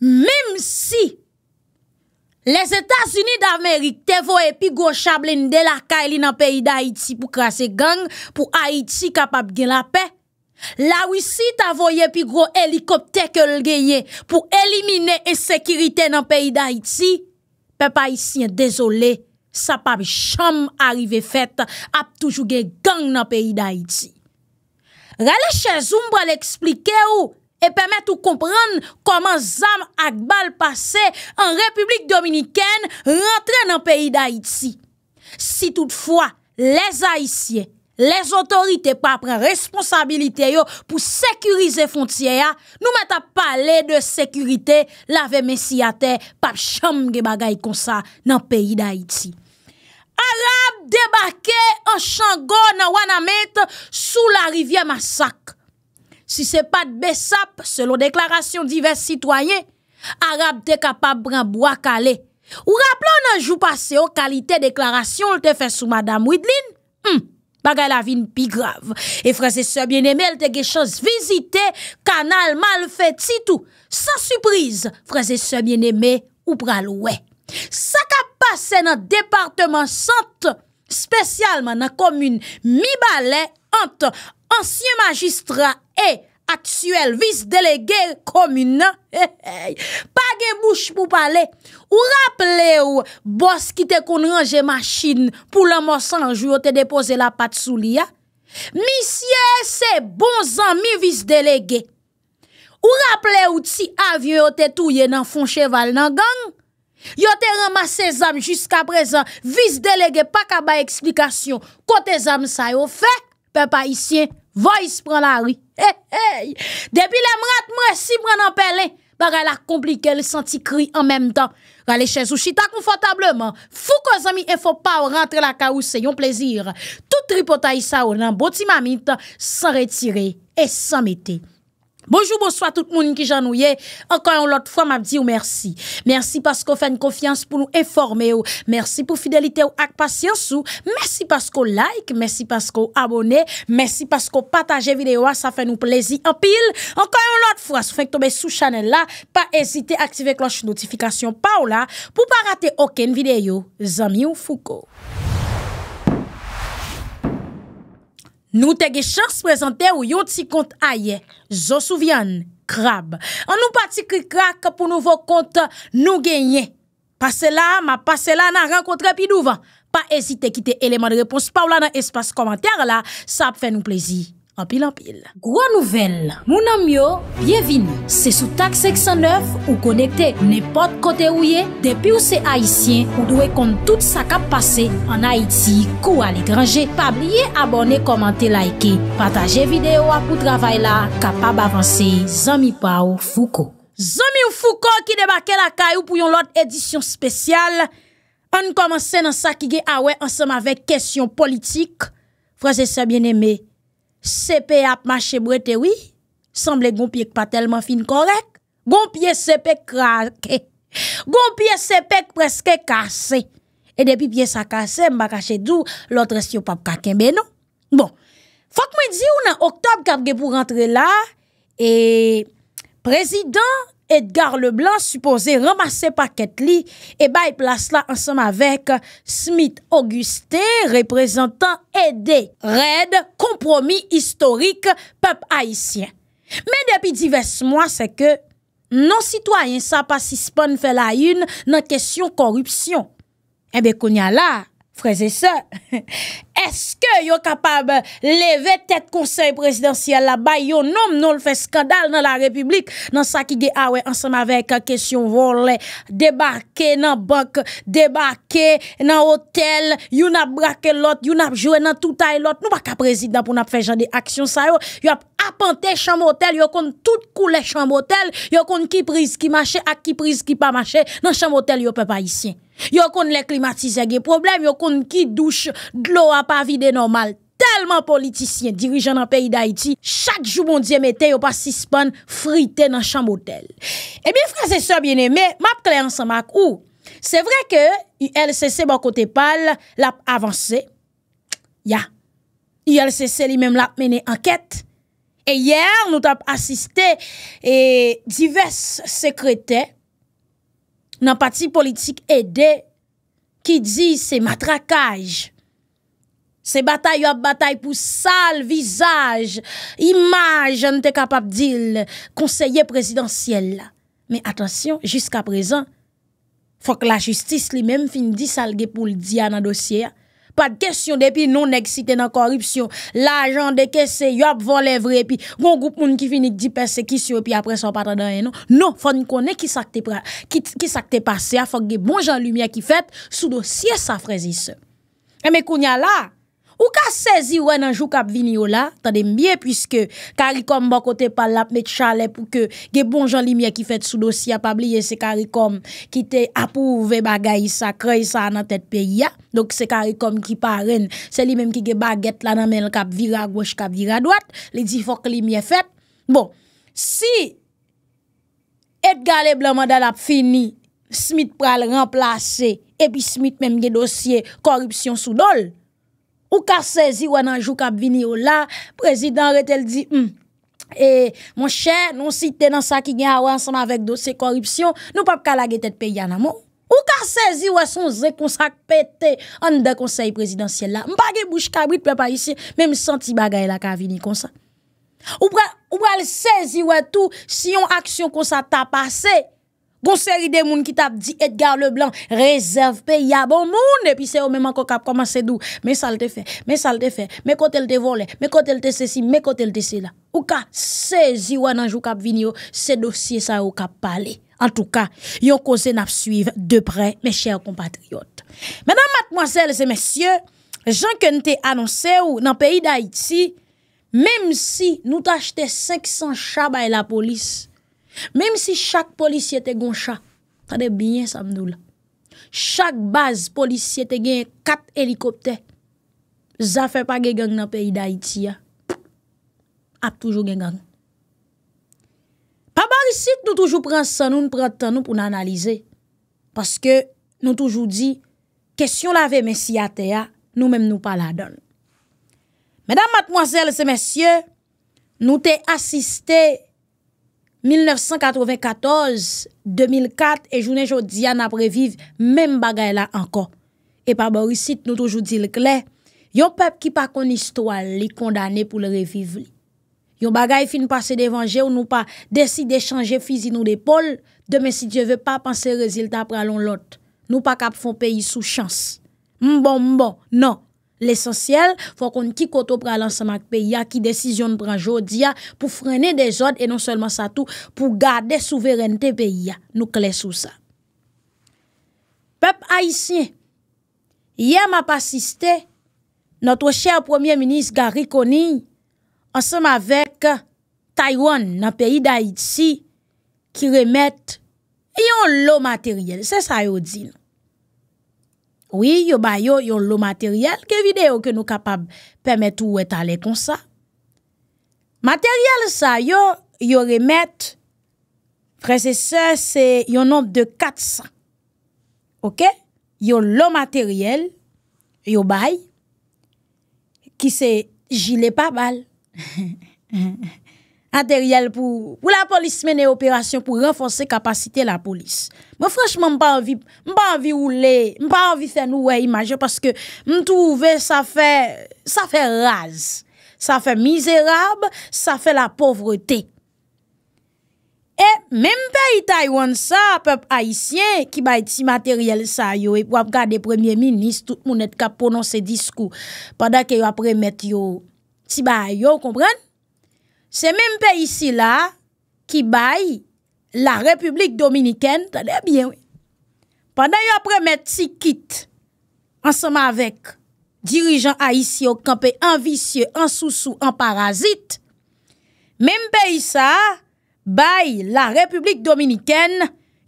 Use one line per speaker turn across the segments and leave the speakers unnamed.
Mem si les Etats-Unis d'Amerik te voye pi gro chable n de la kaili nan peyi d'Haïti pou krasi gang pou Haïti kapap gen la pe, la wisi ta voye pi gro helikopte ke lgeye pou elimine esekirite nan peyi d'Haïti, pe pa yisi yon dezolé, sa pap chanm arrive fet ap toujou gen gang nan peyi d'Haïti. Rale chen zumbra l'eksplike ou? E pemet ou komprenn koman Zam Akbal pase an Republik Dominikèn rentre nan peyi d'Haïti. Si toutfwa, les Haïtien, les otorite pa pren responsabilite yo pou sekurize fontye ya, nou met ap pale de sekurite lave mesi ate papcham ge bagay konsa nan peyi d'Haïti. Arab debake an Chango nan Wanamit sou la rivye massak. Si se pat besap, selon deklarasyon divers sitwayen, Arab te kapap brin boak ale. Ou rappelon nan jou pase yo oh, kalite deklarasyon lte fe sou Madame Weedlin, hmm, bagay la vin pi grav. E freze se bieneme, lte gechans vizite kanal mal fe titou. San suprise, freze se bieneme, ou pral we. Sa kap pase nan departement sante, spesyalman nan komune, mi bale ant ansye magistra E, atyuel, vis delege, komina, he he, pa ge mouche pou pale, ou rappele bon ou bos ki te kon range maschin pou lan monsan anjou yo te depoze la pat sou li ya? Mi siye se bon zan mi vis delege. Ou rappele ou ti avye yo te touye nan fon cheval nan gang? Yo te ramase zan jiska prezan, vis delege, pa ka ba eksplikasyon, kote zan sa yo fe, pe pa isye. Voy se pran la wi. Hey, hey! Depi le mrat mwen si pran an pelen, ba re la komplike, le santi kri an mem tan. Re le chèzou, chita konfotableman. Fou ko zami en fò pa ou rentre la ka ou se yon plezir. Tout tripotay sa ou nan boti mamin tan, san retire et san mette. Bojou, bojou a tout moun ki janou ye. Ankan yon lot fwa map di ou mersi. Mersi paskou fè n konfians pou nou informe ou. Mersi pou fidelite ou ak pasyans ou. Mersi paskou like, mersi paskou abone. Mersi paskou pataje videyo a, sa fè nou plezi apil. Ankan yon lot fwa, sou fè k tombe sou chanel la. Pa ezite aktive kloche notifikasyon pa ou la. Po pa rate oken videyo, zami ou fuko. Nou tege chars prezante ou yon ti kont aye. Zo souvyan, krab. An nou pati krikrak pou nouvo kont nou genye. Pase la, ma pase la nan renkontre pi douvan. Pa ezite kite eleman de repons pa ou la nan espas komantere la. Sa ap fe nou plezi. Anpil, anpil. Gwa nouvel, mounan myo, bienvin, se sou tak 609 ou konekte nepot kote ouye, depi ou se Haitien, ou dwe kont tout sa kap pase an Haiti, kou al e grange, pabliye abone, komante, laike, pataje videyo apou travay la, kapab avanse, zami pa ou fuko. Zami ou fuko ki debake la kay ou pou yon lot edisyon spesyal, an komanse nan sa ki ge awe ansam avek kesyon politik, fraze se bieneme, sepe ap mache bretewi, sanble gomp yek pa telman fin korek, gomp yek sepe kreke, gomp yek sepe k preske kase, e depi pye sa kase, mba kase djou, lotre syo pap kakenbe nou. Bon, fak mwen di ou nan, oktab kapge pou rentre la, e, prezident, Edgar Leblanc, supose ramase paket li, e bay plas la ansam avek Smith Auguste, reprezentan Ede, eh red kompromis historik pep Haitien. Men depi divers mwa se ke nan sitwayen sa pasispan felayoun nan kesyon korupsyon, e bay konya la... Freze se, eske yo kapab leve tet konsey presidansyel la bay, yo nom non le fe skandal nan la republik, nan sa ki de awe ansam avek a kesyon vole, debake nan bank, debake nan hotel, yon ap brake lot, yon ap jwe nan toutay lot, nou pa ka prezident pou nap fe jan de aksyon sa yo, yon ap... Apante chanm otel, yo kon tout koule chanm otel, yo kon ki priz ki mache ak ki priz ki pa mache, nan chanm otel yo pe pa isyen. Yo kon le klimatize gen problem, yo kon ki douche dlo ap avide normal. Telman politisyen, dirijen nan peyi d'Haïti, chak jou mondye metè, yo pa sispan frite nan chanm otel. E eh mi frase sa bien eme, map kleyansan mak ou, se vre ke YLCC ban kote pal, la ap avanse, ya, YLCC li menm la ap mene anket, E yer nou tap asiste e divers sekrete nan pati politik ede ki di se matrakaj, se batay yo ap batay pou sal vizaj, imaj an te kapap dil, konseye prezidentiel. Me atensyon, jiska prezan, fok la justis li men fin di salge pou l diya nan dosye a. pa de kesyon depi non eksite nan korupsyon, la jan de kesye, yo ap vo le vre, pi kon goup moun ki finit di pesye, ki syo, pi apre son patadayen, non, fon kon ne ki sakte pase, a fon ge bon jan lumiye ki fet, sou do siye sa frezise. E eh, me kon ya la, Ou ka sezi wè nanjou kap vini yo la, tanem bie, pwiske karikom bakote palap met chalep, ou ke ge bon jan li miye ki fet sou dosi apabliye, se karikom ki te apouvè bagay sa, kroy sa nan tet pe ya, dok se karikom ki paren, se li menm ki ge baget lananmen kap vira gwoj, kap vira dwat, li di fok li miye fet. Bon, si et gale blanman dal ap fini, smit pral remplase, epi smit menm ge dosi korupsyon sou dol, Ou ka sezi wè nanjou kab vini ou la, prezident re tel di, hmm, e, moun chè, nou si te nan sa ki gen a wè ansan avèk dosè korupsyon, nou pap kalage tet pe yana moun. Ou ka sezi wè son zè konsak pète an de konsey prezidentsel la, mbagè bouj kabri ple pa yisi, mèm senti bagay la kab vini konsak. Ou pral sezi wè tou si yon aksyon konsak ta pase, Gon seri de moun ki tap di Edgar Leblanc Rezerv pe ya bon moun E pi se yo menman ko kap koman se dou Men salte fe, men salte fe Men kote lte vole, men kote lte se si, men kote lte se la Ou ka se ziwa nan jou kap vini yo Se dosye sa ou kap pale En tou ka, yon kose nap suive De pre, men chèr kompatriot Menan matmwazel se mesye Jean ke nte anonse ou Nan peyi da iti Mem si nou t'achete 500 chaba E la polis Mèm si chak polisye te goncha, ta de byen samdou la. Chak baz polisye te gen kat helikopte, zafè pa gen gen nan peyi da iti ya, ap toujou gen gen. Pa barisite nou toujou pran san nou, nou pran tan nou pou nan analize. Paske nou toujou di, kesyon la ve mesi ate ya, nou mèm nou pa la don. Mèdam matmoazèl se mesye, nou te asiste 1994, 2004 e jounen jodi an ap reviv mèm bagay la ankon. E pa borisit nou toujou di l kle, yon pep ki pa koni stoal li kondane pou l reviv li. Yon bagay fi nou pase devanje ou nou pa desi dechange fizi nou depol, demen si dje ve pa panse rezilt ap pralon lot, nou pa kap fon peyi sou chans. Mbon mbon, nan. L'esensyel, fwa kon ki koto pralansama k peyi ya, ki desisyon pran jodi ya, pou frene de zot e non selman sa tou pou gade souverente peyi ya. Nou kle sou sa. Pep Aisyen, yè m ap asiste, noto chè premier-ministre Garikoni, ansama vek Taywan nan peyi da Aitsi, ki remet, yon lo materyel, se sa yo di nan. Oui, yo bay yo, yo lo materyel, ke videyo ke nou kapab pemet ou etale kon sa. Materyel sa, yo, yo remet, prese se, se, yo nom de kat sa. Ok? Yo lo materyel, yo bay, ki se, jile pa bal. Ok? materyel pou la polis mene operasyon pou renfonser kapasite la polis. Mwen fweshman mpa avi oule, mpa avi fen ouwe imaje, paske mtouve sa fe raz, sa fe mizerab, sa fe la povrete. E menmpe itaywande sa, pep haisyen ki bay ti materyel sa yo, e wap gade premye minis, tout mounet ka ponon se diskou, padak yo apre met yo, ti bay yo, komprenne? se menm pe isi la, ki bay la Republik Dominikèn, ta debyen we, pandan yo apre met si kit, ansama vek dirijan a isi yo kampe, an visye, an sousou, an parazit, menm pe isa, bay la Republik Dominikèn,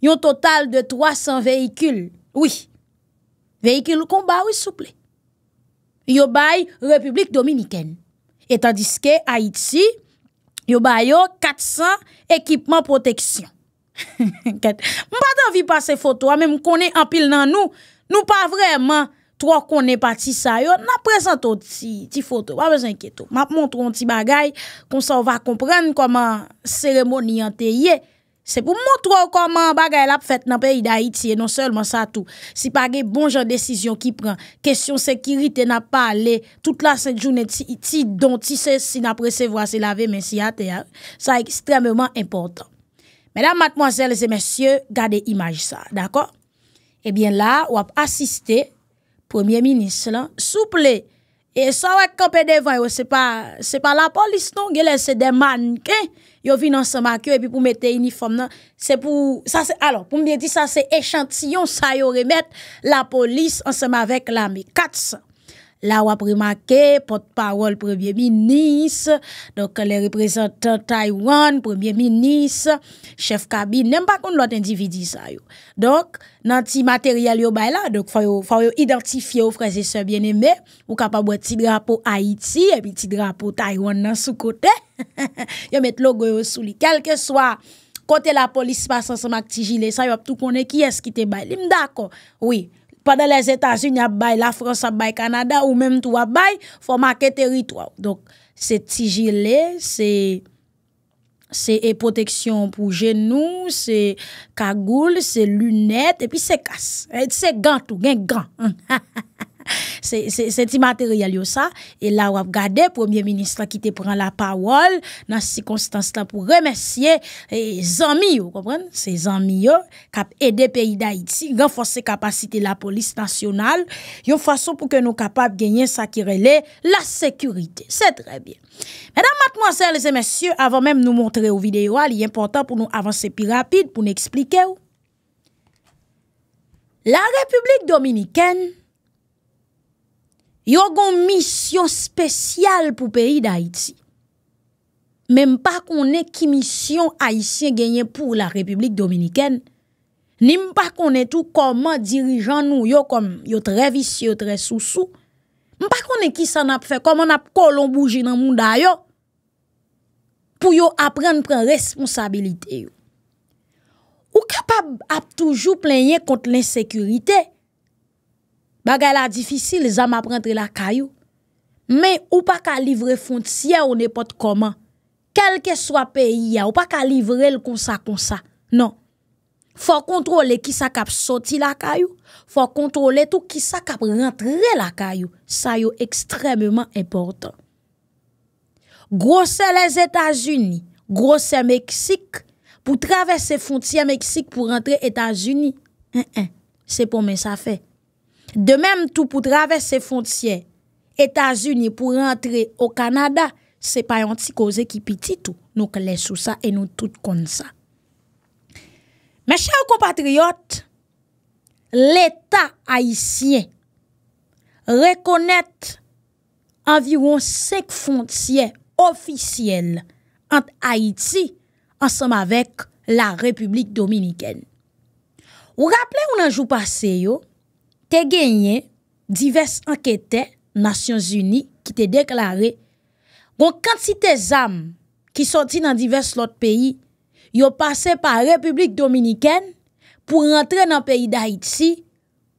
yon total de 300 veyikul, oui, veyikul kon ba we souple, yo bay Republik Dominikèn, etan diske a itsi, yo ba yo, 400 ekipman proteksyon. M pa dan vi pa se foto, a men m konen apil nan nou, nou pa vreman trok konen pa ti sa yo, na prezento ti foto, wap bez ankyeto. M ap montron ti bagay, kon sa wap kompren koman seremoni anteye. Se pou moutrou koman bagay la pou fèt nan peyi da iti, e non sèlman sa tou. Si pa ge bon jan desisyon ki pran, kesyon sekirite nan pa ale, tout la senjounen ti iti, don ti se si nan prese vwa se lave men si ate, sa ekstrememan important. Mèdam matmozèl, zè mèsyè, gade imaj sa, d'akon? Ebyen la, wap asiste, premier minis lan, souple, e sa wèk kampè devan, se pa la polis non, gelè se deman, kè? yo vin ensemble avec et puis pour mettre uniforme là c'est pour ça c'est alors pour me dire ça c'est échantillon ça yo remettre la police ensemble avec l'armée 400 La wap remake, potpawol, premier minis, doke le reprezentant Taiwan, premier minis, chef kabine, nem pa kon lout individi sayo. Dok, nan ti materyal yo bay la, doke fay yo identifiye ou fraziseur bieneme, ou kapabwa ti drapo Haiti, epi ti drapo Taiwan nan sou kote, yo met logo yo sou li. Kelke swa, kote la polis pasan sa mak ti jile, sayo ap tou kone ki eskite bay, li mdako, oui. pa de les Etats-Unis a bay, la France a bay, Kanada ou menm tou a bay, fò makè teritòw. Donk, se tijilè, se se e poteksyon pou genou, se kagoul, se lunèt, epi se kas. Se gan tou, gen gan. Se ti materyal yo sa E la wap gade, Premier Ministre Ki te pran la pawol Nansi Konstantin pour remercier e Zanmi yo, repren, se zanmi yo Kap ede peyi da iti Renforser kapasite la polis nasyonal Yon fason pou ke nou kapap Genyen sakirele la sekurite Se tre bien Madame, mademoiselle, les messieurs Avant même nous montrer au video Il y a important pour nous avancer plus rapide Pour nous expliquer La République Dominicaine Yo gon misyon spesyal pou peyi d'Haïti. Men mpa konen ki misyon Haïtien genyen pou la Republik Dominikèn. Ni mpa konen tou koman dirijan nou yo kom yo tre visye, yo tre sousou. Mpa konen ki san ap fe, koman ap kolon bouji nan moun dayo. Pou yo apren pren responsabilite yo. Ou kapab ap toujou plenye kont l'insekurite yo. Bagay la difisil, zan m ap rentre la kayou. Men, ou pa ka livre fontia ou nepot koman. Kelke swa peyi ya, ou pa ka livre l kon sa kon sa. Non. Fa kontrole ki sa kap soti la kayou. Fa kontrole tou ki sa kap rentre la kayou. Sa yo ekstrememan importan. Grosse les Etats-Unis. Grosse Meksik. Po travesse fontia Meksik pou rentre Etats-Unis. Se pou men sa fey. De menm tou pou travè se fonciè Etasunye pou rentre o Kanada, se pa yon ti koze ki piti tou, nou ke lè sou sa e nou tout kon sa. Mè chè ou kompatriot, l'Etat Haitien rekonèt anviron sek fonciè ofisiyel ant Haiti ansèm avèk la Republik Dominiken. Ou rappelè ou nan jou passeyo, te genyen divers anketen Nasyons Uni ki te deklare kon kanti te zam ki soti nan divers lot peyi yo pase pa Republik Dominiken pou rentre nan peyi da Haiti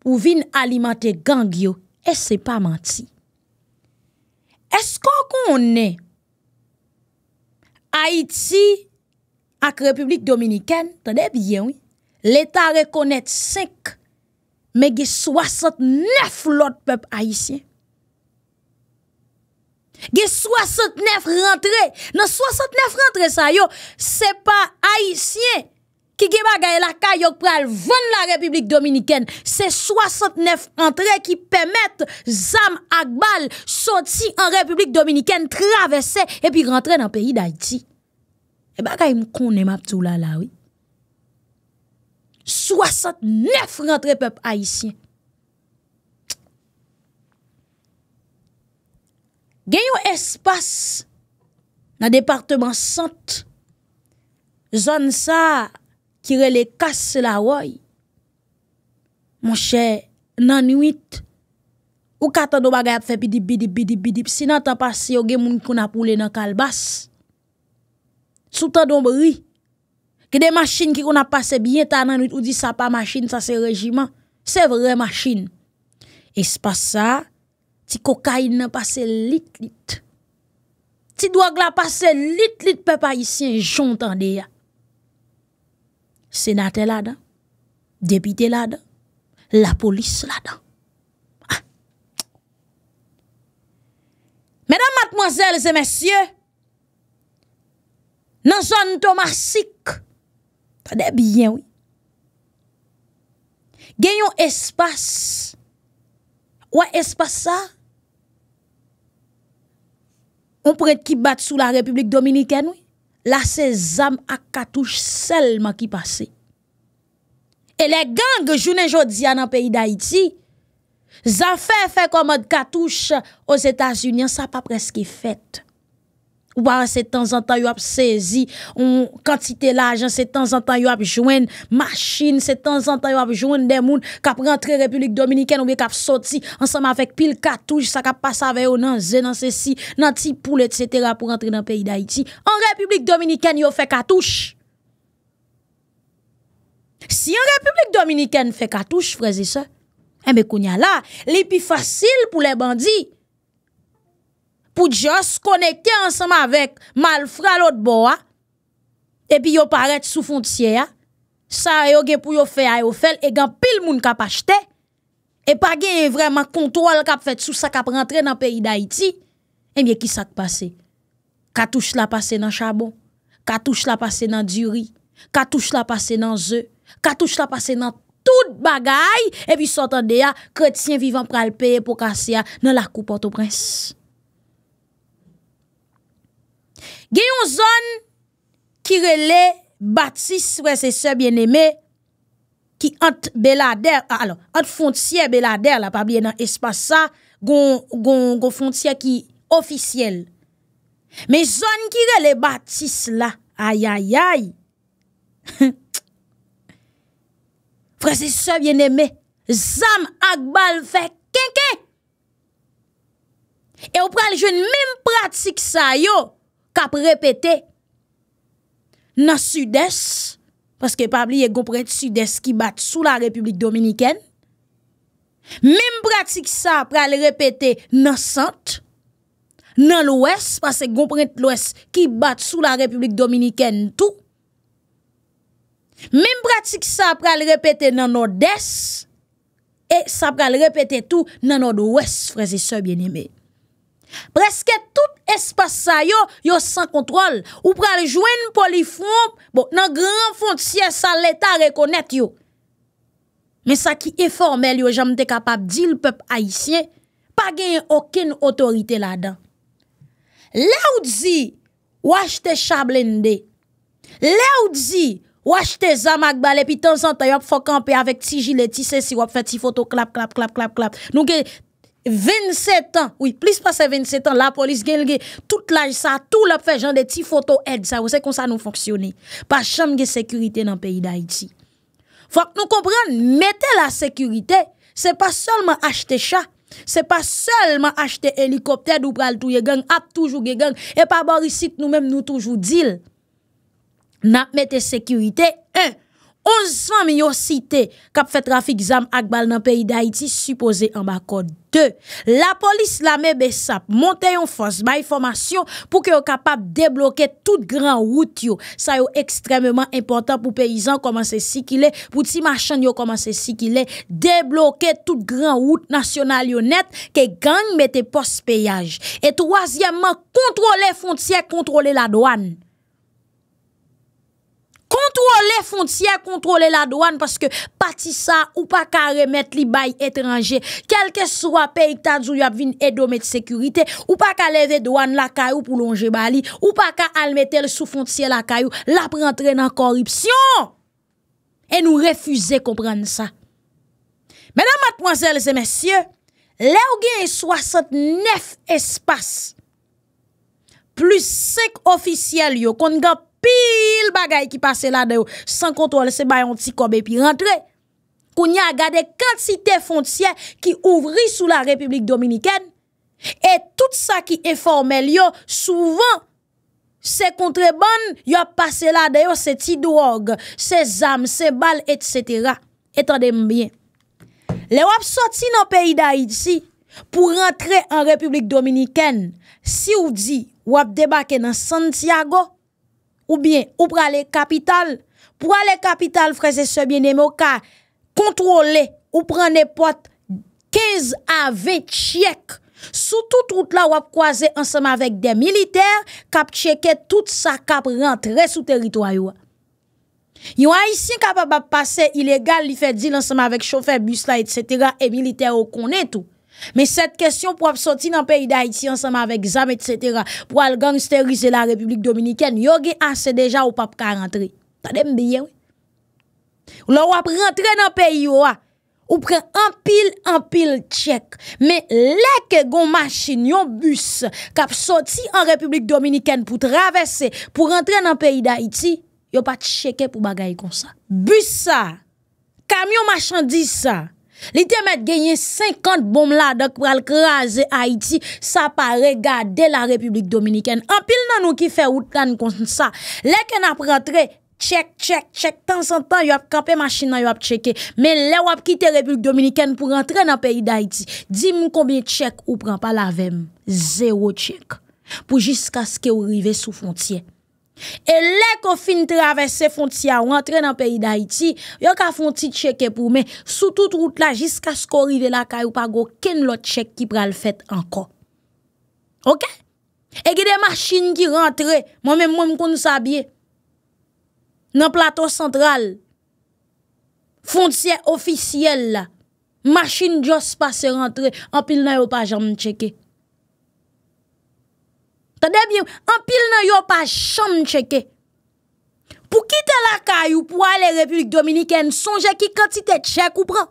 ou vin alimante gangyo e se pa manti. Esko kon ne Haiti ak Republik Dominiken tande bien wè l'Etat rekonet senk Men ge 69 lot pep Haitien. Ge 69 rentre. Nan 69 rentre sa yo, se pa Haitien. Ki ge bagay la kayok pral, von la Republik Dominikene. Se 69 rentre ki pemet Zam Akbal soti an Republik Dominikene, travesse e pi rentre nan peyi d'Haiti. E eh, bagay mkounen ma ptou la lawi. Soasant nef rentre pep Aisyen. Gen yon espas nan departement sant, zon sa kire le kas la woy, moun chè nan nuit, ou katan do bagay ap fe bidib bidib bidib bidib, sinan tapas yo gen moun kou na poule nan kalbas, soutan don beri, que des machines qui qu'on a passé bien la nuit. ou dit ça pas machine ça c'est régiment c'est vrai machine Et pas ça ti cocaïne n'a passé lit lit ti drogue la passé lit lit peuple haïtien j'entends ya. sénateur là dedans député là dedans la police là dedans ah. Mesdames, mademoiselles et messieurs, dans la zone thomasique, Gènyon espas Ouè espas sa On pouèt ki bat sou la Republik Dominikèn La se zam ak katouche sel ma ki pase E le gang jounen jodi an an peyi d'Haïti Zan fè fè komad katouche Os Etats-Unis an sa pa preske fèt Ou ba an se tan zan tan yo ap sezi, an kantite la ajan, se tan zan tan yo ap jwen, machin, se tan zan tan yo ap jwen den moun, kap rentre Republik Dominiken ou be kap soti, ansanman fek pil katouj, sa kap pas aveyo nan zè nan sèsi, nan ti poulet, et cetera, pou rentre nan peyi d'Haïti. An Republik Dominiken yo fek katouj. Si an Republik Dominiken fek katouj, freze sa, en be koun ya la, le pi fasil pou le bandi, pou jòs konekte ansèm avèk mal fra lòt bo a, epi yò paret sou fonciè a, sa yò gen pou yò fè a yò fèl, e gen pil moun kap a jtè, e pa gen yè vreman kontrol kap fèt sou sa kap rentre nan peyi da iti, e miye ki sa k'pase? Katouche la pase nan chabon, katouche la pase nan djuri, katouche la pase nan zè, katouche la pase nan tout bagay, epi sotan de ya kretien vivan pralpeye pou kase ya nan lakou porto prensi. Gye yon zon ki rele batis wese se bieneme ki ant belader, ah, alo, ant fontye belader la pa bie nan espasa gon fontye ki ofisyele. Me zon ki rele batis la, ayayay, wese se bieneme, zam akbal fe kenke, e ou pral jwen mime pratik sa yo, Kap repete nan sudès, paske pabli e gomprende sudès ki bat sou la Republik Dominikèn, mim pratik sa pral repete nan sant, nan lwes, paske gomprende lwes ki bat sou la Republik Dominikèn tou, mim pratik sa pral repete nan nordès, e sa pral repete tou nan nordwes, frase se bienyeme. Preske tout espasa yo yo san kontrol Ou pral jwen polifon Bon nan gran fon siye sa leta rekonet yo Men sa ki eforme yo jam te kapap di l pep aisyen Pa gen yon okin otorite la dan Le ou dzi wache te chablen de Le ou dzi wache te zamak bale Pi tan zan tay ap fokan pe avek ti jileti Ti se si wap fe ti foto klap klap klap klap klap Nouke... 27 ans, oui, plus passé 27 ans, la police gagne tout l'âge ça, tout l'a fait genre des petits photos aide ça, savez comment ça nous fonctionne, Pas chambre de sécurité dans le pays d'Haïti. Faut que nous comprenions, mettez la sécurité, c'est pas seulement acheter chat, c'est pas seulement acheter hélicoptère ou pral touye gang, ap toujours gang, et pas ici nous même nous toujours deal. N'a mettez sécurité, un, Ponzisman mi yo site kap fet trafik zan ak bal nan peyi da iti supose an bako 2. La polis la me besap monte yon fons bayi formasyon pou ke yo kapap deblokke tout gran wout yo. Sa yo ekstrememan important pou peyizan komanse si ki le, pou ti machan yo komanse si ki le, deblokke tout gran wout nasyonal yo net ke gang mette pospeyaj. E troasyemman kontrole fontye, kontrole la doan. Kontrole fondsia, kontrole la douan, paske patisa ou pa ka remet li bay etranje, kelke swa peyik tanjou yop vin edome de sekurite, ou pa ka leve douan la kayou pou longe bali, ou pa ka almetel sou fondsia la kayou, la prentre nan koripsyon. E nou refuze komprende sa. Mèdame, matmoazèl, zè mèsyè, lè ou gen yon 69 espas plus sek ofisyel yon kon gap pile bagay qui passait là-dedans. Sans contrôle, c'est bayon petit cob et puis rentrer. Qu'on a gardé quantité frontières... qui ouvrit sous la République dominicaine. Et tout ça qui est formel, yo, souvent, c'est contrebande, yo passé là dedans c'est ti ces c'est armes, ces balles, etc. attendez moi bien. Les wap sorti dans le pays d'Haïti pour rentrer en République dominicaine. Si vous dit, wap débarqué dans Santiago, Ou bien, ou pralè kapital, pralè kapital freze sebyen e moka, kontrole, ou pralè pot 15 a 20 chek, sou tout route la wap kwaze ansama vek de militer, kap cheke tout sa kap rentre sou teritway wap. Yo a isi kap ap ap pase ilegal li fe di lansama vek chofer, bus la, et cetera, e militer wakone tout. Me set kestyon pou ap soti nan peyi da iti ansama vek Zame, et cetera, pou al gangsterize la Republik Dominiken, yo ge ase deja ou pap ka rentre. Ta dem biye, we? Ou la ou ap rentre nan peyi yo a, ou pren an pil, an pil tchek, me lek gon machin yon bus kap soti an Republik Dominiken pou travesse, pou rentre nan peyi da iti, yo pa tchekè pou bagay kon sa. Bus sa, kamyon machan di sa, Li te met genye 50 bom la dok pral kraze Haiti, sa pa regade la Republik Dominikèn. An pil nan nou ki fe wout kan kon sa. Lè ken ap rentre, tchèk, tchèk, tchèk, tan san tan yop kapè machin nan yop tchèkè. Men lè wap kite Republik Dominikèn pou rentre nan peyi d'Haïti. Di mou konbien tchèk ou pran pa la vèm. Zèwo tchèk pou jiska ske ou rive sou fontyè. E le kon fin travese fontia ou rentre nan peyi da iti, yo ka fonti cheke pou men, sou tout route la jiska skori de la kay ou pa go ken lot cheke ki pral fèt anko. Ok? E gè de machine ki rentre, mò mè mò m kon s'abye, nan plato sentral, fontia ofisyel la, machine jos pa se rentre, anpil nan yo pa jam cheke. Ok? Ta debye, anpil nan yo pa chanm cheke. Po kite la kayou pou ale Republik Dominiken, sonje ki kantite tchek ou pran.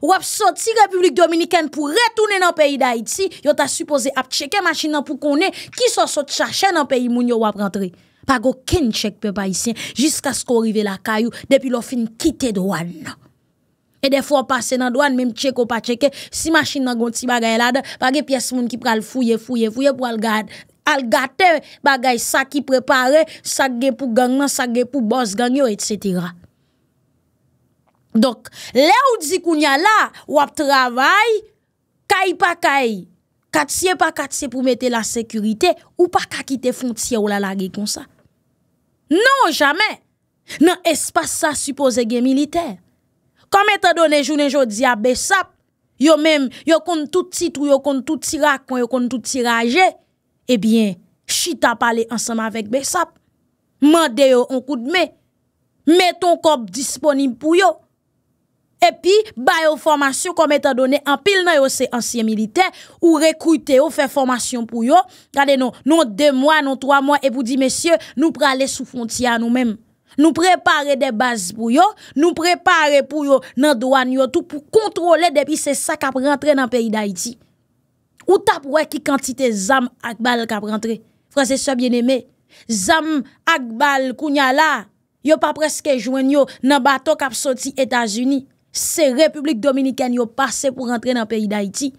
Ou ap soti Republik Dominiken pou retounen nan peyi da iti, yo ta suppose ap cheke machin nan pou konen ki soso tchache nan peyi moun yo wap rentre. Pa go ken tchek pe bayisyen jiska sko orive la kayou depi lo fin kite dwan nan. E defo pase nan douan, mèm tche ko pa tcheke, si machin nan gonti bagay lade, bagay piyes moun ki pral fouye, fouye, fouye, pou al gate bagay sa ki prepare, sa ge pou gang nan, sa ge pou bos gang yo, etc. Dok, lè ou dzikoun ya la, wap travay, kay pa kay, katse pa katse pou mete la sekurite, ou pa kakite fon tse ou la lage kon sa. Non, jame, nan espasa suppose gen milite, Kome te done jounen jodi a besap, yo menm, yo kon tout titou, yo kon tout tirak, kon yo kon tout tiraje, ebyen, eh chita pale ansama vek besap, mande yo an koudme, meton kop disponib pou yo, epi, bayo formasyon kome te done an pil nan yo se ansyen milite, ou rekoute yo fe formasyon pou yo, kade nou, nou de mwa, nou trwa mwa, e pou di mesye, nou prale sou fontiya nou menm. Nou prepare de base pou yo, nou prepare pou yo nan doan yo tout pou kontrole depi se sa kap rentre nan peyi da iti. Ou tap wè ki kantite Zam Akbal kap rentre? Fransese sou bien eme, Zam Akbal Kunyala, yo pa preske jwen yo nan bato kap soti Etasuni. Se Republik Dominikèn yo pase pou rentre nan peyi da iti.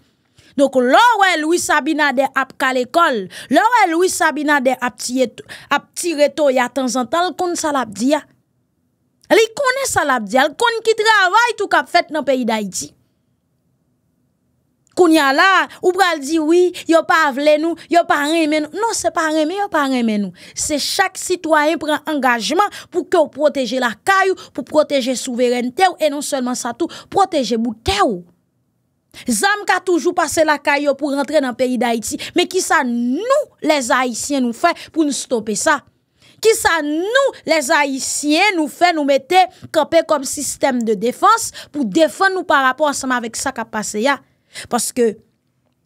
Donk lò wè lwis sabina de ap kal ekol, lò wè lwis sabina de ap ti reto ya tanzantan lkon salabdi ya. Lè yi kone salabdi ya, lkon ki travay tou kap fèt nan peyi da iti. Koun ya la, ou pral di wè, yon pa avle nou, yon pa reme nou. Non se pa reme, yon pa reme nou. Se chak sitwayen pran angajman pou ki yo proteje la kayou, pou proteje souveren te ou, e non selman sa tou, proteje mou te ou. Zam ka toujou pase la kayo pou rentre nan peyi d'Haïti, me ki sa nou les Haïtien nou fè pou nou stopè sa. Ki sa nou les Haïtien nou fè nou metè kopè kom sistem de défense pou défense nou par rapport ansama vek sa kapase ya. Paske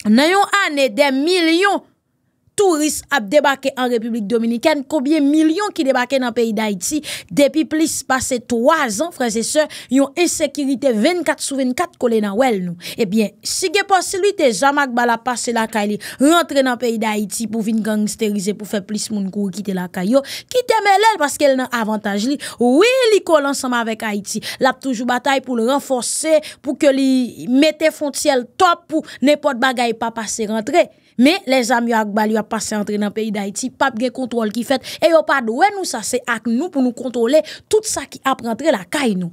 nan yon ane de milyon Tourist ap debake an Republik Dominikèn, kobye milyon ki debake nan peyi d'Haïti. Depi plis pase 3 an, fran se se, yon esekirite 24 sou 24 kole nan wel nou. Ebyen, si ge posi luy te jamak bala pase lakay li, rentre nan peyi d'Haïti pou vin gangsterize pou fe plis moun kou kite lakay yo, kite me lèl paske el nan avantaj li, wè li kole ansama vek Haïti. Lap toujou batay pou l renforse, pou ke li mette fonciel top pou nepot bagay pa pase rentre. Me, le zami yo ak bali yo ap pase antre nan peyi d'Haiti, pap gen kontrol ki fet, e yo padwe nou sa se ak nou pou nou kontrole tout sa ki ap rentre la kay nou.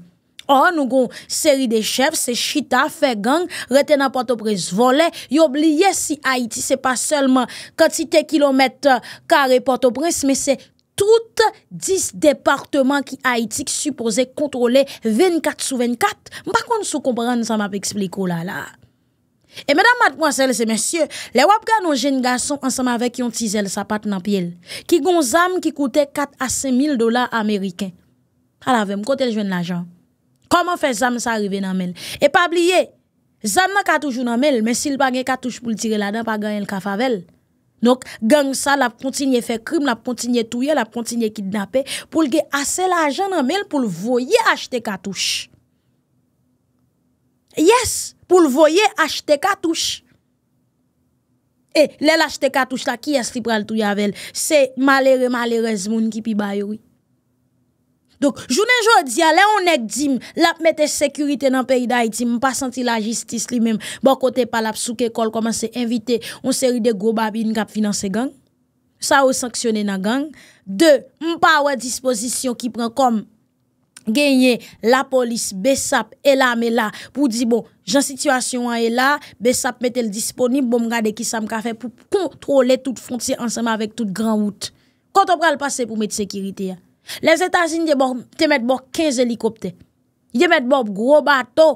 Oh, nou gon seri de chev, se chita, fe gang, rete nan Port-au-Prince, vole, yo bliye si Haiti se pa selman kanti te kilometre kare Port-au-Prince, me se tout dis departement ki Haiti ki suppose kontrole 24 sou 24. Mpa kon sou kompran sa map ekspliko oh la la. Et mesdames, mademoiselles et messieurs, les wap un jeune garçon ensemble avec yon tizel dans nan piel, qui gonzam qui coûtait 4 à 5 000 dollars américains. À la jeune l'argent. Comment fait zam ça arriver dans mel? Et pas oublier, zam nan ka toujours dans mel, mais s'il pas gen touche pour tirer là-dedans, pas gagne le kafavel. Donc, gang ça, la continue faire crime, la continue tuer, la continue kidnapper, pour avoir assez l'argent dans mel pour le voyer acheter cartouche. Yes! pou l voye, achte katouche. E, lè l'achte katouche la, ki yas li pral tou yavel? Se malere, malere, zmoun ki pi bayoui. Dok, jounen jodi a, lè on ek dim, l ap mette sekurite nan peyi da iti, m pa santi la jistis li mem, bokote pal ap souke kol, koman se invite, on seri de gro babi, n kap finanse gang. Sa ou sanksyone nan gang. De, m pa awa disposisyon ki pren kom, Genye la polis besap elame la pou di bo jan situasyon an e la besap metel disponib bom gade kisam kafe pou kontrole tout fronti ansama vek tout gran wout. Koto pral pase pou met sekiriti ya? Le zetasin te met bo kez helikopte. Ye met bo gro bato.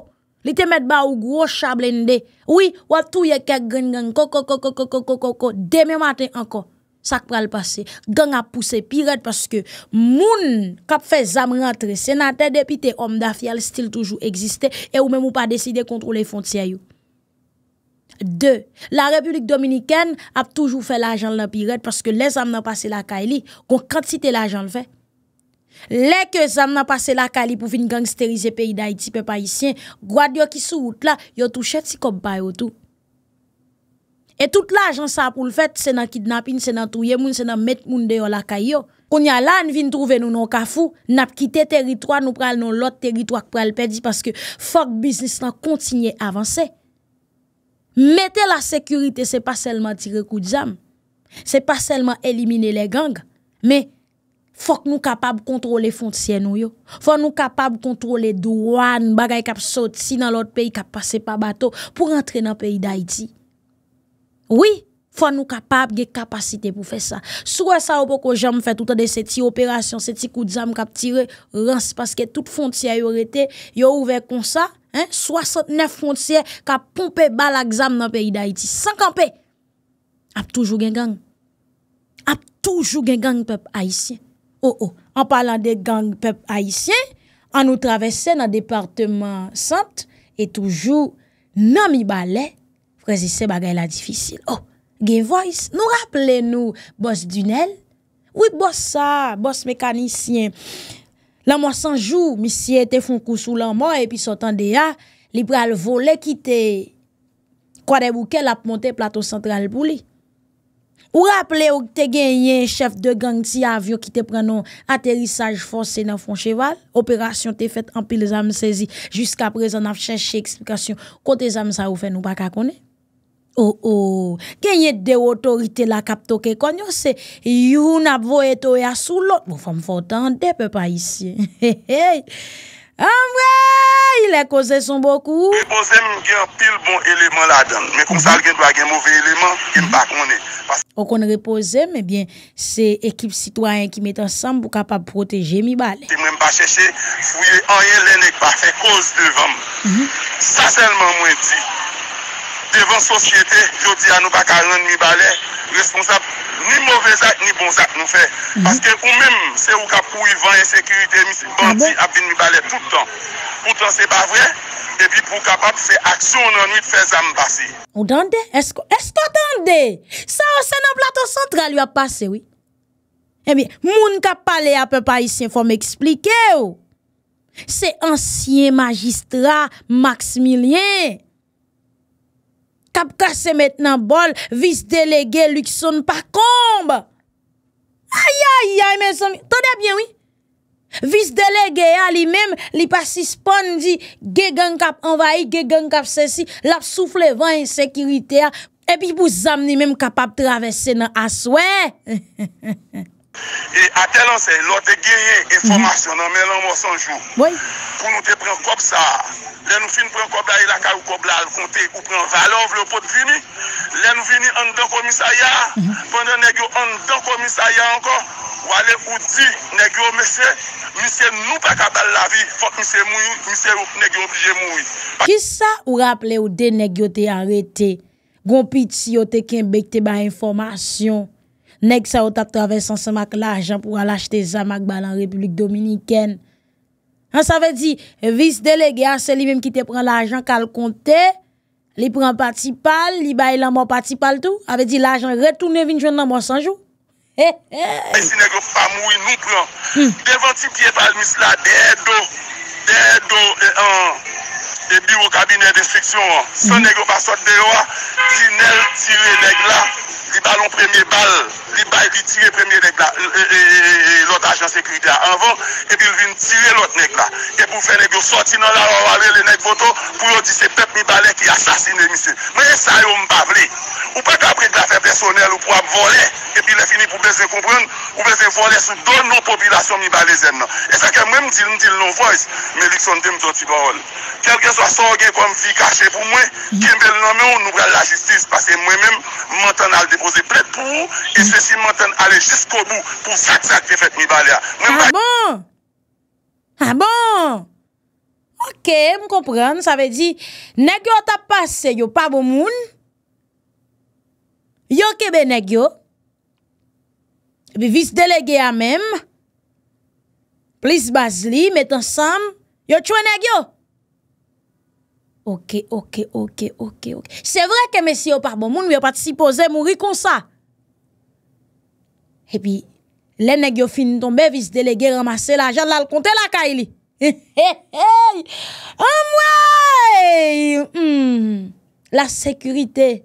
Li te met ba ou gro chable nde. Ou yi watou ye kek gen gen koko koko koko koko koko koko deme maten anko. Sak pral pase, gang ap puse piret paske moun kap fe zam rentre senate depite om da fiyal stil toujou eksiste e ou men mou pa deside kontrou le fontia yon. De, la republik dominiken ap toujou fe la janl la piret paske le zam nan pase la kaili kon kantite la janl fe. Le ke zam nan pase la kaili pou vin gangsterize peyi da iti pe pa isyen gwa diyo ki sou wout la yo tou chet si kop bayo tou. Et tout l'agen sa pou l'fet, se nan kidnapping, se nan touye moun, se nan met moun deyo lakay yo. Kon ya lan vin trouve nou nou kafou, nap kite teritwa nou pral nou lot teritwa k pral pedi, paske fok biznis nan kontinye avanse. Mete la sekurite, se pa selman tire kou jam. Se pa selman elimine le gang. Me, fok nou kapab kontrole fonciye nou yo. Fok nou kapab kontrole douan, bagay kap sot si nan lot peyi kap pase pa bato pou rentre nan peyi da iti. Oui, fwa nou kapap ge kapasite pou fe sa. Souwe sa ou pou ko jom fe toutade seti operasyon, seti koudzam kap tire rans, paske tout fontye yo rete, yo ouve kon sa, 69 fontye kap pompe bala gzam nan peyi da iti. 50 pe! Ap toujou gen gang. Ap toujou gen gang pep Haitien. Ou oh, ou. Oh. An palan de gang pep Haitien, an nou travesse nan departement sant e toujou nan mi bale, Prezise bagay la difisil. Oh, gen voice, nou rappele nou boss Dunel? Ou boss sa, boss mekanisyen? La mwa sanjou, misye te fon kousou la mwa, e pi sotan de ya, li pral vole ki te kwa de bouke la ponte plato sentral pou li. Ou rappele ou te gen yen chef de gang ti avyo ki te pren nou aterisaj fonsen nan fon cheval? Operasyon te fet anpil zanm sezi, jiska prezan anf cheshe eksplikasyon, kote zanm sa ou fe nou baka konen? O, oh, o, oh. genye de otorite la kapto ke konyo se, yu nap vo eto ya sou lot, mou bon, fam fote, an depe pa isi. He, he, he, he, an mwen, ilè ko zè son boku. Repo zè mwen
gen pil bon eleman la dan, men kon sal gen dwa gen mouve eleman, gen pa konen.
Okon repo zè mwen, se ekip sitwayen ki met ansan, mou kapap proteje mi balen.
Mwen pa chèche, fuyè an yen lènek pa, fè koz devan. Mhm. Sa selman mwen di, Devan sosyete, yo di anou baka anou mi bale, responsab ni mouvezak ni bonzak nou fe. Paske ou mèm se ou kap pou yvan ensekirite misi ah bandi bon? ap din mi bale toutan. Poutan se pa vre, epi pou kap ap se aksyon anou fe zanm basi.
O dande? Esko dande? Sa o senan plato sentra lyo ap pase, oui? Emi, eh moun kap pale ap pe pa isi informe eksplike ou? Se ansyen magistra, Maximilien... kap kase maintenant bol, vice-délégué Luxon pas combe. Aïe, aïe, aïe, mes amis. bien, oui. Vice-délégué à lui-même, li pas suspend dit, ge gang envahi, ge gang kap ceci, la souffle vent insécurité, et puis pour zam même capable traverser dans asoué.
E ate lan se, lò te genye informasyon mhm. nan men lò mò sanjou.
Kou
nou te pren kop sa, lè nou fin pren kop la ilaka ou kop la al konte ou pren valov lò pot vini, lè nou vini an don komis a ya, mhm. pande negyo an don komis a ya ankon, wale ou di negyo meshe, misye nou prekata la vi, fòk misye mouy, misye negyo
plije mouy. Kisa ou rapple ou de negyo te arete, gompiti yo te ken bekte ba informasyon? Nèk sa ou ta traves san semak la ajan pou al achete zamak ba lan Republik Dominiken. An sa ve di, vis delege a se li mèm ki te pran la ajan kal kontè, li pran pati pal, li bay lanman pati pal tou, ave di la ajan retoune vin jwen nanman sanjou. Eh, eh!
eh. Si nèk
ou pa mou yon nou pran, hmm. devanti piye pal mis la, dey do, dey do, e biwo kabine destriksyon an. Se hmm. nèk ou pa sot dey lo, di nel tire nèk la, li balon premye bal, li bal li tire premye neg la, e e e e e lot ajan se kri de a avan, e pi li vin tire lot neg la, e pou fene bi ou soti nan la ou ale le neg voto pou yo di se pep mi bale ki asasine mi se, mwen e sa yo mbavle ou pe ka prek la feb desonel ou pou am vole e pi le fini pou bezen komproun pou bezen vole sou don nou populasyon mi bale zen nan, e sa ke mwen mdil mdil nou fwoyz, me likson dem zotiborol kelke zwa sorgye kom vi kache pou mwen ke mbel nan mwen ou nou bral la justice pase mwen mwen mwen tanal de A
ah bon, a ah bon, ok mou kompren, sa ve di, negyo ta pase yo pa bo moun, yo kebe negyo, bi vis delege ya mem, plis baz li, met ansam, yo chwe negyo, Okey, okey, okey, okey, okey. Se vre ke mesi yo parbon, moun mwen pat si pose moun ri kon sa. E pi, le neg yo finiton bevis delege remase la jan lal konte la ka ili. An mwen! La sekurite.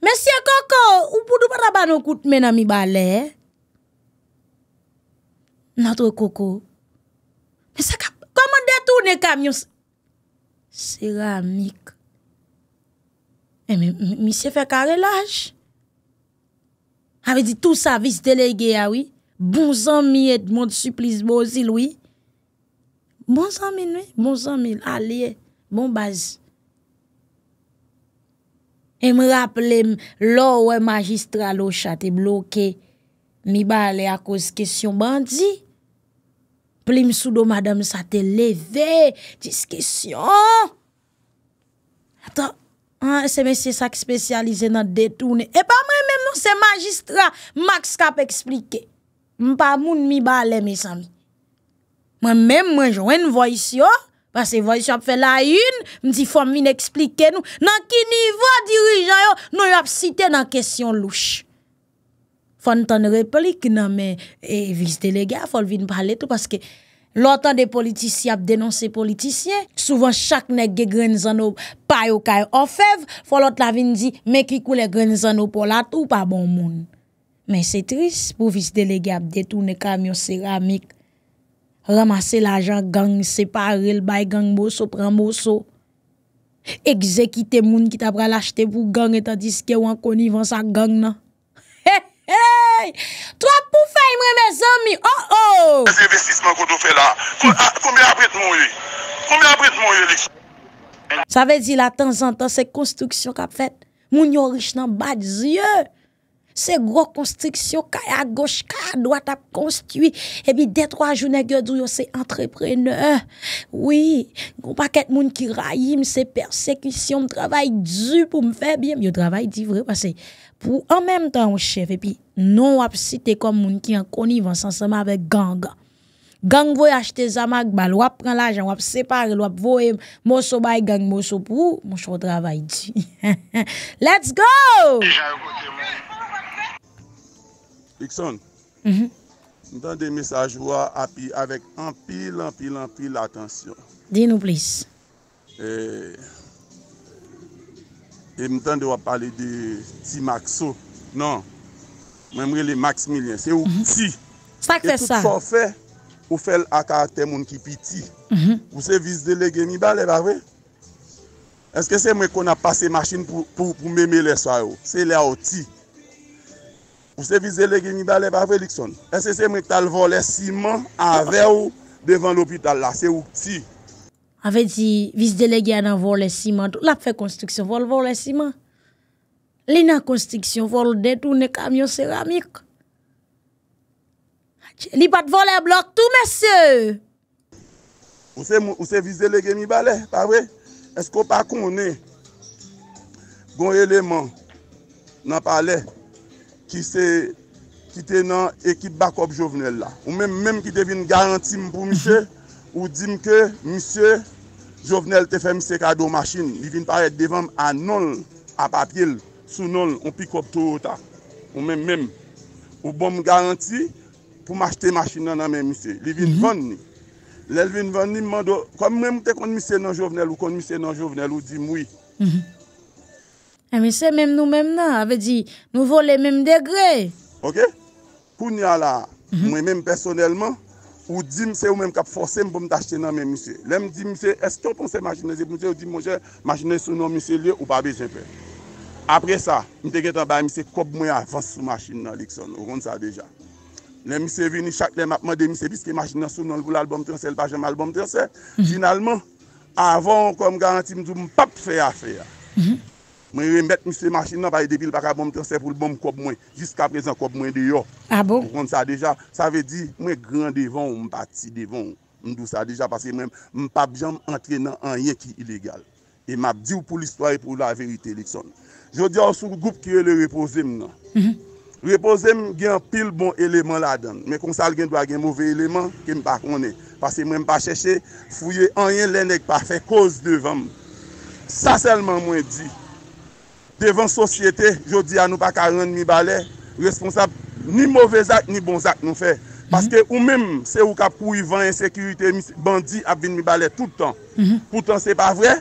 Men siye koko, ou pou dou pa raban nou kout men a mi bale? Notre koko. Men se kap, komon detou ne kamyon se? Seramik. Men, eh, mi se fe karelaj. Ave di tou sa vis delege ya, oui. Bon zan mi et, moun suplis bo zil, oui. Bon zan mi nou, bon zan mi, ale, bon bazil. E m raple, lò wè magistra lò chate bloke, mi bale akos kesyon bandi. Plim sou do madame sa te leve, dis kesyon. Ata, se mesye sa ki spesyalize nan detounen. E pa mè mè mò se magistra, maks kap eksplike. M pa moun mi bale mesan. Mè mè mò jwen voyisyon. Bas e voy sou ap fè la yun, mdi fòm vin eksplike nou, nan ki nivò dirijan yo, nou ap site nan kesyon louche. Fòm tan repolik nan men, e vis delegya fòl vin pahle tout, paske lò tan de politisy ap denonse politisyen, souvan chak ne ge grenzano pa yo kayo ofev, fòl ot la vin di, men kikou le grenzano pou la tou pa bon moun. Men se tris pou vis delegya ap detou ne kamyon seramik, Ramase l'ajan gang, separe l'bay gang boso, pran boso. Ekzekite moun ki tabra l'achete vou gang etan diske wankoni vansan gang nan. Hey, hey, trwa pou fey mwen me zami, oh oh! Se investisme kou do fe la, kou mi apret moun yu, kou mi apret moun yu. Sa vezi la tan zan tan se konstruksyon kap fet, moun yo rich nan bat zye. Se gro konstriksyon, kaya goch, kaya doat ap konstri. E pi detro a jounen gyo drou, yo se entrepreneur. Oui, go pa ket moun ki rayim, se persekisyon, m travay di pou m fe bie. Yo travay di vre, pase pou an menm tan ou chef. E pi non wap si te kom moun ki an koni, vansan seman avek ganga. Gang vwe achte zamak, ba lwap pran lajan, wap separe, lwap vwe moso bay, gang moso pou, monsho travay di. Let's go! E jan yon kote moun. Dikson, mwen
tan de mesaj wwa api avèk anpil, anpil, anpil l'atansyon. Din nou plis. E mwen tan de wap pale de ti makso. Nan, mwen mwen le maks milyen. Se ou ti.
Fak fè sa. E tout sa
fè, ou fè l'akar temoun ki pi ti. Mhm. Ou se vise de le gen mi balè barve. Eske se mwen kon apase masin pou mème le sa yo. Se le ou ti. Ou se vizele geni balè pa vè likson? Ese se mèk tal volè siman avè ou devan l'opital la. Se ou
ti. A vè di vizele geni volè siman lè ap fè konstriksyon volè siman. Lè nan konstriksyon volè det ou ne kamyon seramik. Li pat volè blok tou mè se.
Ou se vizele geni balè pa vè? Ese ko pa konè gon eleman nan palè ki se, ki te nan ekip bakop jovenel la. Ou menm menm ki te vin garanti m pou mse, mhm. ou dim ke mse, jovenel te fe mse kado masin, li vin paret devan anol, apapil, sou anol, ou pikop to yota. Ou menm menm, ou bom garanti, pou m achete masin nanan menm mse. Li vin mhm. vand ni. Li vin vand ni, mando, kwa mwenm te kon mse nan jovenel, ou kon mse nan jovenel, ou dim wii.
Mhm. Ah, mais c'est même nous-mêmes, non. avait dit nous voulons les mêmes degrés.
OK? Pour nous, là, mhm. moi-même personnellement, ou dit, c'est ou même kap forcer nous pour m'acheter dans nous monsieur. mse. me nous monsieur, est que se que ou ou Après ça, machine dans nous ça deja. nous monsieur vini que nous de monsieur nous machine sur avon avant nous garantie, nous ne Mwen rembet mwen se machin nan faye depil pak a bom Tansè pou l bom kob mwen Jiska prezen kob mwen de yo Mwen ah bon? kont sa deja Sa ve di mwen grand devan ou mwen pati devan ou Mwen dou sa deja Mwen pa bjan mwen entrenan anyen ki ilegal E mwen ap di ou pou l istory pou la verite Jodi an sou group kire le reposem nan mhm. Reposem gen pil bon eleman la dan Mwen konsal gen dwa gen mwen ve eleman Kwen mwen pa konen Pase mwen mwen pa chèche Fouye anyen lennèk pa fè koz devan Sa selman mwen di Devan sosyete, jodi anou pa karan mi bale, responsab ni mouvezak ni bonzak nou fe. Paske ou mèm se ou kap kou yvan yon sekirite bandi ap vin mi bale tout an. Poutan se pa vre,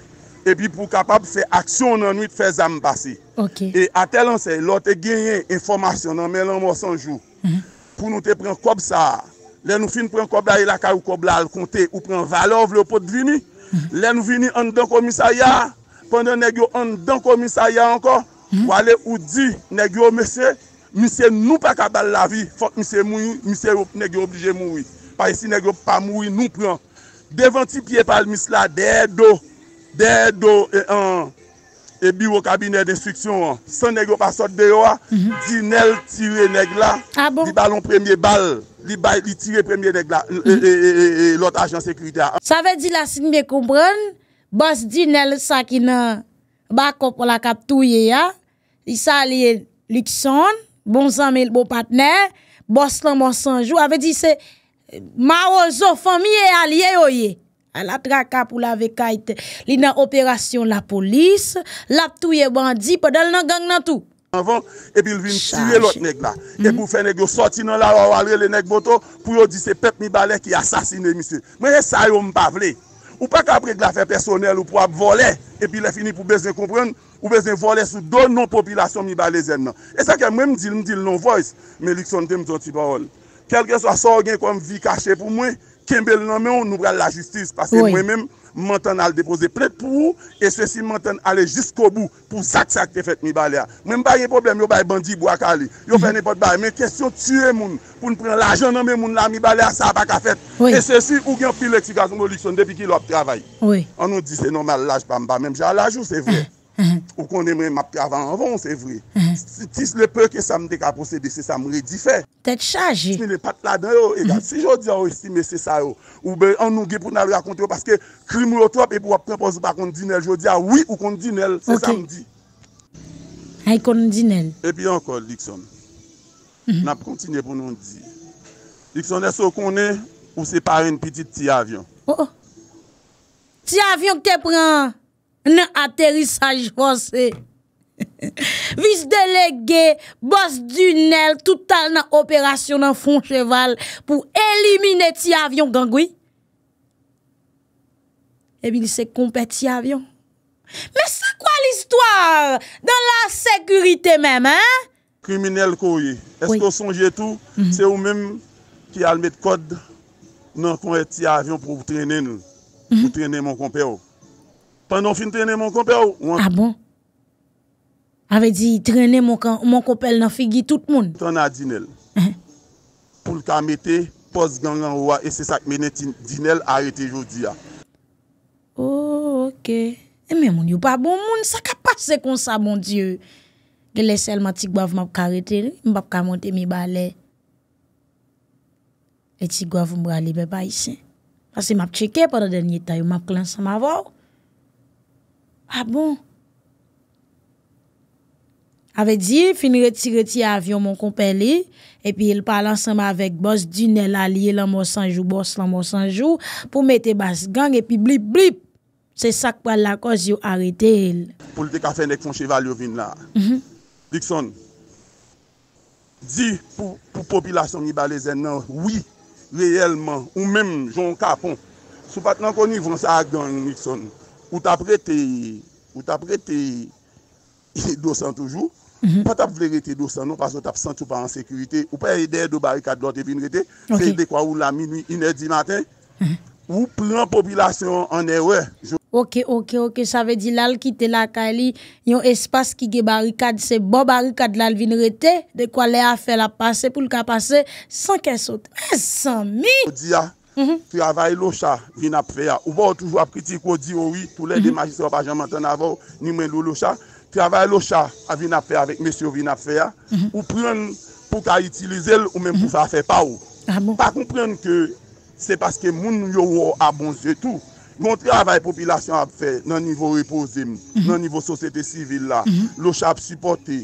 epi pou kap ap fe aksyon anou it fe zanm pasi. E ate lan se, lò te genye informasyon nan men lan mò sanjou. Pou nou te pren kob sa, lè nou fin pren kob la yi la ka ou kob la al konte, ou pren valov le pot vini, mhm. lè nou vini an don komisa ya, pandan negyo an dan komisa ya anko, wale ou di, negyo mese, mese nou pa kabal la vi, fok mese moui, mese negyo oblije moui, pa isi negyo pa moui, nou pran. Devanti pie pal misla, dedo, dedo, e an, e biro kabine d'instriksyon an, san negyo pa sot dewa, hmm. di nel tire negla, li ah bon? balon premye bal, li tire premye negla, e lot ajan sekurita.
Sa ve di la sin me koubran, Bas dinel sa ki nan bakop la kap touye ya. li sa li likson, bon zanmel bon patner, bos lan bon sanjou. Ave di se, ma ozo famiye a liye A la traka pour la vekayte. Li nan opération la police, la touye bandi, pendant nan gang nan tou. Anvan,
epi l vin tire lot neg la. Mm et hmm. pour faire fe neg dans soti nan la wawalre le neg boto, pou yo di se pep mi bale ki asasine misye. Mwenye sa yo mpavle. Ou pa ka prek la fè personel ou pou ap vole, epi le fini pou bezè kompren, ou bezè vole sou don non-popilasyon mi balè zè nan. E sa ke mwen mdil non-voice, men likson de mdonti parol. Kelke swa sò gen konm vi kache pou mwen, kembe lè nan mè ou nou bral la justice, pase mwen mèm, Mwen tan al depoze prete pou ou E se si mwen tan ale jisk obou Pou sak sak te fet mi bale a Mwen baye yon problem, yon baye bandi bo akali Yon mhm. fene pot baye, mwen kesyon tue moun Poun pren l ajan anbe moun la, mi bale a sa baka fet E se si ou gen pil etikaz mwen likson Depi ki lop travay An nou di se normal laj pa mba Mwen jan laj ou se vwe Mm-hmm. Ou kon emre map ki avan avan, se vre. Mm-hmm. Tis le pe ke samde ka posebe, se sa mre di fe. Tete chaje. E mm-hmm. Si jodi an ou estime se sa ou. Ou be an nouge pou nan lakonte ou. Paske krimou lotrop e pou wap prempos pa konti dinel. Jodi a oui ou konti dinel. Se sa mdi.
A yi konon dinel.
E pi an kol Likson. Nap konti ne pou non di. Likson e so konen ou se pare yon petit ti avyon.
Oh oh. Ti avyon ke preman. nan aterisaj fosè. Vis delege, bos dunel, toutal nan operasyon nan fon cheval pou elimine ti avyon gangwi. Ebi eh li se kompe ti avyon. Me sa kwa l'histoire dan la sekurite mèm, hein?
Kriminel kouye. Esko sonje tou, mhm. se ou mèm ki almet kod nan konye ti avyon pou voutrene nou. Voutrene mhm. moun kompe ou. Pendon fin trene mwen kope ou? A ah bon?
Ave di trene mwen
kope ou nan figi tout moun? Ton a dinel. Eh. Poul ka mette, pos gangan wwa esesak menet dinel arete jodi ya.
Oh, ok. E men moun yu pa bon moun. Sa ka pase kon sa, bon diyo. Gele sel mati gwav mwen karete, mwen mwen karete mwen bale. E ti gwav mwen bale beba isen. Asi mwen cheke pwede denye tayo mwen klan sa mwen vòw. A ah bon? Ave di, fin retire ti avyon mon kompe li, epi el pale ansanma avek bos, di ne la liye lan monsanjou, bos lan monsanjou, pou mete bas gang, epi blip blip, se sak pa la koz yo arete el.
Polite ka fene kwen cheval yo vin la, mhm. Dixon, di pou populasyon ni balèzen nan, oui, leyèlman, ou mèm, joun kapon, sou pat nan koni vonsak dan, Dixon. Ou tap rete dosan toujou, mhm. pa tap vle rete dosan nou, pas ou tap sentou pa an sekurite. Ou pa e dey do barikad lote vin rete, se y dekwa ou la minu iner di maten, mhm. ou plan popilasyon an ewe.
Ok, ok, ok, sa ve di lal ki te la ka li, yon espas ki ge barikad, se bon barikad lal vin rete, dekwa le afe la pase pou l ka pase, san ke sote, ah, san mi!
Travaye mhm. locha vin ap fè ya Ou bon toujou ap kritik ou di oh oui Tou lè de magis wap ajan mantan avò Ni men lou locha Travaye locha a vin ap fè ya mhm. Ou pren pou ka itilize l Ou men pou mhm. fa a fè pa ou Pa komprenn ke se paske moun nou yo wò A bon zè tou Kon travaye popilasyon ap fè Nan nivou repozim Nan nivou sosete sivil la Locha ap supporte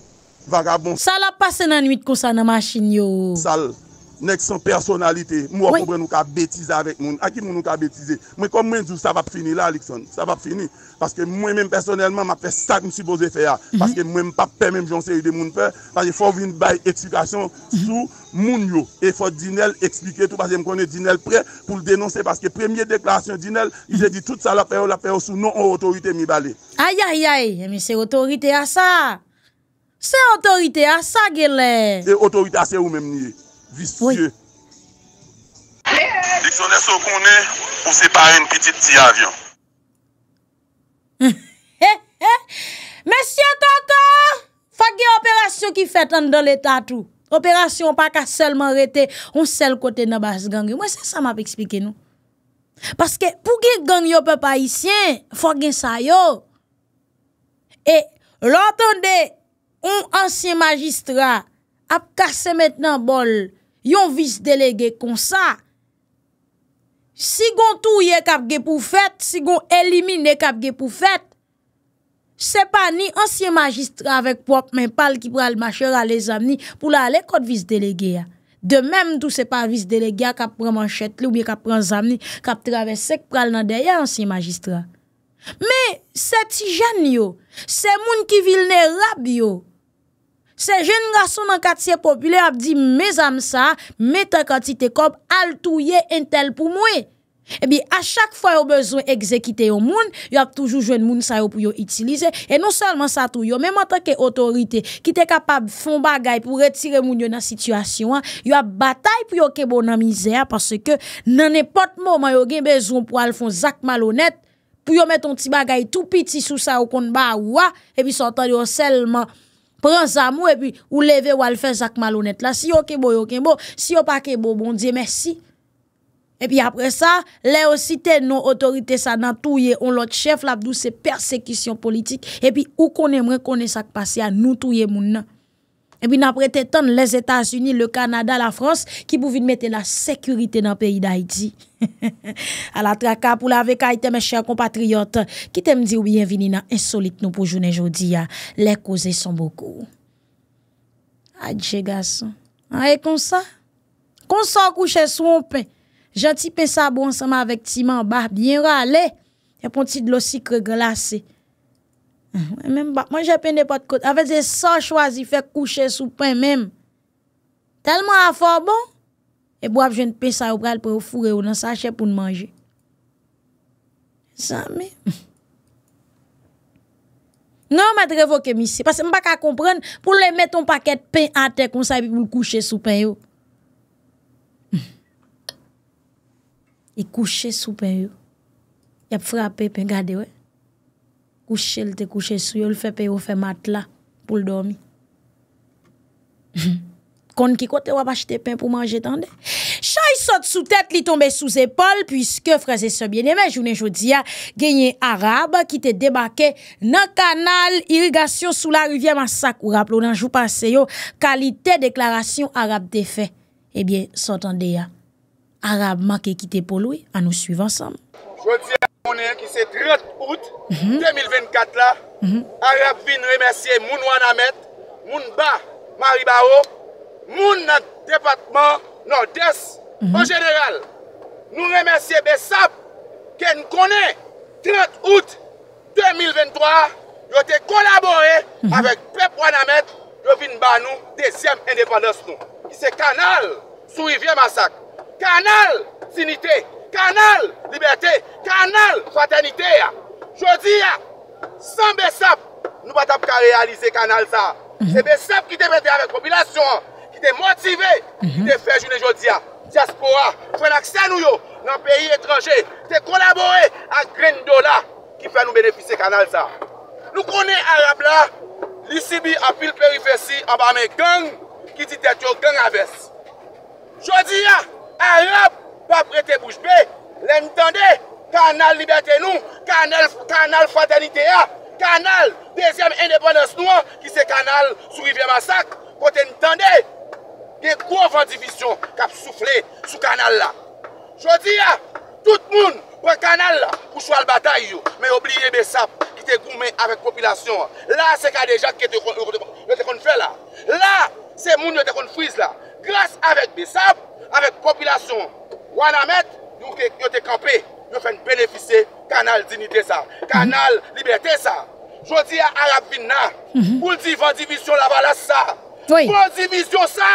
vagabond. Ça
l'a passé dans la nuit comme ça dans machine yo. Sale. Nek sans
personnalité. Moi, oui. nous ka bêtise avec moun. A qui moun nous ka bêtise? Moi, comme moi, ça va finir là, Alexandre. Ça va finir. Parce que moi-même, personnellement, m'a fait ça que je supposé faire. Parce que moi, même pas permis j'en sais de moun peur. Parce qu'il faut une explication mhm. sous moun yo. Et faut Dinel expliquer tout. Parce que je connais Dinel prêt pour le dénoncer. Parce que première déclaration Dinel, il a dit tout ça, la fait, la fait sous non autorité mi balé.
Aïe, aïe, aïe. Mais c'est autorité à ça. Se otorite a sa ge lè.
E otorite a se ou mèm niye. Vis fie.
Dik sonè sou konè,
ou se pare nè piti ti avyon.
Mèsyè tòtò, fò gè operasyon ki fèt an dan lè tatou. Operasyon pa ka selman rete ou sel kote nan bas gangyo. Mwen se sa map ekspike nou. Paske pou gè gangyo pe paisyen, fò gen sa yo. E lòtò de... On ansyen magistra ap kase metnen bol yon vis delege kon sa. Si gon tou ye kap ge pou fet, si gon elimine kap ge pou fet, se pa ni ansyen magistra avek pop men pal ki pral mache rale zamni pou la alekot vis delege ya. De menm tou se pa vis delege ya kap pran manchet li ou bi kap pran zamni kap travesek pral nan deye ansyen magistra. Me, se ti jan yo, se moun ki vilne rab yo. Se jen nga son nan katiye popule ap di, me zam sa, me ta kati te kop, al touye entel pou mwe. Ebi, a chak fwa yo bezon ekzekite yo moun, yo ap toujou jwen moun sa yo pou yo itilize, e non selman sa touyo, menman ta ke otorite, ki te kapab fon bagay pou retire moun yo nan situasyon, yo ap batay pou yo ke bonan mizè, parce ke nan nepot mou man yo gen bezon pou al fon zak malonet, pou yo meton ti bagay tou piti sou sa yo kont ba wwa, ebi sa otan yo selman, Pren sa mou e pi ou leve walfen sak malonet la. Si yo kebo yo kebo, si yo pa kebo bon diye mersi. E pi apre sa, le osite nou otorite sa nan touye on lot chef la pou se persekisyon politik. E pi ou konen mwen konen sak pase a nou touye moun nan. Ebi nan prete ton les Etats-Unis, le Kanada, la Frans, ki pou vin mette la sekurite nan peyi da iti. A la traka pou la vek a ite men chèr kompatriyot, ki tem di ou bienvini nan insolite nou pou jounen jodi ya. Le koze son boko. Adje gaso. A e konsa? Konsa kou chè swon pen. Janti pen sa bou ansama vek ti man barb, yon ra le. Yon pon ti dlo sikre glase. Mwen jè pen de pat kote, avè zè san chwazi fè kouche sou pen mèm. Telman anfor bon, e bo ap jèn pen sa ou bral pou ou fure ou nan sa chè pou nou manje. Zan mè. Non mè drevo ke misi, pas mè baka komprenn pou lè mèt ton paket pen anter kon sa bi pou kouche sou pen yo. E kouche sou pen yo. Yèp frape pen, gade wè. Kouchè l te kouchè sou yo, l fè pe yo fè matla pou l dormi. Konn ki kote wap achte pen pou manje tan de. Chay sot sou tèt li tombe sou zépol, pwiske freze se biene men, jounen joudiya genye Arab ki te debake nan kanal irrigasyon sou la rivye masak ou raplo nan joupan se yo, kalite deklarasyon Arab te fè. Ebyen, eh sotan de ya, Arab manke ki te poloui, an nou suiv ansam. est qui c'est 30 août
2024 là. Arab vient remercier moun Wanamet, moun ba, Maribaro, moun département département Nord-Est, mhm. général. Nous remercions que mhm. qui ken le 30 août 2023, yo avons collaboré avec pep wana met, yo vin ba nou desyem indépendance nou. canal. massacre. canal sou kanal liberté, kanal fraternité. Jodi ya, san besap, nou bat ap ka realize kanal sa. Se besap ki te prete avèk popilasyon, ki te motive, ki mhm. te fè jounè jodi ya, diaspora, fwen ak sè nou yo, nan peyi etranjè, te kolaborè ak gren do la, ki fè nou benefise kanal sa. Nou konè Arab la, lisi bi apil perifersi, abame gang ki ti tètyo gang avès. Jodi ya, Arab pa prete bouche be, le nitande, kanal Liberté Nou, kanal Fraternité A, kanal Dezièm Indépendence Nou, ki se kanal Souivier Massac, kote nitande, gen koufantifisyon kap soufflé sou kanal la. Chodi ya, tout moun, pou kanal la, pou chou al batay yo, me oubliye Besap, ki te goumen avèk popilasyon. La, se ka deja, yo te kon fè la. La, se moun yo te kon fwiz la. Gras avèk Besap, avèk popilasyon, Wan amet, yon ke yote kampe, yon fen benefise kanal dinite sa, kanal mhm. liberte sa. Jodi a Arab vin na, mhm. pou l di van divisyon la balas sa. Van divisyon sa,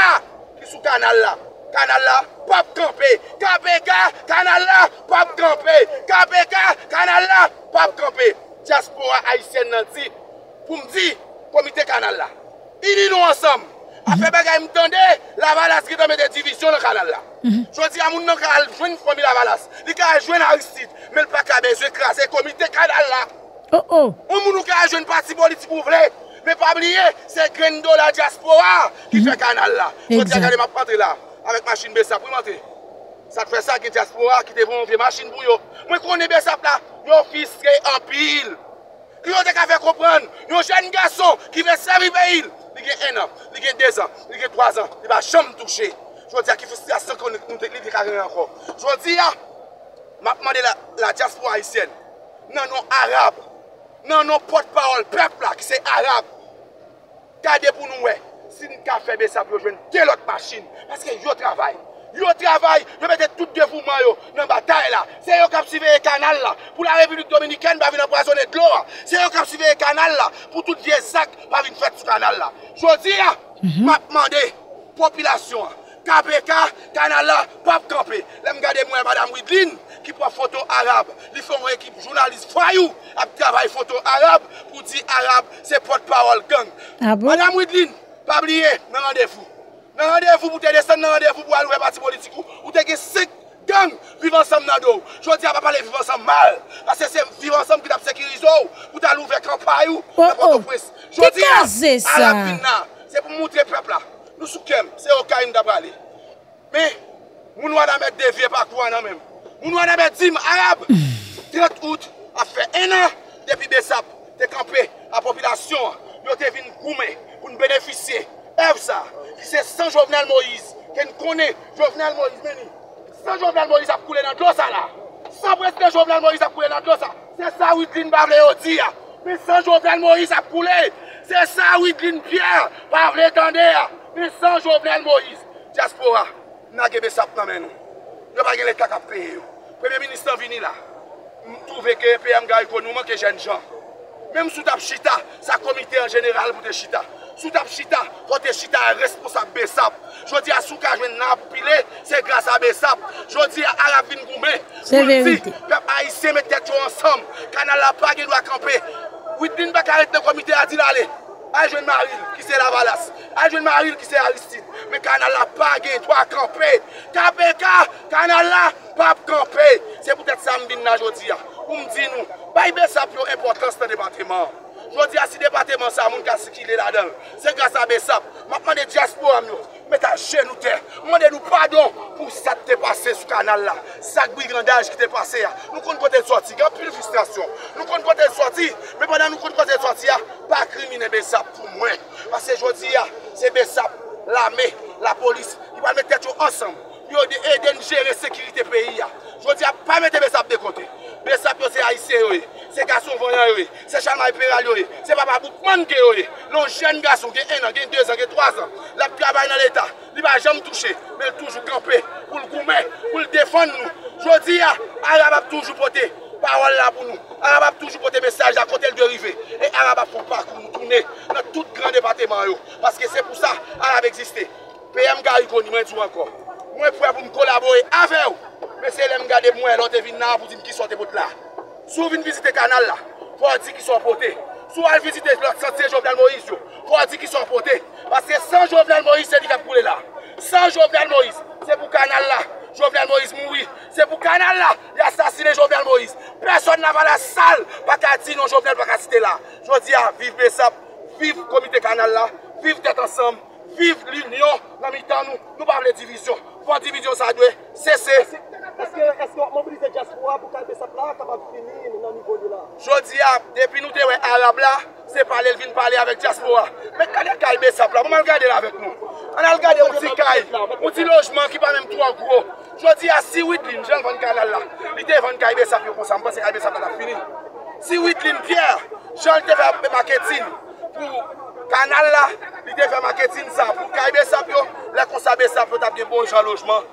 ki sou kanal la. Kanal la, pap kampe. Kampe ga, kanal la, pap kampe. Kampe ga, kanal la, pap kampe. Jaspora Haitien nan di, pou mdi, komite kanal la. Ini nou ansam. Afe bagay mtande, Lavalas gri dame de divisyon nan kanal la. Mhm. Jodi amoun nan kanal jwen Fromi Lavalas. Li ka jwen aristit, men lpaka ben zwe kras, e komite kanal la. Oh, oh. Ou moun nou ka jwen pati boli ti pou vle, men pa blye, se Grendola Diaspora ki fwe mhm. kanal la. Mwen ti a gane map patre la, avek masin besap, ou mante? Sa fwe sa Grendola Diaspora ki te von vwe masin bou yo. Mwen konen besap la, yo fiske apil. Yo te ka fwe kompran, yo jen gason ki ve sari be il. Li gen en an, li gen dez an, li gen twaz an, li ba chanm touche. Jwa di a ki fustre a sen kon li di karen an kon. Jwa di a, mapman de la diaspora Haitien, nan nan Arab, nan nan potpawol pep la ki se Arab. Kade pou nou we, si n ka febe sa brojwen, ke lot pashin, paske yo travay. Yo travay, yo mette tout devou mayo nan batay la. Se yo kap siveye kanal la, pou la republik dominiken bavine ap wazone dlo a. Se yo kap siveye kanal la, pou tout viezak bavine fèt sou kanal la. Chosi a, mhm. map mande, popilasyon a. Kpk, kanal la, papkampi. Lem gade mwen Madame Widlin, ki pou a foto arab. Li fonwe ki jounalize fwayou, ap travay foto arab, pou di arab se potpawol gang. Ah bon? Madame Widlin, bab liye, men randevou. Men randevou pou te destan nan randevou pou alou repati politikou, ou te ge sik geng vivansam nan dou. Jodi ap ap pale vivansam mal, kase se vivansam ki tap sekirizou, ou ta louve kampayou, ap oh, ap oh. apres. Jodi ap, arapina, se pou moutre pepla, nou soukem, se okay mdabrali. Me, moun wadame devye pa kouan nan menm. Moun wadame dim, arap, 30 hmm. out a fe ena, depi besap, te kampe a popilasyon, yo te vin koume, pou nbenefise, ev sa, a, Ki se San Jovenel Moïse Ken kone Jovenel Moïse meni San Jovenel Moïse ap koule nan glosa la San wè se San Jovenel Moïse ap koule nan glosa Se sa Ouidlin Bavle Odi San Jovenel Moïse ap koule Se sa Ouidlin Pierre Bavle Tande San Jovenel Moïse Diaspora, nagebe sap nan meni Nagebe le kakapè Preme minister vini la M touve ke epèm ga ekonouman ke jen jan Mèm sou tap chita Sa komite en general pou te chita Sout ap chita, kote chita, respos ap besap. Jodi asou ka jwen nan ap pile, se grasa besap. Jodi a arap vin goume, jodi pep aise mette tyo ansam. Kanal la pa gen yon akampe. Ouidin baka rette komite adil ale. A jwen maril ki se la valas. A jwen maril ki se a ristin. Men kanal la pa gen yon akampe. Kampen ka, kanal la pa akampe. Se pou tete sa mvin nan jodi a. Ou mdi nou, bay besap yon epotran se te debate man. Jodi a si depate monsa, moun kasi ki le la den. Se grasa besap, mapande diaspo amyot, metan chen nou ten. Mande nou padon pou sa te pase sou kanal la. Sak bi grandaj ki te pase ya. Nou kon kote de soti, gampi de frustrasyon. Nou kon kote de soti, me padan nou kon kote de soti ya, pa krimine besap pou mwen. Pase jodi ya, se besap, la me, la polis, yi pal me tet yo ansan. Yi yo de eden jere sekirite peyi ya. Jodi ya, pa mette besap de kote. Ben sape yo se aise yo e, se gason vanyan yo e, se chamay peralyo e, se baba koukman gen yo e, lon jen gason gen en an, gen deux an, gen trois an, la pya bay nan l'Etat, li ba jen m touche, men toujou kampe, pou l'koume, pou l'defonde nou, jodi ya, araba pou toujou pote, parol la pou nou, araba pou toujou pote, mesaj la kote l'de rive, e araba pou parkou nou, toune, nou tout grand debateman yo, paske se pou sa arabe existe, peye m gariko ni men sou anko, mwen pouye pou m kolabore afe ou, Mwen se lèm gade mwen lò te vin nan pou din ki son te bote la. Sou vin vizite kanal la, pou an di ki son pote. Sou an vizite lò ki sati se Jovenel Moïse yo, pou an di ki son pote. Baske san Jovenel Moïse se di kap pou lè la. San Jovenel Moïse. Se pou kanal la, Jovenel Moïse moui. Se pou kanal la, y asasine Jovenel Moïse. Person nan vana sal, baka ati nou Jovenel baka sitè la. Jou di a, viv besap, viv komite kanal la, viv tèt ansam, viv l'union. Nan mi tan nou, nou pa vle divisyon. Fon divisyon sa dwe, se se. Eske, eske wak moun bilite Dias Moua pou kalbe sapla, tabak filin nan nivou li la? Jodi ya, depi nou te we Arab la, se pale vin pale avek Dias Moua. Mwen kalbe sapla, mwen al gade la vek nou. An al gade ou ti kay, ou ti lojman ki pa menm tou an gro. Jodi ya, si witlin, jen van kanal la, li te van kalbe sapla, kon sanpase kalbe sapla tab filin. Si witlin, fyer, jen te fe maketin, pou kanal la, li te fe maketin sa, pou kalbe sapla, le kon sape sapla, tabi bonjwa lojman.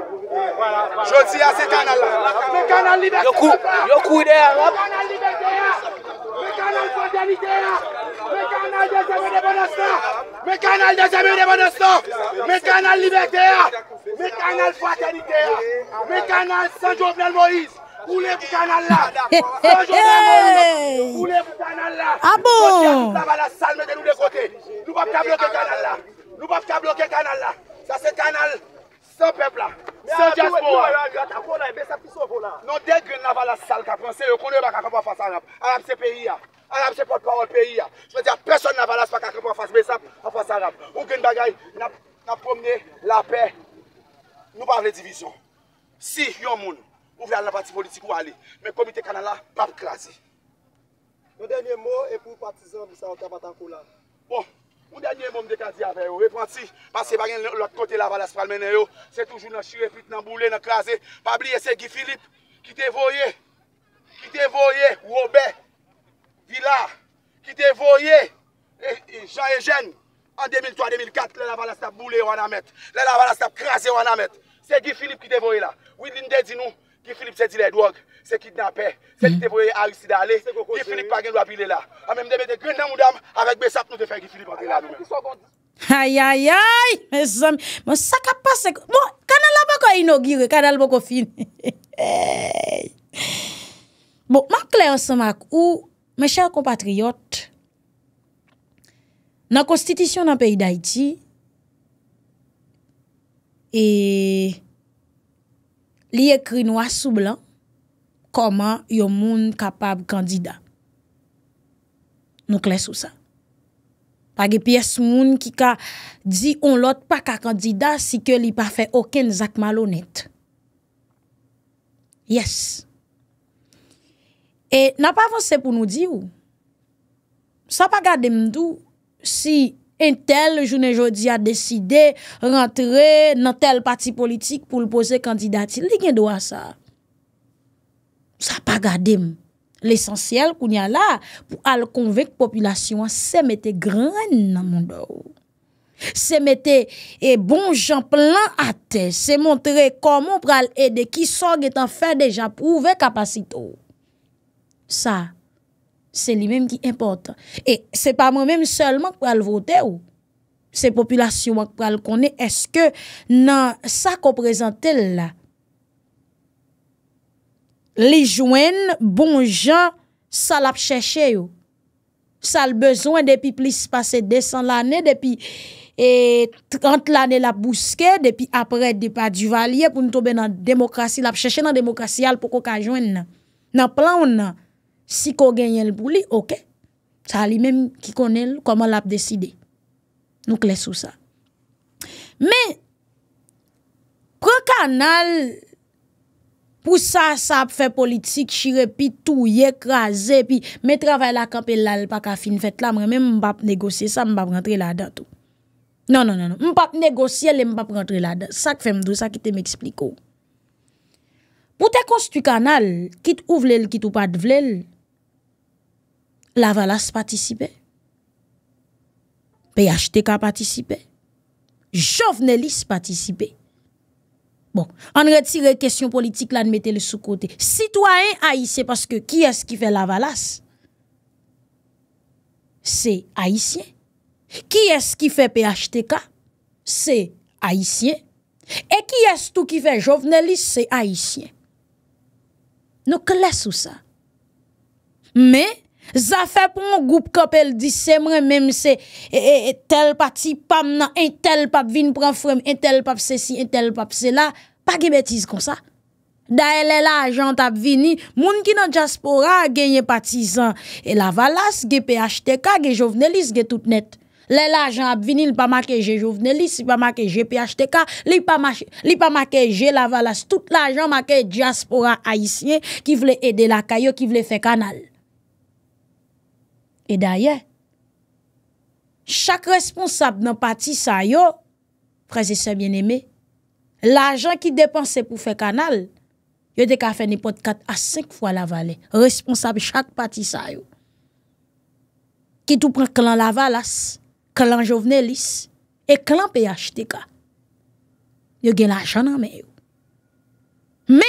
Yo kou de a, rap. Mè kanal Liberté a. Mè kanal Fraternité a. Mè kanal Dezeme de Bonestan. Mè kanal Dezeme de Bonestan. Mè kanal Liberté a. Mè kanal Fraternité a. Mè kanal San Jovnel Moïse. Ou le pou kanal ah bon? la. Ou le pou kanal la. Abo. Nou pa fika blokè kanal la. Nou pa fika blokè kanal la. Sa se kanal. Sèm pepl non, la, sèm jaspou la. Mè a, mè a, mè
a, mè a, mè a, mè a, mè a, mè a.
Non dè gwen nan valas sal ka pransè, yo konè wè baka kèpo wafas Arab. Arab se peyi ya, Arab se potpawol peyi ya. Jwen dè presyon nan valas pakakèpo wafas, bè sap wafas Arab. Ou gwen bagay nan promene la pey. Nou pa vle divizyon. Si yon moun, ou vle al nan bati politik wale, mè komite kanala, pap krasi. Non dènyè mò e pou patizan mè sa wakavata kou la. Bon. Mwen danye mwen mwen dekazi ave yo, repwant si, pas se bagen l ot kote la valas pralmene yo, se toujou nan shirepit, nan boule, nan kaze, pa bliye se Gifilip, ki te voye, ki te voye, woube, vila, ki te voye, jan e jen, an 2003-2004, le la valas tap boule wana met, le la valas tap kaze wana met, se Gifilip ki te voye la, wi linde di nou, Gifilip se di le dwag. Se hmm. ki dnape, se li te voye harisi dale, Gifilip pa gen wapile la. Ame mdeme de gwen nan mdame, Awek besap nou defen Gifilip wapile la.
Ay ay ay, Mwen sakap pa sek, Mwen kanan la baka inogire, Kadal mwen kofine. Mwen kle ansamak ou, Mwen chan kompatriyot, Nan konstitisyon nan peyi da iti, E... Li ekri nou asou blan, Koman yon moun kapab kandida? Nou kles ou sa. Page piyes moun ki ka di on lot pa ka kandida si ke li pa fe oken zak malonet. Yes. E nan pa avanse pou nou di ou. Sa pa gade mdou si entel jounen jodi a deside rentre nan tel pati politik pou l'pose kandida ti. Ndi gen do a sa a? Sa pa gade m, l'esensyel koun ya la pou al konvek populasyon an se mette gran nan moun do. Se mette e bon jan plan ate, se montre koman pou al ede ki son getan fe deja pou ve kapasito. Sa, se li menm ki importan. E se pa m menm selman pou al vote ou, se populasyon an pou al kone, eske nan sa ko prezante l la. Li jwen, bon jan, sa lap chèche yo. Sa lbezwen depi pli se pase 200 l'anè, depi 30 e, l'anè lap bouske, depi apre depa du valye pou nou tobe nan demokrasi. Lap chèche nan demokrasi al pou koka jwen nan. Nan plan nan. Si ko genyen lbou li, ok. Sa li menm ki konel koman lap deside. Nou klesou sa. Me, pou ka nan... Pou sa sa ap fe politik, chire pi tou, yek, raze, pi me travay la kape lal, pa ka fin fet la, mremen mbap negosye sa, mbap rentre la da tou. Non, non, non, non, mbap negosye le mbap rentre la da. Sa k fe mdou, sa ki te m ekspliko. Pou te konstu kanal, kit ou vlel, kit ou pa dvlel, la vala se patisipe. Pè yach te ka patisipe. Jovneli se patisipe. Bon, on retire question politique là, on mette le sous côté. Citoyen haïtien, parce que qui est-ce qui fait la valasse? C'est haïtien. Qui est-ce qui fait PHTK? C'est haïtien. Et qui est-ce tout qui fait Jovenel? C'est haïtien. Nous classons ça. Mais, Za fe pou moun goup kopel disemre mem se, e, e, e, tel pati pam nan, entel pap vin pran fwem, entel pap se si, entel pap se la, pa ge betiz kon sa. Da e lè la ajant ap vini, moun ki nan diaspora genye patizan, e la valas, ge PHTK, ge jovnelis, ge tout net. Lè la ajant ap vini, l pa ma ke ge jovnelis, l pa ma ke ge PHTK, l pa ma ke ge la valas, tout la ajant ma ke diaspora aisyen, ki vle ede la kayo, ki vle fe kanal. E daye, chak responsab nan pati sa yo, prezi se mjen eme, la jan ki depanse pou fe kanal, yo dek a fe nipot kat as 5 fwa la vale, responsab chak pati sa yo. Ki tou prek klan la valas, klan jovnelis, e klan pe yach te ka. Yo gen la jan anme yo. Me,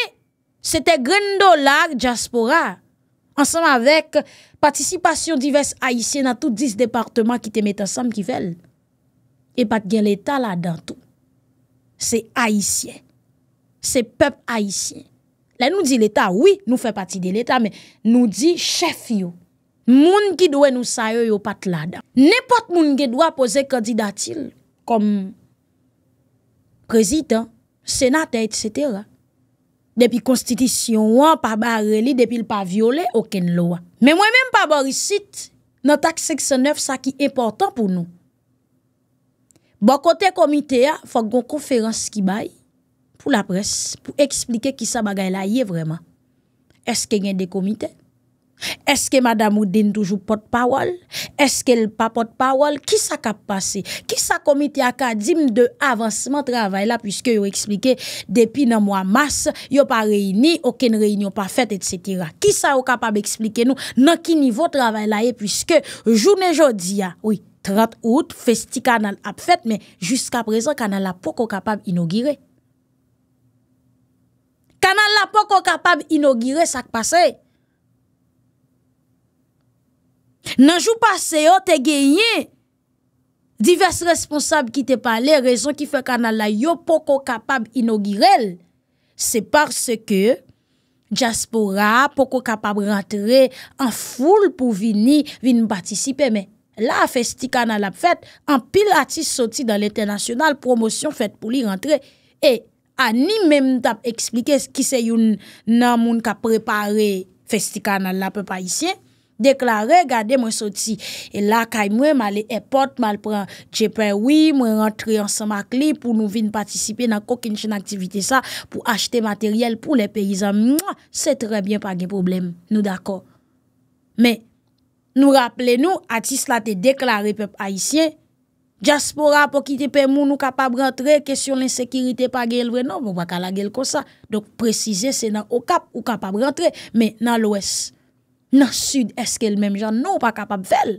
se te grendolak diaspora, ansam avek Patisipasyon divers haisyen nan tout dis departement ki te met ansem ki vel. E pat gen l'Etat la dan tout. Se haisyen. Se pep haisyen. La nou di l'Etat, oui, nou fe pati de l'Etat, men nou di chef yo. Moun ki dwe nou saye yo pat la dan. Nepot moun ki dwe apose kandidatil, kom prezitan, senate, etc., Depi konstitisyon wan, pa bareli, depi l pa viole, oken lowa. Men mwen menm pa borisit, nan tak seksen 9, sa ki important pou nou. Bo kote komite a, fok gon konferans ki bay pou la pres, pou eksplike ki sa bagay la ye vreman. Eske gen de komite a? Eske madame Oudine toujou potpawol? Eske l pa potpawol? Ki sa kap pase? Ki sa komite akadim de avanseman travay la? Piske yon eksplike depi nan mwa mas Yon pa reyni, oken reyni yon pa fet et cetera Ki sa yon kapab eksplike nou nan ki nivou travay la e? Piske jounen jodi ya ah, Oui, 30 out, festi kanal ap fet Men, jiska prezen kanal la poko kapab inogire Kanal la poko kapab inogire sa kpase e? Nanjou pa seyo te genye Divers responsab ki te pale Rezon ki fe kanal la yo Poko kapab inogirel Se parce ke Djaspora poko kapab rentre An foul pou vini Vin batisipe La festi kanal ap fet An pil atis soti dan l'internasyonal Promosyon fet pou li rentre E an ni mem tap eksplike Ki se yon nan moun ka prepare Festi kanal la pe pa isye deklare, gade mwen sot si. E la kay mwen, mwen le epote, mwen le pren chepen wii, mwen rentre yon samak li pou nou vin patisipe nan kokin chen aktivite sa pou achete materyel pou le peyizan. Mwen, se trebyen pa gen problem. Nou dako. Men, nou rappele nou, ati sla te deklare pep aisyen, diaspora pou kite pe moun ou kapab rentre, kesyon l'insekirite pa gen elve, non, mwen bon, wakala gen kon sa. Dok, precize, se nan okap ou kapab rentre, men nan l'OES. nan sud eske l menm jan nou pa kapab fel.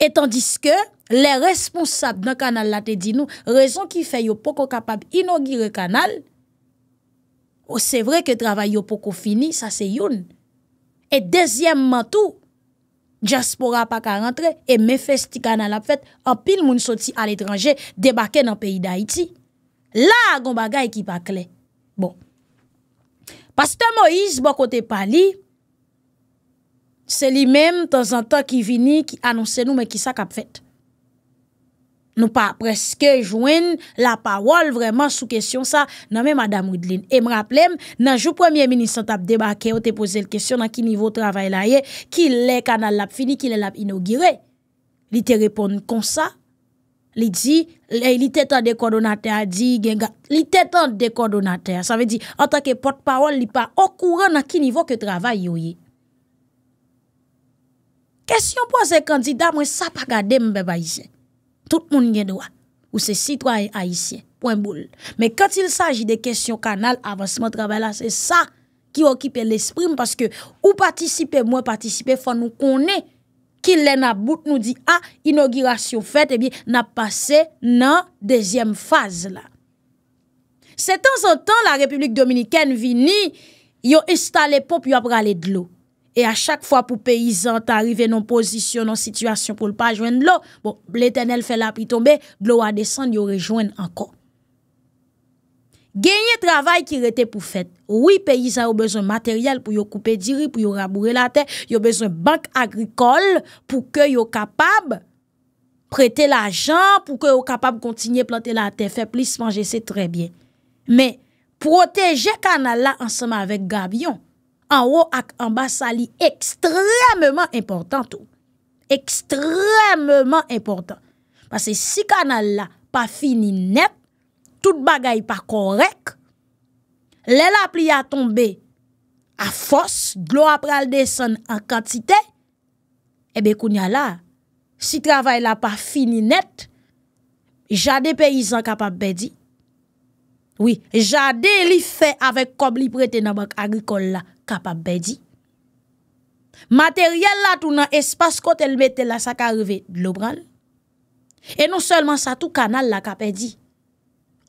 Et tandis ke, le responsab nan kanal la te di nou, rezon ki fe yo poko kapab inogire kanal, ou oh, se vre ke travay yo poko fini, sa se youn. Et dezyemman tou, diaspora pa ka rentre, e me fes ti kanal ap fet, apil moun soti al etranje, debake nan peyi da iti. La, gom bagay ki pa kle. Bon. Pasta Moïse, bok o te pali, se li mem tan zan tan ki vini ki anonsen nou men ki sa kap fèt. Nou pa preske jwen la pawol vreman sou kesyon sa nan men Madame Rydlin. E mrap lem, nan jou Premier Ministre an te ap debake, an te pose l kesyon nan ki nivou travay la ye, ki le kanal ap fini, ki le ap inogire, li te repon kon sa. Li di, e, li tetan deko donate a, di gengan, li tetan deko donate a. Sa ve di, anta ke potpawol li pa okouran an ki nivou ke travay yo ye. Kesyon pou anse kandida, mwen sa pa gade mbebe Aisyen. Tout moun gen doan, ou se sitwa ay Aisyen, pou en boule. Men ket il saji de kesyon kanal avansman travay la, se sa ki okipe l'esprim. Paske ou patisipe, mwen patisipe, fon nou konen. ki lè na bout nou di a ah, inaugurasyon fèt e eh bi na pase nan dezyem faz la. Se tan san tan la Republik Dominikèn vini, yo installe pop yo ap rale dlo. E a chak fwa pou peyizan ta arrive non posisyon, non situasyon pou l pa ajwen dlo, bon, l'Etenel fè la pi tombe, dlo a desan yo rejwen ankon. genye travay ki rete pou fet. Ouwi peyi sa yo bezon materyal pou yo koupe diri, pou yo raboure la ten, yo bezon bank agrikol pou ke yo kapab prete la jan pou ke yo kapab kontinye plante la ten, fepli se manje se trebyen. Me, proteje kanal la ansama vek Gabion, anwo ak ambas sali ekstrememan importan tou. Ekstrememan importan. Pase si kanal la pa fini net, tout bagay pa korek, lè la pli a tombe a fos, glou apral desan an kantite, ebe kounya la, si travay la pa fini net, jade peyizan kapab bedi, oui, jade li fe avek kob li prete nan bank agrikol la kapab bedi. Materyel la tou nan espas kot el mette la sakarve dlo bran, e nou selman sa tou kanal la kapab bedi.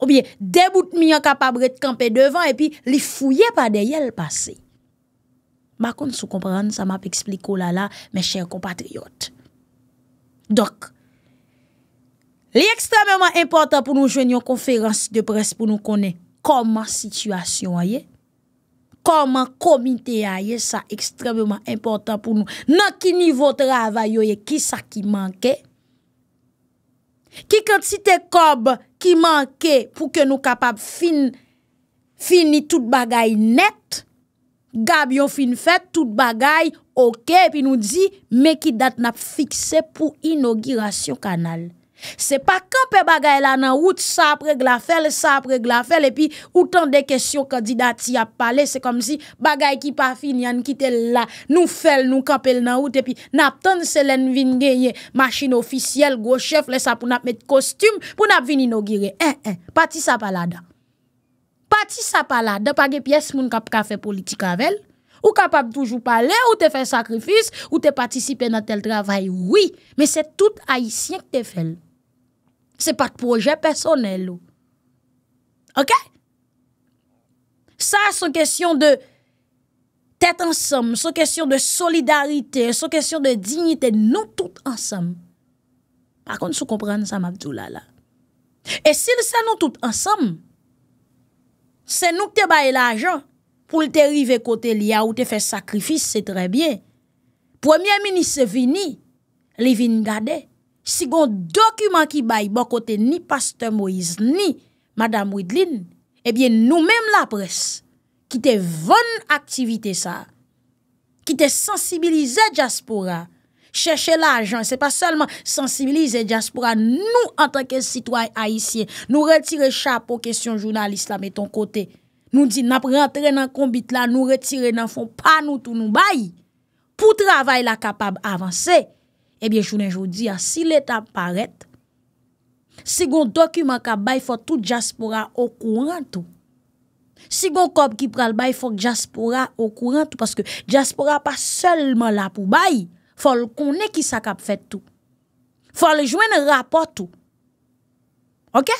Ou biye, debout mi yon kapabre te kampe devan, epi li fouye pa de yel pase. Ma kon sou kompran, sa ma pe ekspliko lala, men chèr kompatriyot. Dok, li ekstremèman importan pou nou jwen yon konferansi de pres pou nou konen koman situasyon a ye, koman komite a ye, sa ekstremèman importan pou nou. Nan ki nivou travay yo ye, ki sa ki manke? Ki kantite kob, ki manke pou ke nou kapap fin ni tout bagay net, gab yon fin fet tout bagay, ok, pi nou di, me ki dat nap fikse pou inaugurasyon kanal. Se pa kape bagay la nan wout, sa preg la fel, sa preg la fel, epi outan de kesyon kandida ti ap pale, se kom si bagay ki pa fin yan kite la, nou fel, nou kape l nan wout, epi nap ton selen vin genye, machin ofisiyel, gochef, lesa pou nap met kostyum, pou nap vin inogire. En, eh, en, eh, pati sa pala da, pati sa pala da, page piyes moun kap kafe politika vel, ou kap ap toujou pale, ou te fe sakrifis, ou te patisipe nan tel travay, oui, men se tout ayisyen ke te fel. Se pat proje personel ou. Ok? Sa son kestyon de tèt ansem, son kestyon de solidarite, son kestyon de dignite, nou tout ansem. Par kon sou kompren sa ma vzoula la. E sil sa nou tout ansem, se nou k te baye la jan pou l te rive kote li ya ou te fè sakrifis, se tre bie. Premier ministre vini, li vini gadey. Si gon dokumen ki bayi bon kote ni Pastor Moïse ni Madame Ouidlin, ebyen nou menm la pres, ki te ven aktivite sa, ki te sensibilize Diaspora, chèche la ajan, se pa selman sensibilize Diaspora, nou an tanke sitwoy haisyen, nou retire cha po kesyon jounalis la meton kote, nou di nap rentre nan kombit la, nou retire nan fon pa nou tou nou bayi, pou travay la kapab avanse. Ebyen, jounen, joun di ya, si let ap paret, si goun dokumen ka bay, fò tout jaspura okou rentou. Si goun kop ki pral bay, fò jaspura okou rentou. Paske jaspura pa selman la pou bay, fò l konen ki sa kap fèt tou. Fò l jwen rapot tou. Ok?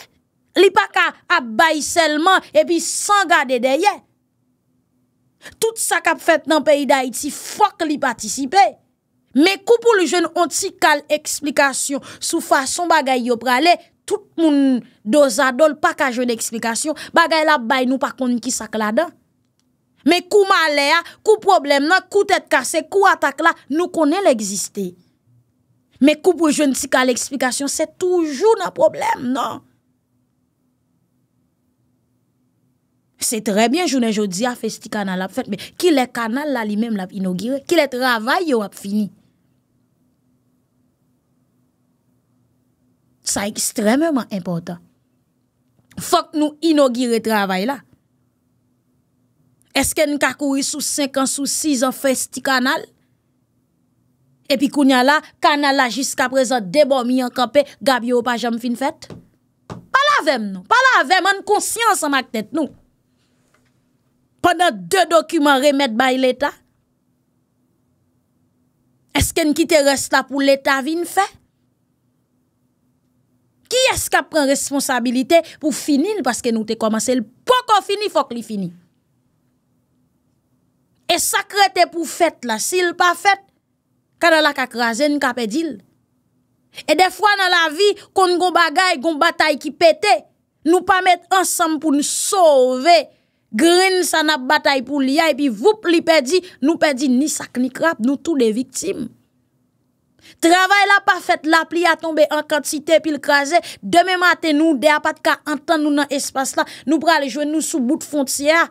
Li pa ka ap bay selman, epi sanga de deye. Tout sa kap fèt nan peyi da iti fòk li patisipe. Mè kou pou lè joun an ti kal eksplikasyon sou fason bagay yo pralè, tout moun dozadol pa ka joun eksplikasyon, bagay la bay nou pa kon ki sak la dan. Mè kou malè a, kou problem nan, kou tèt kase, kou atak la, nou konen lè egzistè. Mè kou pou lè joun an ti kal eksplikasyon, se toujou nan problem nan. Se trè bè joun en joudi a fe sti kanal ap fèt, mè ki lè kanal la li mèm ap inogire, ki lè travay yo ap finit. Sa ekstrememan impotant. Fok nou inogire travay la. Eske nou kakouri sou 5 an, sou 6 an fè sti kanal? Epi kounya la, kanal la jiska prezant debon mi an kapè, gabi ou pa jam fin fèt? Palavem nou, palavem, an konsyans an mak tèt nou. Pendant 2 dokumen remèd bay l'Etat, eske nou kite resta pou l'Etat vin fè? ki eska pren responsabilite pou finil paske nou te komanse, l pou kon fini fok li fini. E sakre te pou fet la, si l pa fet, kada la kakrazen, ka pedil. E defwa nan la vi, kon goun bagay, goun batay ki pete, nou pa met ansam pou nou sove, grin sanap batay pou liya, epi vup li pedi, nou pedi ni sak ni krap, nou tou de viktim. Travay la pa fèt, la pli a tombe an kantite pil kaze. Deme maten nou de apat ka antan nou nan espas la. Nou pral jwen nou sou bout fontya.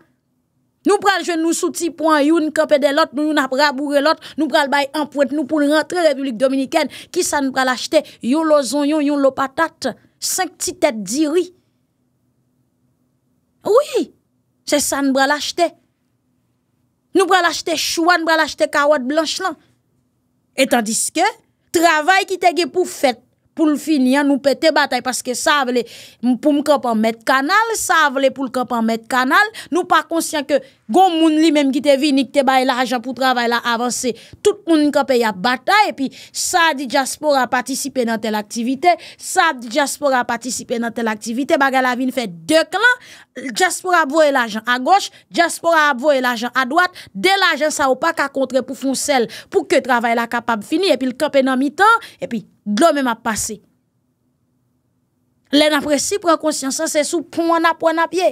Nou pral jwen nou sou ti po an yon kapè de lot. Nou yon ap raboure lot. Nou pral bay an pou et nou pou rentre Republik Dominikèn. Ki sa nou pral achete? Yon lo zonyon, yon lo patat. Sank ti tèt di ri. Ouye, se sa nou pral achete. Nou pral achete chouan, nou pral achete kawad blanche lan. Et an diske... Travay ki te ge pou fet pou l finian nou pete batay. Paske sa vle pou m kapan met kanal, sa vle pou l kapan met kanal, nou pa konsyen ke... Gon moun li menm ki te vi, ni ki te baye la ajan pou travay la avanse, tout moun kope ya batay, e pi sa di Jaspora patisipe nan tel aktivite, sa di Jaspora patisipe nan tel aktivite, baga la vi ne fe dek lan, Jaspora abvoye la ajan a goshe, Jaspora abvoye la ajan a dwat, de la ajan sa ou pa ka kontre pou fonsel, pou ke travay la kapab fini, e pi l kopen nan mitan, e pi do menm ap pase. Len apresi, pren konsyansan, se sou pou anapou anapye,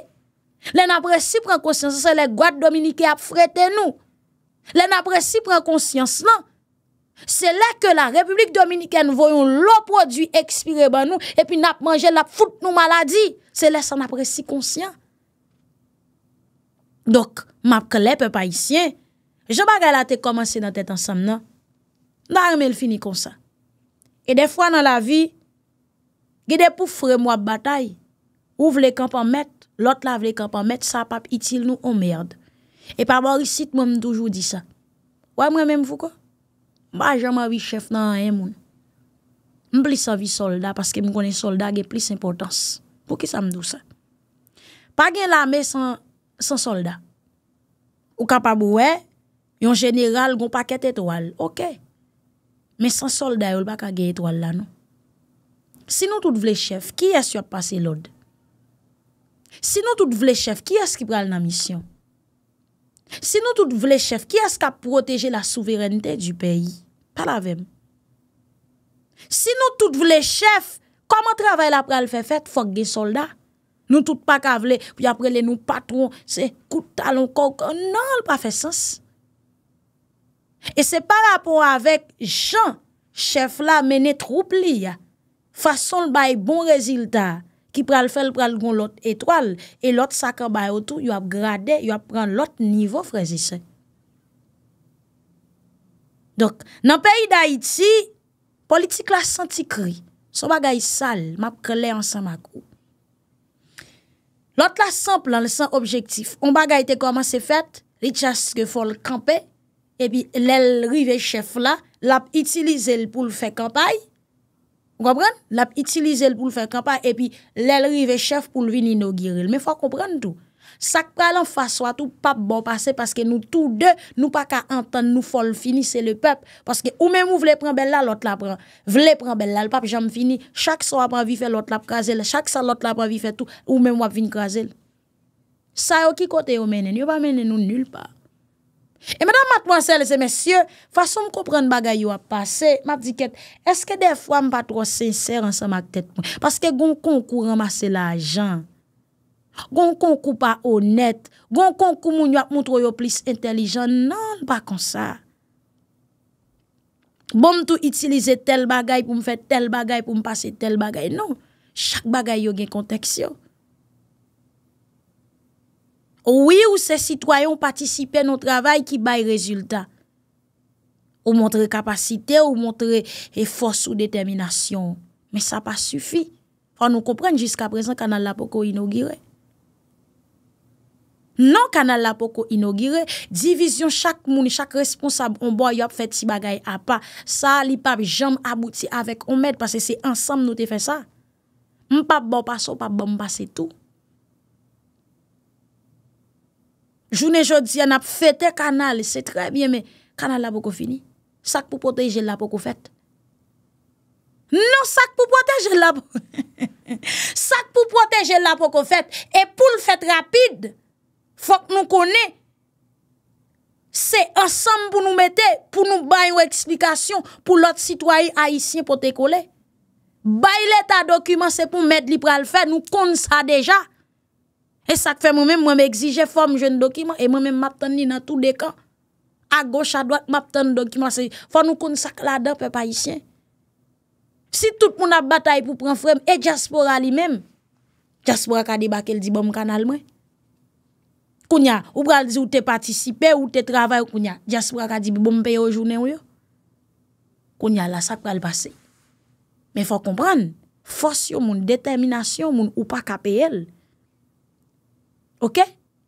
Le nan apresi pren konsyansman, se le gwaad Dominike ap frete nou. Le nan apresi pren konsyansman, se le ke la Republik Dominiken voyon lo prodwi ekspire ban nou, epi nan ap manje la foute nou maladi, se le san apresi konsyansman. Dok, map klepe pa isyen, joban gala te komanse nan tet ansam nan, nan armen finikonsan. E defwa nan la vi, gede pou fremwa batay, ouv le kampan met, lot la vle ka pa met sa pap itil nou o merd. E pa bo risit moun mdoujou di sa. Ou a mwen mwen mvou ko? Ba jaman vi chef nan en eh, moun. Mpli sa vi solda, paske m konen solda ge plis impotans. Pou ki sa mdou sa? Pa gen la me san solda. Ou ka pa bo we, yon general gon paket eto al. Ok. Men san solda yon baka ge eto al la nou. Sinon tout vle chef, ki es yot pase lod? Sinon tout vle chef, ki as ki pral nan misyon? Sinon tout vle chef, ki as ka proteje la souverenite du peyi? Par la vem. Sinon tout vle chef, koman travay la pral fe fet, fok gen soldat? Nou tout pa kavle, pou apre le nou patron, se kouta lankon, nan l pa fe sens. E se pa rapon avek, jan, chef la menet troupli ya, fason l bay bon reziltat, ki pral fel pral goun lot etwal, e lot sakabay otou, yo ap grade, yo ap pran lot nivou frezise. Dok, nan peyi da iti, politik la santi kri, so bagay sal, map krele ansan ma kou. Lot la samp lan, san objektif, on bagay te koman se fet, li chaske fol kampe, e bi lel rive chef la, lap itilize l pou l fekampay, Gopran? L ap itilize l pou l fè kampa e pi lè l rive chef pou l vin ino girel. Men fwa kompran tout. Sak pa lan fwa swa tout pap bon pase paske nou tout de nou pa ka antan nou fol fini se le pep. Paske ou men mou vle pran bella l ot la pran. Vle pran bella l pap jam fini. Chak sa wap an vi fè l ot la prase l. Chak sa l ot la pran vi fè tout ou men mou ap vin prase l. Sa yo ki kote yo menen? Yo pa menen nou nul pa. E mèdam mat mwansè lese, mèsyè, fasyon m koupren bagay yo ap pase, m ap di kèt, eske defwa m pa tro sènsèr an sa m ak tèt mwen? Paske goun konkou ramase la ajan, goun konkou pa onèt, goun konkou moun yo ap moutro yo plis entelijan, nan, pa konsa. Bon m tou itilize tel bagay pou m fè tel bagay pou m pase tel bagay, nan, chak bagay yo gen konteksyon. Ouwi ou se sitwoyon patisipe nou travay ki bay rezultat. Ou montre kapasite, ou montre e fos ou determinasyon. Men sa pa sufi. Fa nou komprenn jiska prezen kanal la poko inogire. Non kanal la poko inogire, divizyon chak mouni, chak responsab, on bo a yop fet si bagay a pa, sa li pa bi jam abouti avek, on med pase se ansam nou te fe sa. M pa bo pa so, pa bo m pa se tou. Jounen jodi, an ap fete kanal, se tre bie men, kanal la pou kon fini. Sak pou poteje la pou kon fete. Non, sak pou poteje la pou kon fete. E pou l fete rapide, fok nou konen. Se ansan pou nou mette, pou nou bay ou eksplikasyon, pou lot sitwayi haisyen pou te kole. Bay leta dokumen, se pou mette li pral fete, nou kon sa deja. E sak fe mwen men mwen mè exije fòm jen dokiman, e mwen men map tè nè nan tout dekà. A goch a dòk map tè nè dokiman, se fòm nou kon sak la dòpè pa isyè. Si tout moun ap batay pou pran frem, e diaspora li men, diaspora ka di bakèl di bom kanal mwen. Kounya, ou pral di ou te patisipe, ou te travèl, kounya, diaspora ka di bom pe yo jounè ou yo. Kounya la sak pral basè. Men fò kompran, fòs yo moun, determinasyon moun, ou pa kapè el. Ok?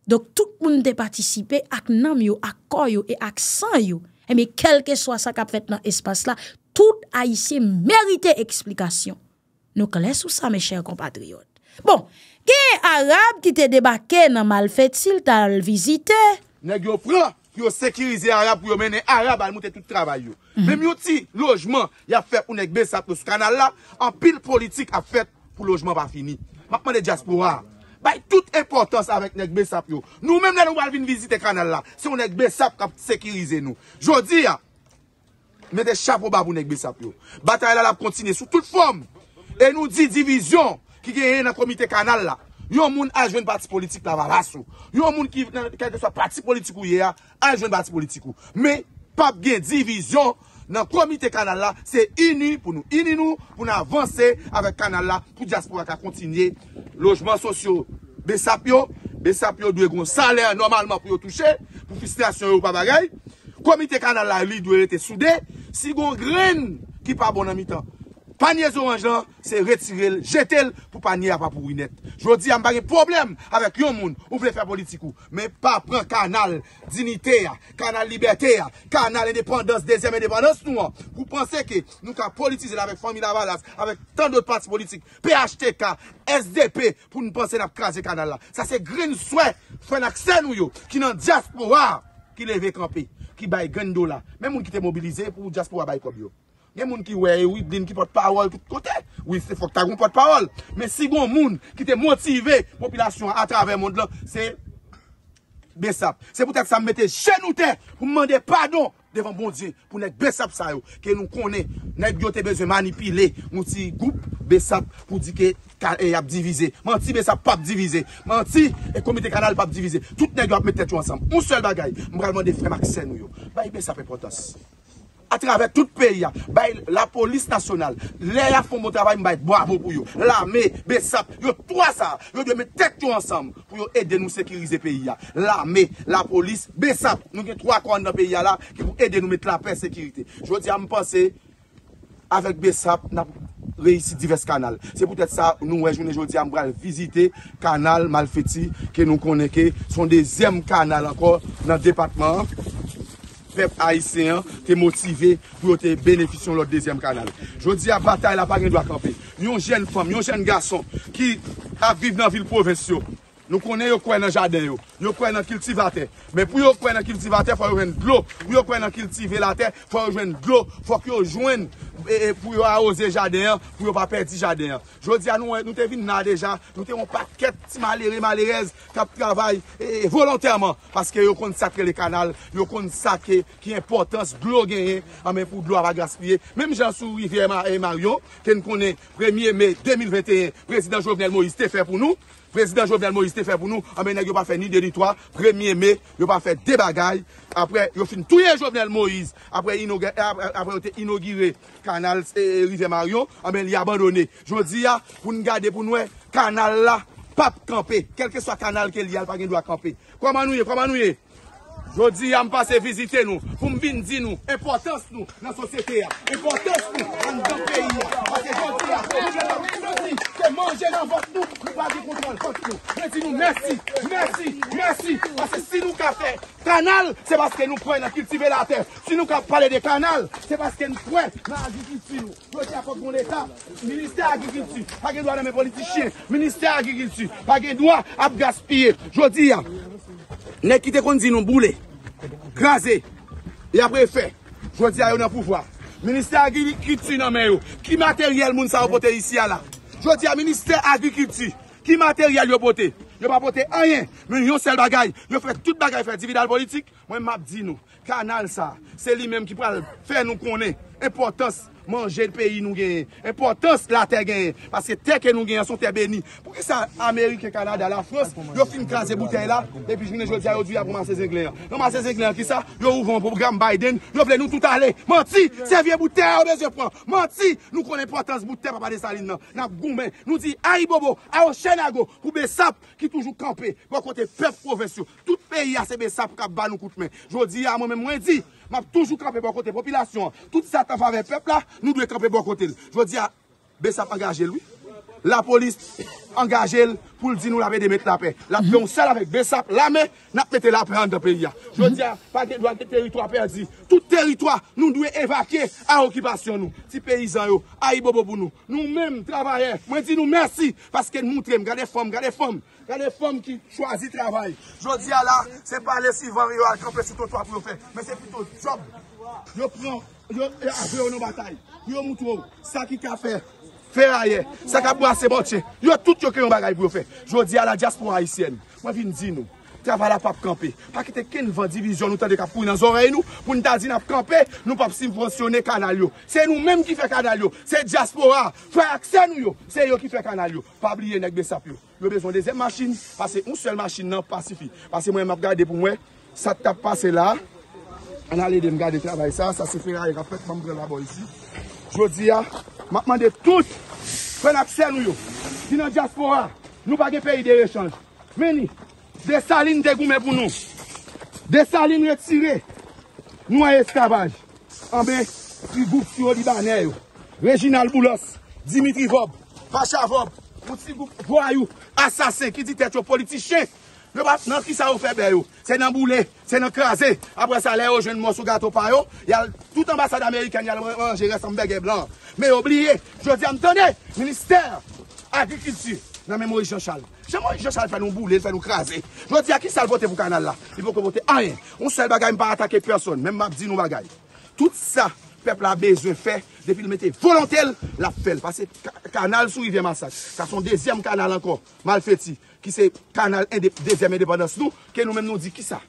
Dok tout moun de patisipe ak nam yo, ak kor yo, ak san yo. E mi kelke so asak ap fet nan espas la, tout a isi merite eksplikasyon. Nou kles ou sa, me chèr kompatriot? Bon, ki Arab ki te debake nan mal fet sil tan al vizite? Nèk yo fran, yo
sekirize Arab, yo menen Arab al moutetout travay yo. Mèm yo ti lojman, ya fet unèk besap nou su kanal la, an pil politik a fet pou lojman pa fini. Makman de diaspora, Bay tout importans avèk nèk Besap yo. Nou mèm nè nou wav vin vizite kanal la. Se yon nèk Besap kap sekirize nou. Jodi ya. Mète chapo babou nèk Besap yo. Batay la la kontine sou tout form. E nou di divizyon. Ki genye nan komite kanal la. Yon moun anjwen bati politik la va rasou. Yon moun ki kenye sa bati politik ou ye ya. Anjwen bati politik ou. Me pap gen divizyon. Nan komite kanal la, se inu pou nou inu nou, pou nou avanse avèk kanal la pou diaspora ka kontinye lojman sosyo. Besapyo, besapyo dwe gon salè an normalman pou yo touche, pou fisteasyon yo pa bagay. Komite kanal la li dwe lete soude, si gon gren ki pa bon an mitan. Manyez orange lan, se retirel, jetel, pou pa nye apapou inet. Jodi, yon bagi problem avek yon moun, ou vle fè politikou. Men pa pran kanal, dinite ya, kanal liberté ya, kanal endepandans, dezyem endepandans nou an. Vou panse ke nou ka politize la vek famil avalas, avek tan dot pats politik, PHTK, SDP, pou nou panse nap krasye kanal la. Sa se grin souè, fwen akse nou yo, ki nan diaspora ki leve kampi, ki bay gendo la. Men moun ki te mobilize pou diaspora bay koub yo. Nye moun ki wè, wè wi blin ki potpawol tout kote, wè se fok tagoun potpawol. Mè sigon moun ki te motive popilasyon a travè moun lò, se besap. Se pou tèk sa mwete chenoute pou mwende padon devan bon diye pou nèk besap sa yo. Ke nou konè, nèk yo te bezwe manipile, mwenti goup besap pou dike e ap eh, divize. Mwenti besap pa ap divize, mwenti e komite kanal pa ap divize. Tout nèk yo ap mwete chou ansam. Mwen sel bagay, mwen ral mwende frem akse nou yo. Bay besap e potos. A traver tout peyi ya, bay la polis nasyonal, le la fon mo trabay m bayt, bravo pou yo. La me, besap, yo troa sa, yo de met tek tou ansam, pou yo ede nou sekirize peyi ya. La me, la polis, besap, nou ke troa kwan nan peyi ya la, ki pou ede nou met la pen sekirite. Jodi am pase, avek besap, nap reisi divers kanal. Se poutet sa, nou wejounen jodi am bral vizite kanal, mal feti, ke nou koneke, son dezem kanal akor nan departman. peuple haïtien est motivé pour bénéficier de notre deuxième canal. Je dis à la bataille, la bataille doit camper. Nous a une jeune femme, une jeune garçon qui vivent dans la ville provinciale. Nou konen yo kwen nan jaden yo, yo kwen nan kiltivate, men pou yo kwen nan kiltivate fwa yo jwen blo, pou yo kwen nan kiltive late fwa yo jwen blo, fwa ki yo jwen e, e, pou yo arose jaden, pou yo pa perdi jaden. Jodia nou te vin nan deja, nou te yon paket malere malerez kap travay e, volantèman, paske yo kon sakre le kanal, yo kon sakre ki importans blo genye, amè pou blo ava gaspye. Mèm jansou Rivière et Marion, ten konen 1è mai 2021, prezident Jovenel Moïse te fè pou nou. Prezident Jovenel Moïse te fè pou nou. Ame nan yo pa fè ni 2, ni 3. Premier me, yo pa fè de bagay. Apre yo fin touye Jovenel Moïse. Apre yo te inogire kanal eh, Rive Mario. Ame li abandone. Jodi ya pou n'gade pou nou e eh, kanal la pap kampe. Kelke sa kanal ke li al pa gen dwa kampe. Kwa man nou ye, kwa man nou ye. Jodi yam pase vizite nou, pou mbin di nou, impotans nou nan sosete ya, impotans nou nan dan peyi yo, masye genji ya, se mwen genan, se mwen genan vot nou, nou bagi kontrol, fote nou, genji nou, mersi, mersi, mersi, masye si nou ka fe kanal, se baske nou pren nan kiltive la ter, si nou ka pale de kanal, se baske nou pren nan agi gilsi nou, fote ya fote kon etan, minister agi gilsi, agi dwa nan men politi chen, minister agi gilsi, agi dwa ap gaspye, jodi yam, Ne kite kon di nou boule Graze E apre fe Jwa di a yo nan poufwa Ministè agri kip ti nan men yo Ki materyel moun sa wapote isi a la Jwa di a ministè agri kip ti Ki materyel yo wapote Yo wapote anyen Men yo sel bagay Yo fwe tout bagay fwe Dividal politik Mwen map di nou Kanal sa Se li menm ki pral fwe nou konen Impotans manje l peyi nou genye, impotans la te genye, paske te ke nou genye sou te beni. Pouke sa Amerike, Kanada, la Frans, yo film krasi e bouten la, depi jine jodi a yo diya pou Massey Zengler. Non Massey Zengler ki sa, yo ouvan pou Graham Biden, yo vle nou tout ale, manti, se vye bouten a yo bezye pran, manti, nou kon impotans bouten pa pa de salin nan, nan goun men, nou di aibobo, a yo chenago, pou besap ki toujou kampe, bon kote pep profesyon. Tout peyi a se besap kap ba nou koutmen. Jodi a, mwen mwen mwen di, M ap toujou krepe bo kote popilasyon. Touti satan fave pepla, nou dwe krepe bo kote. Jou diya, Besap angaje lwi. La polis, angaje l, pou l di nou la pe de mette la pe. La pe yon sel avek Besap, la me, na pete la pe an de pe ya. Jou diya, pa gen doan de teritwa perdi. Tout teritwa, nou dwe evake a okibasyon nou. Ti perizan yo, a i bo bo bo nou. Nou menm travare, mwen di nou mersi. Paske moun trem, gade fom, gade fom. Ya le fom ki chwazi travay. Jodi ala, se pa lesi van ryo akampes yot wap wyo fe. Men se pito job. Yo pran, yo e a ve yon batay. Yo moutro, sa ki ka fe. Fe raye, sa ka pwa se bote. Yo tout yo kre yon bagay wyo fe. Jodi ala, jas pran a isyen. Mwen vin di nou. Traval ap ap kampe. Pakite ken van divizyon nou tan de kap kou nan zorey nou. Poun ta zin ap kampe. Nou pap simprosyonen kanalyo. Se nou menm ki fe kanalyo. Se diaspora. Fren aksen nou yo. Se yo ki fe kanalyo. Pabliye nèk besap yo. Yo bezon de zem masin. Pase un sel masin nan pasifi. Pase mwen map gade pou mwen. Sa tap pase la. An ale de m gade traval sa. Sa se fer aye. Rafet mam gre la bo yisi. Jou di ya. Map mande tout. Fren aksen nou yo. Zinan diaspora. Nou bagi pe ide rechan. Meni. Desaline degoumèpounou, desaline retire, nou a eskavaj, ambè yi goup siro libanè yo, Reginald Boulos, Dimitri Vob, Pacha Vob, mouti goup vwayou, asasè ki di tèt yo politichè, yo bat nan ki sa ou febè yo, se nan boulè, se nan krasè, apre sa lè yo jen mòs ou gato pa yo, yal tout ambassade Amerikan yal anjè resan mbege blan, mè obliye, jò di an tonè, minister, agri-kilti, nan mè mori jò chalou. Chè mwen jò chal fè nou boule, fè nou krasè. Jò di a ki sal votè vou kanal la? Il vò kè votè a yè. On sel bagay m pa atake person. Mèm map di nou bagay. Tout sa, peple a bezè fè de fil metè volantèl la fèl. Pase kanal sou yè mansaj. Sa son dezyèm kanal ankon, mal fèti. Ki se kanal dezyèm indépandans nou. Ke nou mèm nou di ki sa.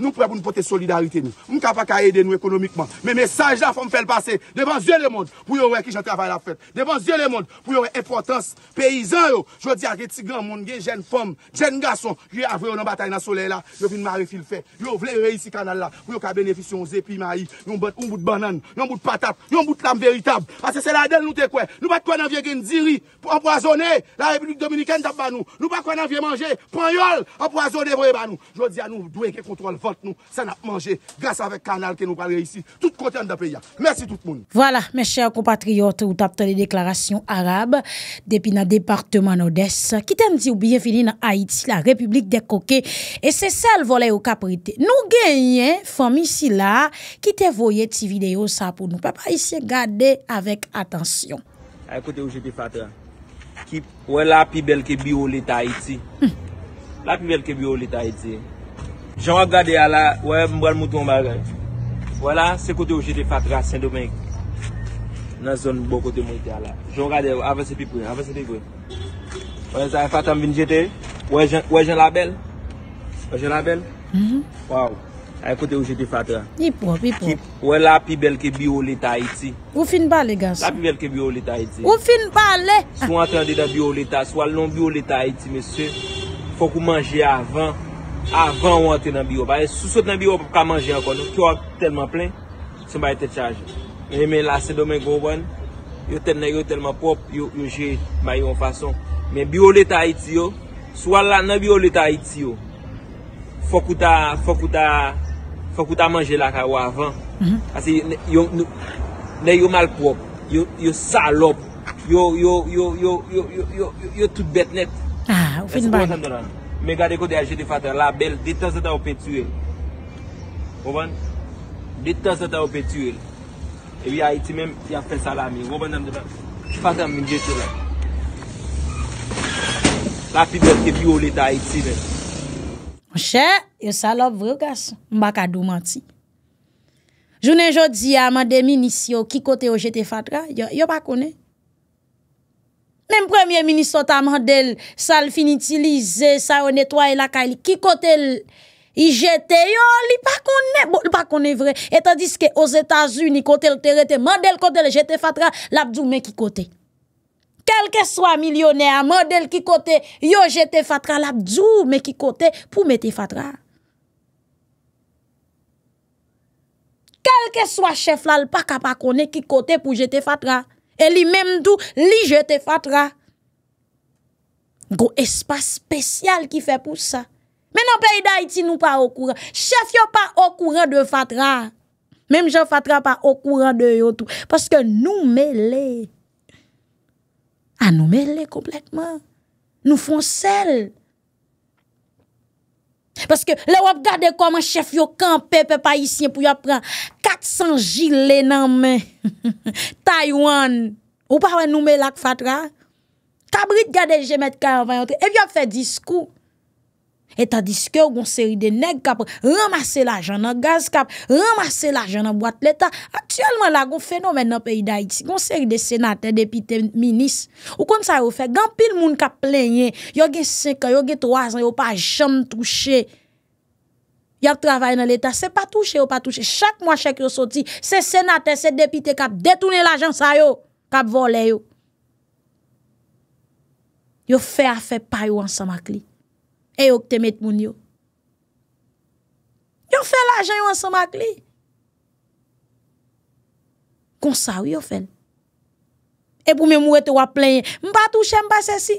Nou pre pou nou pote solidarite nou Mwen kapak a yede nou ekonomikman Mwen mensaj la pou mwen fèl pase Devan zye le moun Pou yon wè ki jen travèl ap fèt Devan zye le moun Pou yon wè epotans Peyizan yo Jodi a ge tsi gran moun Ge jen fòm Jen gason Je avre yon an batay nan sole la Yo vin marifil fè Yo vle re yisi kanal la Pou yon ka benefisyon Zepi ma yi Yon bote un bout banan Yon bout patat Yon bout lam veritab Ase se la den nou te kwe Nou bat kwen avye gen ziri Pou ap wazone Vot nou, sa nap manje, grase avek kanal ke nou palre isi. Tout konten da pe ya. Mersi tout moun.
Vola, mes chèr compatriote ou tapte le deklarasyon arab depi nan departement nou des. Kitem di ou biye fili nan Haiti, la Republik de Koke. E se sal vole ou kaprite. Nou genyen, fom isi la, kit evoye ti video sa pou nou. Pa pa isi gade avèk atensyon.
Ekote ou jepi fatwa. Ki wè la pi bel ke bi ou lete Haiti. La pi bel ke bi ou lete Haiti. La pi bel ke bi ou lete Haiti. Jwa wak gade ala, wè mbou an moutou mba gade. Wè la, se kote ou jeti fatra, sen do menk. Nan zon mbou kote mwote ala. Jwa wak gade, avese pipou, avese pipou. Wè, zay fatra mvin jeti. Wè, jen la bel. Wè, jen la bel. Wè, mhm. kote ou jeti fatra.
Yi pou, yi pou.
Wè, la pi bel ke bi ou leta Iti.
Ou fin pa le, gason? La
pi bel ke bi ou leta Iti.
Ou fin pa le?
Sou an tande da bi ou leta, sou al non bi ou leta Iti, mese. Fou kou manje avan. avan ou ante nan biyo. Sou sot nan biyo pou ka manje akon. Kyo a telman plen, seman te chaje. Mwen men lase domen gwo wan. Yo ten nan yo telman pop. Yo je mayon fason. Men biyo leta iti yo. Sou an lan nan biyo leta iti yo. Fok ou ta manje la kwa ou avan. Asi, nen yo mal pop. Yo salop. Yo tout bet net.
A, ou fin ban.
Mwen gade kote a jeti fatra, la bel deta zeta ou petu el. Ouwen, deta zeta ou petu el. E wye Haiti men, ya fè salami. Ouwen nan mwen, fatan mwen jeti lè. La pi bel kepi ou leta
Haiti men.
Mwen chè, yo salop vre ou gas, mbakadou manti. Jounen jodi, a man deminisi yo ki kote o jeti fatra, yo pa konen. Mèm premier ministot a mandel, sa l finitilize, sa o netwaye la ka, li ki kote l jete, yo li pa kone, bo li pa kone vre, etan diske o Zeta Zuni kote l terete, mandel kote l jete fatra, la bdou men ki kote. Kelke swa milyonè a mandel ki kote, yo jete fatra, la bdou men ki kote pou mette fatra. Kelke swa chef l al pa kapa kone ki kote pou jete fatra, E li menm tou, li je te fatra. Go espas spesyal ki fe pou sa. Men an pey da iti nou pa okouran. Chef yo pa okouran de fatra. Menm je fatra pa okouran de yo tou. Paske nou mele. An nou mele komplekman. Nou fon sel. Paske lè wap gade koman chef yo Kampèpè pa isyen pou yon pran 400 jil lè nan men Taywan Ou pa wè noume lak fatra Kabrit gade jemèt 40 Ev yon fè diskou Etan diske ou gonseri de neg kap, ramase la jan nan gaz kap, ramase la jan nan boate letan. Aktiyonman la goun fenomen nan peyi da iti. Gonseri de senate, depite, minis. Ou kon sa yo fe, gampil moun kap plenye. Yo ge seka, yo ge toazan, yo pa jam touche. Yo trabay nan letan, se pa touche, yo pa touche. Chak mwa chek yo soti, se senate, se depite kap, detounen la jan sa yo, kap vole yo. Yo fe a fe payo ansa makli. E yo k temet moun yo. Yo fe l'ajan yo an sa mak li. Kon sa yo yo fen. E pou men mou ete wap plenye. Mpa touche mpa se si.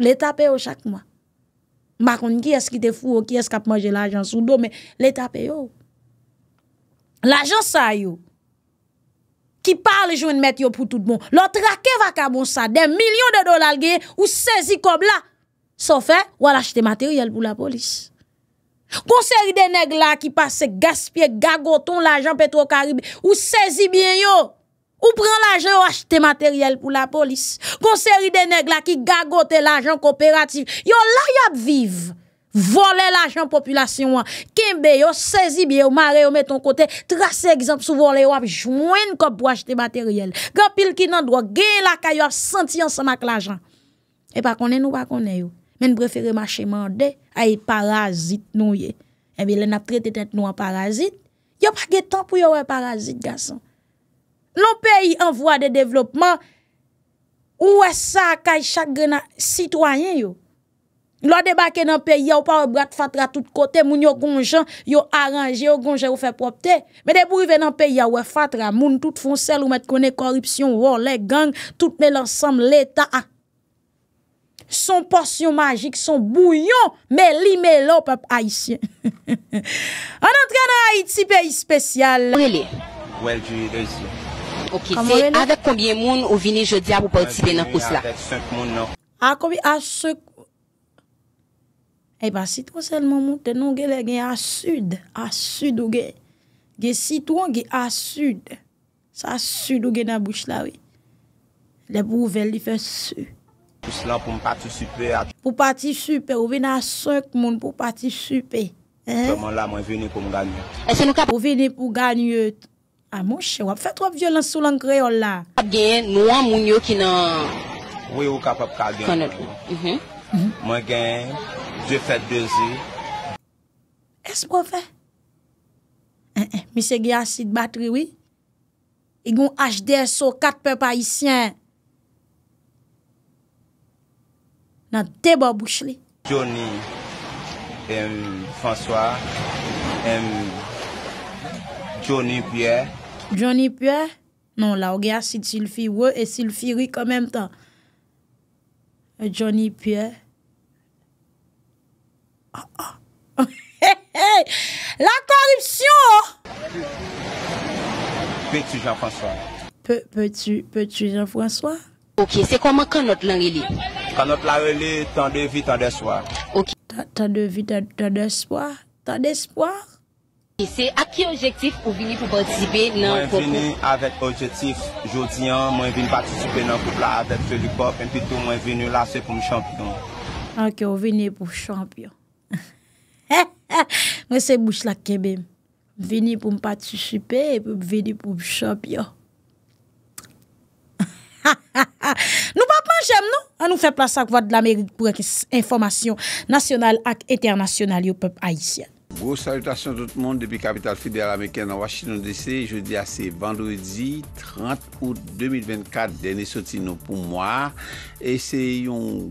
Le tape yo chak mwa. Mpa kon ki es ki te fou. Ki es kap manje l'ajan sou do. Le tape yo. L'ajan sa yo. Ki parle joun met yo pou tout bon. Lo trake va ka bon sa. De milyon de dolar gen. Ou sezi kob la. Sò fè, wè l'achete materyèl pou la polis. Kon seri de neg la ki pase gaspye, gagoton l'ajan petro karib, ou sezi bin yo, ou pren l'ajan wè achete materyèl pou la polis. Kon seri de neg la ki gagote l'ajan kooperatif, yo la yap viv, vole l'ajan populasyon wè. Kimbe yo sezi bin yo, mare yo met ton kote, trase egzamp sou vole yo ap jwenn kop wè achete materyèl. Gopil ki nan do, gen la kayo ap senti ansama k l'ajan. E pa kone nou pa kone yo. Men prefere ma cheman de ay e parazit nou ye. Ebe le nap trete tet nou an parazit. Yo pa ge tan pou yo wè parazit gasan. Non peyi an vwa de devlopman, ou wè sa akay chak gena sitwanyen yo. Lwa debake nan peyi yo pa wè brad fatra tout kote, moun yo gonjan yo aranje, yo gonjan yo fè propte. Men debou yve nan peyi yo wè fatra, moun tout fonsel ou met kone koripsyon, ou wè gang, tout men l'ansam l'eta ak. Ah, Son porsyon magik, son bouyon, mè li mè lò pèp Aisyen. Anant gana Ait si peyi spesyal. Ok, se adèk koubyen moun, ou vini je diya mou pèl tibè nan kous la. Akoubi asyek. Eba sitou sel moun moun tenon gen a syud. A syud ou gen. Gen sitou an gen a syud. Sa syud ou gen nan bouch la we. Le pouvel li fè syud. Pou pati supe, ou vene a sèk moun pou pati supe. Kèman la mwen vene pou ganyot. Ou vene pou ganyot. A ah, moun chè, wap fè trop violans sou lan kreyon la. Kèman gen nou an moun yo ki nan...
Ou e ou kapop kèman gen
moun.
Mwen gen, je fèd dezi.
E se pou fè? E se gè asid batri wè? E goun HDSO kat pe pa isyen... dans deba
Johnny, François, Johnny Pierre.
Johnny Pierre, non là regarde ah, s'il fait silfi et s'il fait oui en même temps. Euh, Johnny Pierre. Oh, oh. la tu
Petit Jean-François.
tu peux petit Jean-François? Ok, se koman kan not lan rele?
Kan not lan rele, tan de vi, tan de swa.
Ok. Tan de vi, tan de swa? Tan de swa? Se akye ojektif pou vini pou patisipe nan koup la? Mwen vini
avet ojektif jodiyan, mwen vini patisipe nan koup la avet jelikop, en pito mwen vini lase pou mchampyon.
Ok, mwen vini pou mchampyon. He, he, mwen se mbouch la kebem. Vini pou m patisipe, mwen vini pou mchampyon. Nou pa pa jèm nou An nou fè plasak vòt de la mèrit Pwèkis informasyon nasyonal ak internasyonaly Ou pèp aisyen
Gros salutasyon tout moun Depi Kapital Fidel Ameriken An wachin nou desè Joudi a se bandoudi 30 ou 2024 Dèni sotino pou mwa E se yon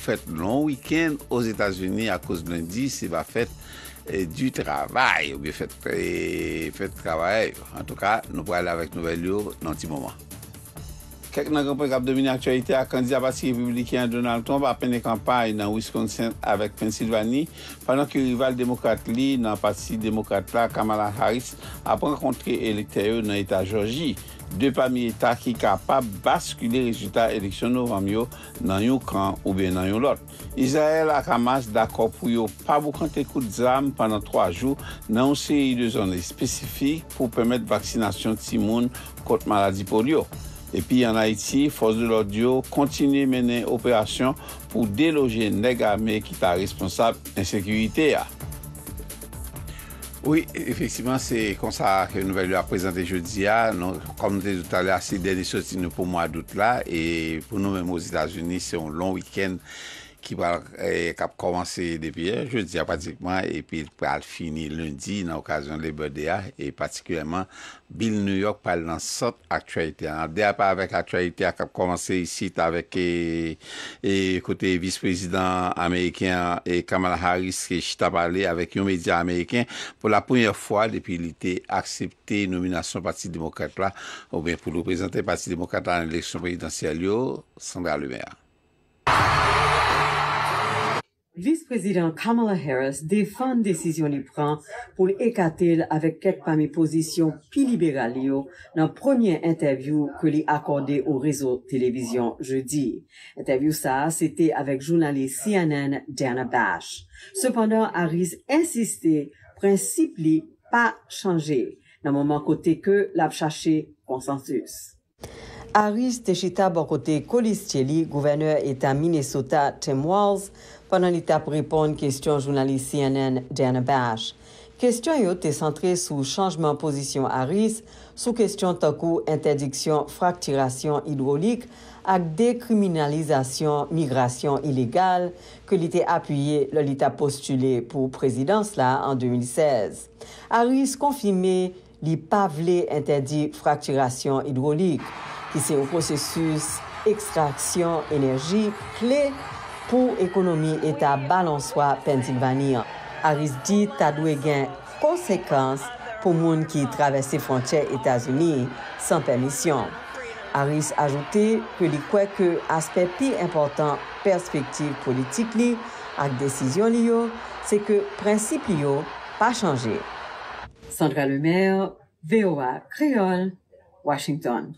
fèt loun wikèn Os Etats-Unis a kous lundi Se va fèt du travay Ou gè fèt travay An tou ka nou pou alè avèk nouvel lour Nanti mouman Kèk nan komprek ap demini aktualite ak kandiz ap aske republikyen Donald Trump apene kampaye nan Wisconsin avek Pensilvani panan ki rival demokrate li nan pasi demokrate la Kamala Harris apan kontre elekte yo nan Eta Georgi. De pami Eta ki kapap baskule rezultat eleksyon novem yo nan yon kran ou ben nan yon lot. Israel ak amas d'akop pou yo pavou kante kout zam panan 3 jou nan ou se yi de zonè spesifik pou pemet vaksinasyon timoun kote maladi pou yo. Epi an Haiti, force de l'audio continue menen operasyon pou deloge negame kita responsable en sekurite ya. Oui, efektivman se konsa ke nouvel ou apresente jeudi ya. Non, komnte dout alè, se deli soti nou pou mou adout la. E pou nou mèm ou Zilazouni, se yon lon wikèn. ki eh, kap komanse depi jeudi apatikman epi pral fini lundi nan okasyon lebe de a, e patikwèman Bill New York pal nan sot aktualite. An de apat avèk aktualite kap komanse isi tavek ekote eh, eh, vice-prezident Amerikyan Kamala Harris ke chita pale avèk yon media Amerikyan pou la pounye fwa depi li te aksepte nominasyon pati demokrata ou ven pou loprezentè pati demokrata an eleksyon prezidential yo Sandra Lemaire
Vice-président Kamala Harris défend décision li prend pour' écarter avec quelques pa mes positions plus libérales yo premier interview que lui accordée au réseau télévision jeudi. Interview ça c'était avec journaliste CNN Dana Bash. Cependant, Harris insisté principe pas pas changé. Dans moment moment que l'a cherché consensus. Harris bon côté Colis gouverneur état Minnesota Tim Walz, panan lita pripon kestyon jounali CNN Dan Abash. Kestyon yo te sentre sou chanjman posisyon Aris sou kestyon takou entediksyon fraktirasyon hidrolik ak dekriminalizasyon migrasyon ilegal ke li te apuyye lolita postule pou prezidans la an 2016. Aris konfime li pavle entedik fraktirasyon hidrolik ki se ou prosesus ekstraksyon enerji kley pou ekonomi eta balanswa pen zilvani an. Aris di ta dwe gen konsekans pou moun ki travese frontye Etasuni san permisyon. Aris ajoute ke li kweke aspe pi important perspektiv politik li ak desisyon li yo, se ke prinsip li yo pa chanje. Sandra Lemaire, VOA Kriol, Washington.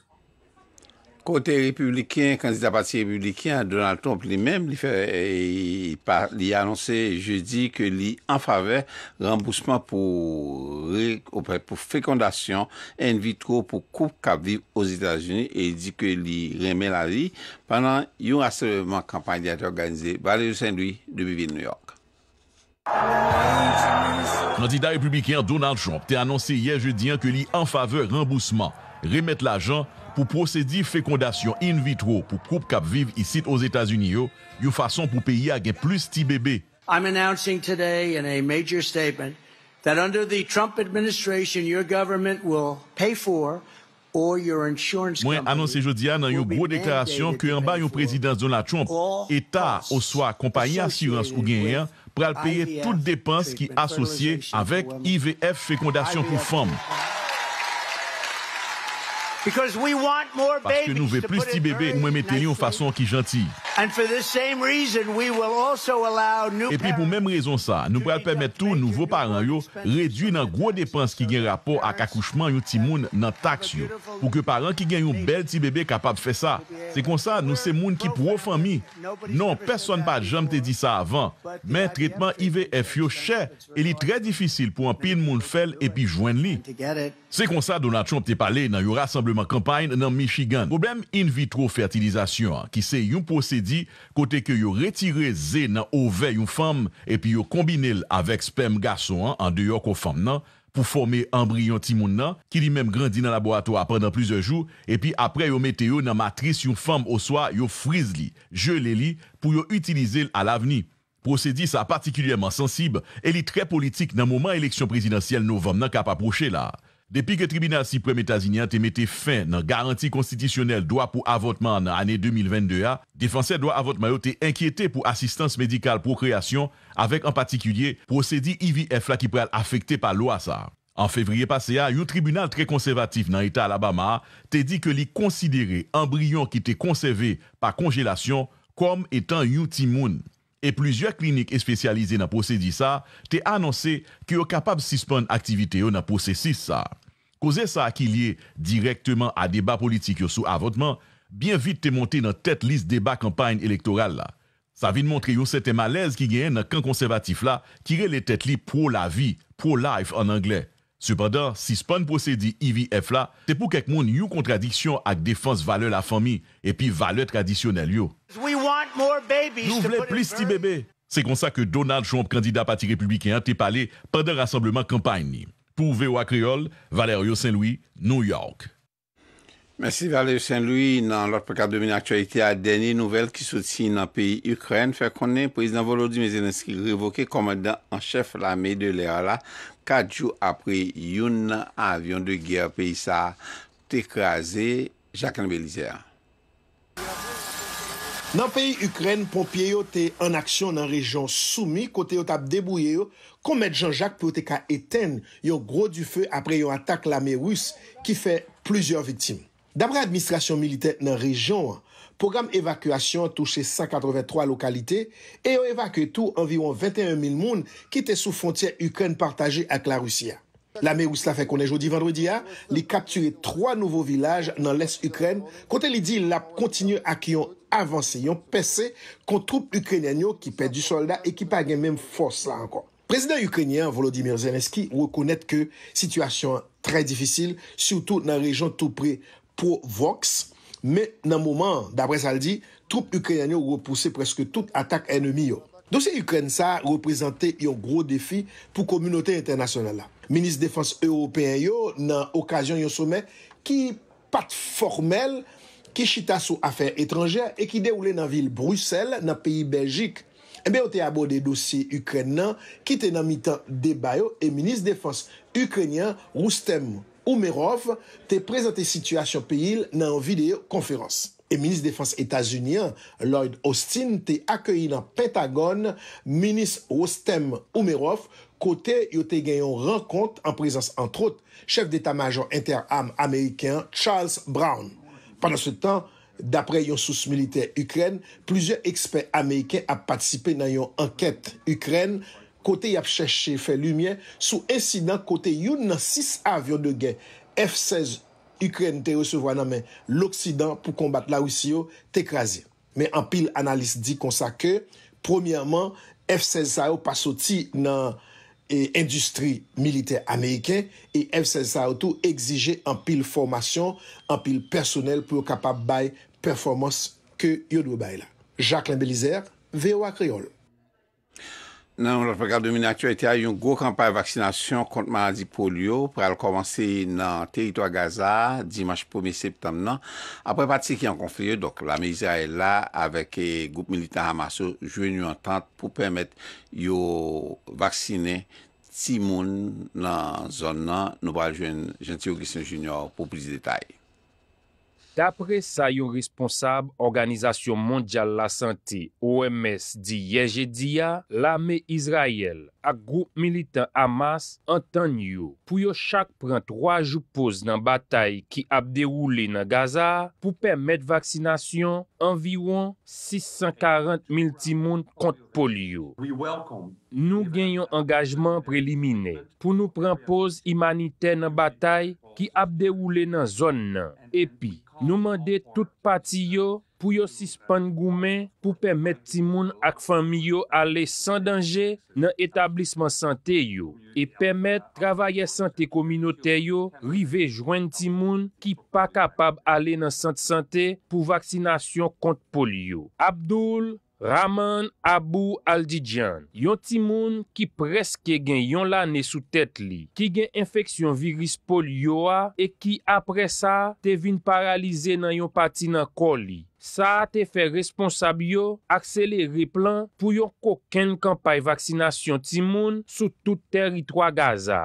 Kote republiken, kandida pati republiken, Donald Trump li mèm li eh, anonsè jeudi ke li an fave rambousman pou fèkondasyon en vitro pou koup kabli ouz Etats-Unis e di ke li remè la li. Panan, yon raseveman kampany li ati organizè. Balejo Saint-Louis, Debeville, New York.
Kandida republiken Donald Trump te anonsè ye jeudi an ke li an fave rambousman remèt la jan... pou prosedi fèkondasyon in vitro pou koup kap viv isit os Etats-Unis yo yon fason pou peyi agen plus ti bebe. Mwen anonsè jodia nan yon gro deklarasyon ke yon bay yon prezidans Donald Trump etat oswa kompanyi asyranse ou genyen pral peye tout depans ki asosye avèk IVF fèkondasyon pou fèm. parce que nou ve plus ti bebe ou mwen mette yon fason ki janti.
Et puis pou mèm
raison sa, nou brel pèmè tout nouvo paran yo redwi nan gwo depens ki gen rapo ak akouchman yon ti moun nan taks yo pou ke paran ki gen yon bel ti bebe kapap fè sa. Se kon sa, nou se moun ki pou ou fami. Non, person pa jem te di sa avan, men tritman IVF yo chè e li trè difícil pou anpil moun fel epi jwen li. Se kon sa, Donald Trump te pale nan yon rassemble mwen kampay nan Michigan. Problem in vitro fertilizasyon an, ki se yon posedi kote ke yon retire zè nan ovè yon fèm epi yon kombine l avèk spèm gasson an an deyò kon fèm nan pou fòmè an bryon timoun nan, non, ki li mèm grandin nan laborato apèndan plizè jù, epi apè yon metè yon nan matris yon fèm oswa yon friz li, jè lè li pou yon utilize l al avni. Posedi sa patikulyèman sensib elitre politik nan mouman eleksyon prezidansyèl novem nan kap aproche la. Depi ke tribunal siprem etazinian te mette fin nan garanti konstitisyonel doa pou avotman nan ane 2022 a, defanse doa avotman yo te enkyete pou asistans medikal prokreasyon avek an patikulye prosedi IVF la ki pral afekte pa loa sa. An fevriye pase a, yon tribunal trey konservatif nan eta Alabama te di ke li konsidere embrion ki te konseve pa kongelasyon kom etan yon timoun. E plizye klinik espesyalize nan prosedi sa, te anonse ki yo kapab sispon aktivite yo nan prosesi sa. Koze sa ki liye direktman a deba politik yo sou avotman, bien vite te monte nan tet list deba kampanyen elektoral la. Sa vin montre yo se te malez ki genyen nan kan konservatif la, ki re le tet li pro la vi, pro life an Angle. Cependant, si span procédé IVF là, c'est pour quelque monde une contradiction avec défense valeur la famille et valeur valeur traditionnelle. Nous
voulons plus de
bébés. C'est comme ça que Donald Trump, candidat parti républicain, été parlé pendant rassemblement rassemblement campagne. Pour VOA Creole, Valerio Saint-Louis, New York.
Merci Valerio Saint-Louis. Dans de l'actualité, il y a denye qui qui soutient un Ukraine Ukraine fait Le président Volodymyr Zelensky révoqué commandant en chef l'armée de l'ERA Katjou apre yon avyon de gyer pe yisa te ekraze, Jacques Nabilizer.
Nan peyi Ukren, pompye yo te an aksyon nan rejon soumi, kote yo tab debouye yo, kon met Jean-Jacques pe yo te ka eten yo gro du fe apre yo atak la me wis ki fe plouzyor vitim. Dabre administrasyon milite nan rejon an, Program evakwasyon touche 183 lokalite e yo evakwe tou anviron 21.000 moun ki te sou fontye Ukren partaje ak la Rusya. La me ou sla fe konen jodi vendredi ya, li kapture troa nouvo vilaj nan les Ukren. Kote li di, la kontinu ak yon avanse, yon pesse kon troup Ukrenyanyo ki pet du soldat e ki pagyen menm fos la ankon. Prezident Ukrenyan Volodymyr Zelenski wou konet ke situasyon trey difisil, sou tou nan rejon tou pre ProVox. Men nan mouman, dapre sa ldi, troup Ukrenyo repouse preske tout atak enemi yo. Dosi Ukren sa represente yon gro defi pou komunote internasyonel la. Minist defanse Europeen yo nan okasyon yon somen ki pat formel ki chita sou afer etranjer e ki de oule nan vil Brussel, nan peyi Belgik. Ebe yo te abode dosi Ukren nan ki te nan mitan debay yo e minist defanse Ukrenyan Roustemou. Oumerov te prezente situasyon pe yil nan videy konferans. E minis defanse Etats-Unis, Lloyd Austin, te akyeyi nan Pentagon, minis Wostem Oumerov, kote yo te gen yon renkont an prezans antrot, chef d'Etat-major inter-arm Ameriken Charles Brown. Padan se tan, dapre yon sous-militer Ukren, plizye ekspert Ameriken a patisipe nan yon anket Ukren kote yap chèche fè lumye, sou ensidant kote yon nan sis avyon de gen, F-16 Ukren te ou se vwa nan men, l'Oksidan pou kombat la ou si yo, te krasi. Men anpil analis di konsa ke, premiyaman, F-16 sa yo pasoti nan endustri milite ameyken, e F-16 sa yo tou egzije anpil formasyon, anpil personel pou kapap bay performans ke yon dwe bay la. Jacqueline Belizer, Veo Akriol.
Nan moun aprekade de minaktyo ete a yon gwo kampay vaksinasyon kont maladi polyo pral komanse nan teritwa Gaza dimaj pou mi septem nan. Apre pati ki an konfri yo, dok la meyze a el la aveke goup militan hamaso jwen yon tent pou pwemet yon vaksine ti moun nan zon nan nou pral jwen Gentil ou Christian Junior pou plis detayi.
Dapre sa yon responsab Organizasyon Mondial La Santé OMS di Yejediya, l'Amey Israel ak group militant Hamas enten yon. Pou yo chak pren 3 jou pose nan batay ki ap deroule nan Gaza pou permette vaksinasyon environ 640 mil timoun kont pol yon. Nou genyon angajman prelimine pou nou pren pose imanite nan batay ki ap deroule nan zon nan. E pi, Nouman de tout pati yo pou yo sispan goumen pou pèmèd ti moun ak fami yo ale san danje nan etablisman sante yo. E pèmèd travaye sante kominote yo rive jwen ti moun ki pa kapab ale nan sante sante pou vaksinasyon kont pol yo. Abdoul Raman Abu Aldijan, yon timoun ki preske gen yon la ne sou tet li, ki gen infeksyon viris pol yo a, e ki apre sa te vin paralize nan yon pati nan kol li. Sa a te fe responsab yo akseleri plan pou yo koken kampay vaksinasyon ti moun sou tout teritwa Gaza.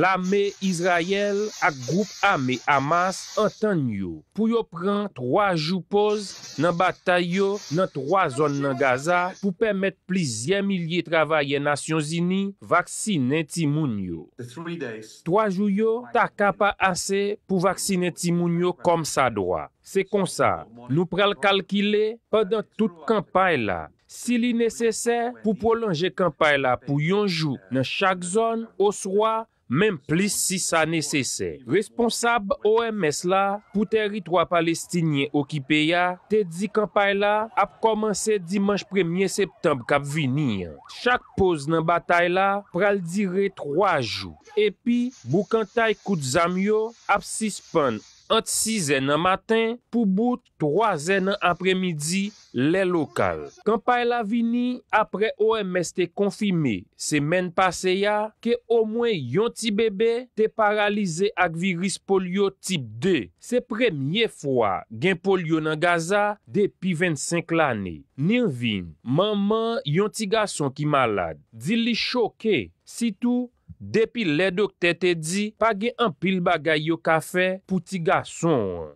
La me Israel ak goup a me Hamas an tan yo pou yo pran 3 jou poz nan batay yo nan 3 zon nan Gaza pou pemet plizien milye travaye nasyon zini vaksine ti moun yo.
3
jou yo ta kapa ase pou vaksine ti moun yo kom sa doa. Se konsa, nou pral kalkile padan tout kampay la. Si li nesesè, pou prolonje kampay la pou yon jou nan chak zon, oswa, menm plis si sa nesesè. Responsab OMS la, pou territwa palestinye okipeya, te di kampay la ap komanse dimanj premye septembe kap vinir. Chak pose nan batay la, pral dire troa jou. Epi, bou kantay kout zamyo, ap sispan Ant si zen an maten pou bout 3 zen an apre midi le lokal. Kampay la vini apre OMS te konfime se men pase ya ke o mwen yon ti bebe te paralize ak virus polio tip 2. Se premye fwa gen polio nan Gaza depi 25 lane. Nirvin, maman yon ti ga son ki malad. Di li choke sitou. Depi le dok tete di, page an pil bagay yo kafe pou tiga son.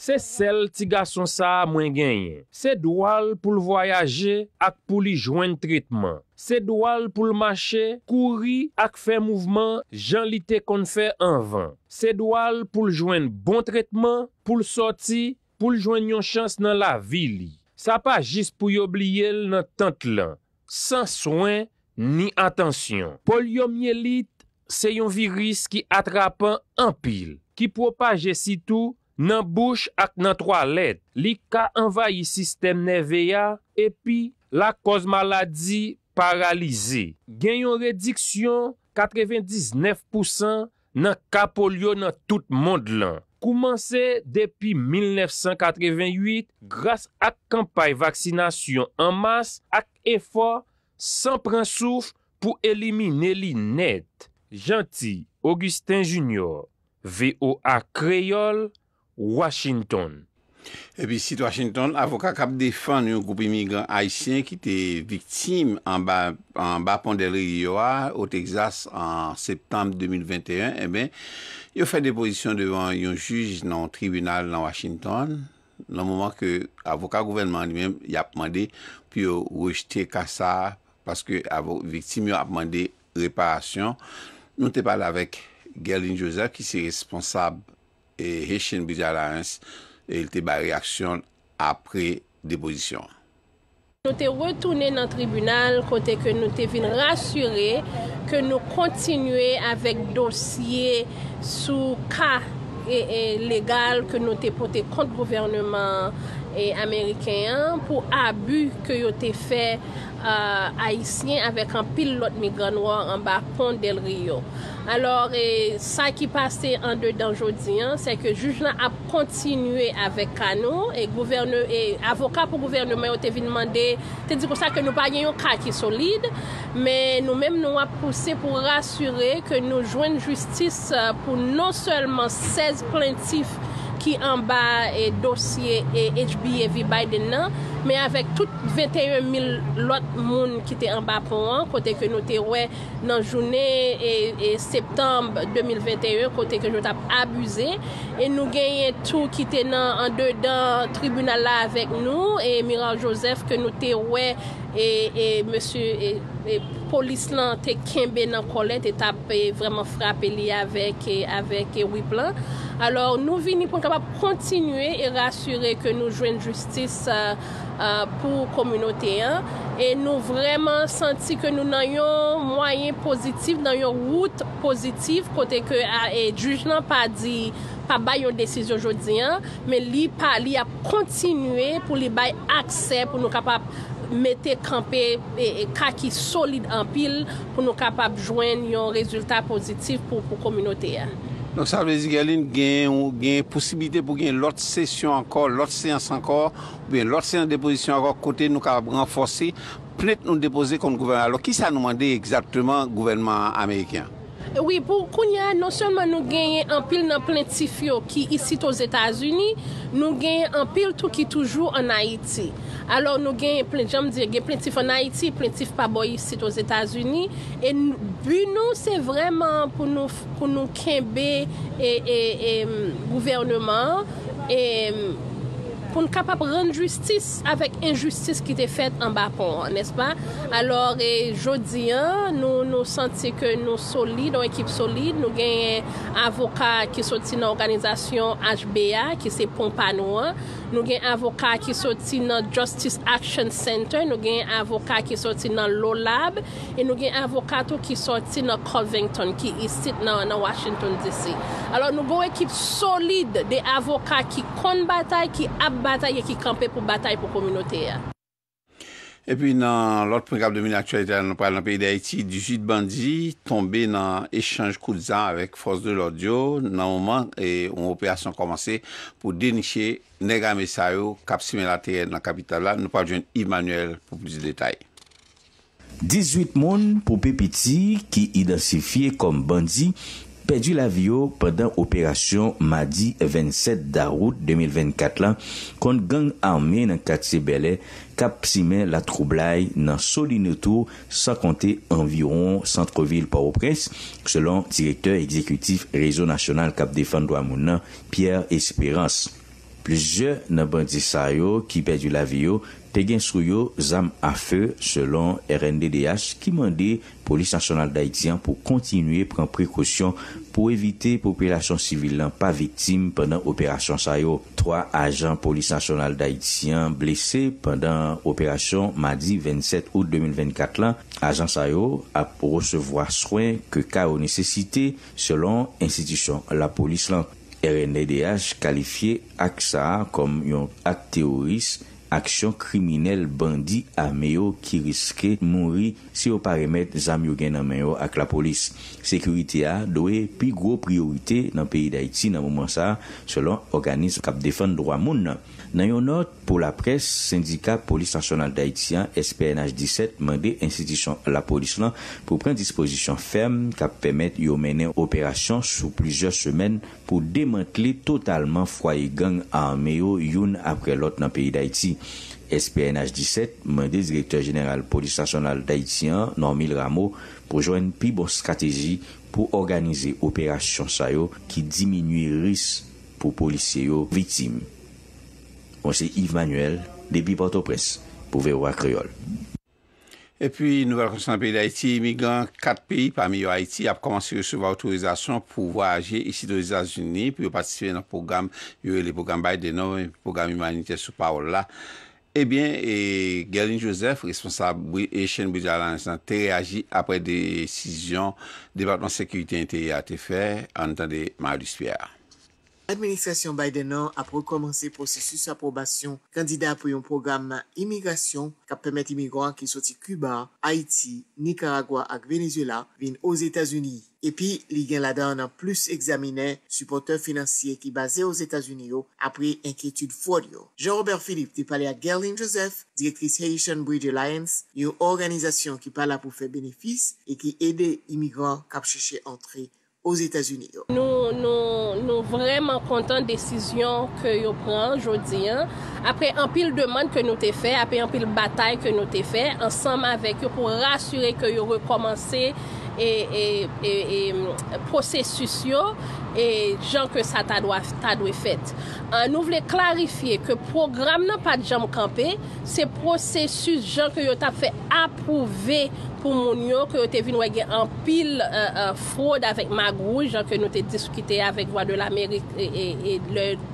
Se sel tiga son sa a mwen genye. Se doal pou l voyaje ak pou li jwen tritman. Se doal pou l mache kouri ak fe mouvman jan li te kon fe anvan. Se doal pou l jwen bon tritman, pou l soti, pou l jwen yon chans nan la vili. Sa pa jis pou yobliye l nan tant lan. San soen, ni atensyon. Poliom yelit se yon viris ki atrapan anpil, ki propaje sitou nan bouch ak nan 3 let, li ka envayi sistem neveya, epi la koz maladi paralize. Gen yon rediksyon 99% nan ka polio nan tout mond lan. Koumanse depi 1988, gras ak kampay vaksinasyon anmas ak efor Sanprensouf pou elimine li net, janti, Augustin
Junior, VOA Kreyol, Washington. Epi sit Washington, avokat kap defan yon goupi imigran Haitien ki te viktim an ba pondelri yoa ou Texas an septem 2021, e ben yo fè deposisyon devan yon juj nan tribunal nan Washington nan mouman ke avokat gouvenman di men yap mande pi yo rejte kasa Paske avou vitimi yo apman de reparasyon, nou te pale avek Gerdine Joseph ki se responsab e Heshen Bidjalaens el te bay reaksyon apre deposisyon.
Nou te retoune nan tribunal kote ke nou te vin rasyure ke nou kontinue avek dosye sou ka e, e, legal ke nou te pote kont gouvernement. e Amerikeyan pou abu ke yo te fe Haitien avek an pil lot mi granwa an ba pon del Rio. Alors, e, sa ki pase an de dan jodi, se ke jujna ap kontinue avek kano, e, e avoka pou gouvernement yo te vi demande, te di kosa ke nou bayen yon ka ki solide, men nou mem nou ap puse pou rasyure ke nou jwen justice pou non selman 16 plaintif ki an ba e dosye e HBV Biden nan, me avèk tout 21.000 lot moun ki te an ba pou an, kote ke nou te wè nan jounè e, e septembe 2021, kote ke jout ap abuze, e nou genyen tou ki te nan an dè dan tribunal la avèk nou, e Miran Joseph ke nou te wè e, e monsi e, e, polis lan te kembe nan kole te tap vey vreman frape li avek e wi plan alor nou vini pou n kapap kontinue e rasyure ke nou jwen justice euh, euh, pou komunote an, e nou vreman santi ke nou nan yon mwayen pozitif, nan yon wout pozitif kote ke juj nan pa bay yon desisyon jodi an, men li a kontinue pou li bay akse pou nou kapap mette kampe e, e, kaki solide an pil pou nou kapap jwen yon rezultat pozitif pou pou kominote yon.
Loks alwezi, Galine, gen yon gen posibite pou gen lot sesyon ankor, lot seyans ankor, ou bien lot seyans depozisyon ankor kote nou kapap renforsi, plet nou depoze kon gouverna. Lo, ki sa nou mande exactement gouverna Amerikyan?
Oui, pou Kounia, non nou seman nou genye anpil nan plentif yo ki isi toz Etats-Uni, nou genye anpil tou ki toujou an Haiti. Alors nou genye plentif an Haiti, plentif pa bo yisi toz Etats-Uni. Et bu nou se vreman pou nou kenbe gouvernement. pou nou kapap rande justis avèk injustis ki te fèt an bapon, nèspan? Alors, jodi an, nou senti ke nou solide, nou ekip solide, nou gen avoka ki soti nan organizasyon HBA ki se pon panou an, Nou gen avokat ki soti nan Justice Action Center, nou gen avokat ki soti nan Law Lab, e nou gen avokat ou ki soti nan Covington, ki isit nan Washington DC. Alo nou gou ekip solid de avokat ki kon batay, ki ap batay, e ki kampe pou batay pou kominote ya.
E pi nan lòt prekab de mini-aktualitè, nou pral nan peyi de Haiti, 18 bandi tombe nan echange koudzan avèk fòs de lòt diyo, nan mouman, e yon opèyasyon komanse pou deniche Negra Messaio, kapsimè la tèye nan kapital la, nou pral diyon Immanuel pou plis detay.
18 moun pou pey piti ki idasifiè kom bandi Perdi la viyo pedan operasyon Madi 27 Daroud 2024 la, kont gang arme nan katsi bele kap psime la troublai nan soli netou sa konte environ Centroville-Pawopres, selon direktor ekzekutif rezo nasyonal kap Defendwa Mouna, Pierre Esperance. Plus je nan bandi sayo ki perdi la viyo, Tegen Sroyo zam afe selon RNDDH ki mande Polis Nasyonal Daityan pou kontinuye pren prekosyon pou evite popelasyon sivil nan pa vitim pendant operasyon Sayo. Tro ajan Polis Nasyonal Daityan blese pendant operasyon Madi 27 ao 2024 lan. Ajan Sayo ap rochevwa swen ke ka ou nesecite selon insetisyon la polis lan. RNDDH kalifiye aksa kom yon ak teoris. aksyon kriminel bandi a meyo ki riske mounri si ou paremet zami ou gen a meyo ak la polis. Sekurite a do e pi gro priorite nan peyi da iti nan moun moun sa selon organisme kap defen drwa moun. Nan yon not, pou la pres, syndikat polis nasyonal da iti an, SPNH 17, mende institisyon la polis lan pou pren disposisyon ferme kap pemet yon menen operasyon sou plizye semen pou demantle totalman fwaye gang an meyo yon apre lot nan peyi da iti. SPNH 17, mende direktor general polis nasyonal da iti an, Normil Ramo, pou jwen pi bon strategi pou organize operasyon sayo ki diminui ris pou polisye yo vitim. Monsi Yves Manuel, Debi Porto Presse, pou Vevoa Kriol.
E pi nouvel konsant peyi d'Haïti, imigran, kat peyi pa mi yo Haïti ap komanse yo souve autorizasyon pou wajye isi do Zazouni, pi yo patisife nan program, yo yo le program baye denon, program imanite sou pa ou la. E eh bien, Gerlin Joseph, responsable bou Echen Boudjalan, te reagi apre de cizyon, debatman sekurite intere a te fè, an tande Marius Pierre.
Administrasyon Biden nan ap prekomense prosesus aprobasyon kandida ap preyon programman imigrasyon kap pemet imigran ki soti Cuba, Haiti, Nicaragua ak Venezuela vin os Etats-Unis. Epi, li gen lada anan plus examine, supporte finanseye ki base os Etats-Unis yo ap preyen enkyetude fwo diyo. Jean-Robert Philippe te pale a Guerlain Joseph, direktris Heishan Bridge Alliance, yon organizasyon ki pale ap pou fe benefis e ki ede imigran kap cheche antre imigrasyon. ouz Etasunido.
Nou vreman kontan desisyon ke yo pran jodi. Apre anpil demand ke nou te fe, apre anpil batay ke nou te fe, ansam avek yo pou rasyure ke yo repomanse E, e, e, e prosesus yo e jan ke sa ta dwe fet. An nou vle klarifiye ke program nan pa di jan mw kampe se prosesus jan ke yo ta fe apouve pou moun yo ke yo te vin wage an pil fwod avik mag wou jan ke nou te diskite avik vwa de l'Amerik e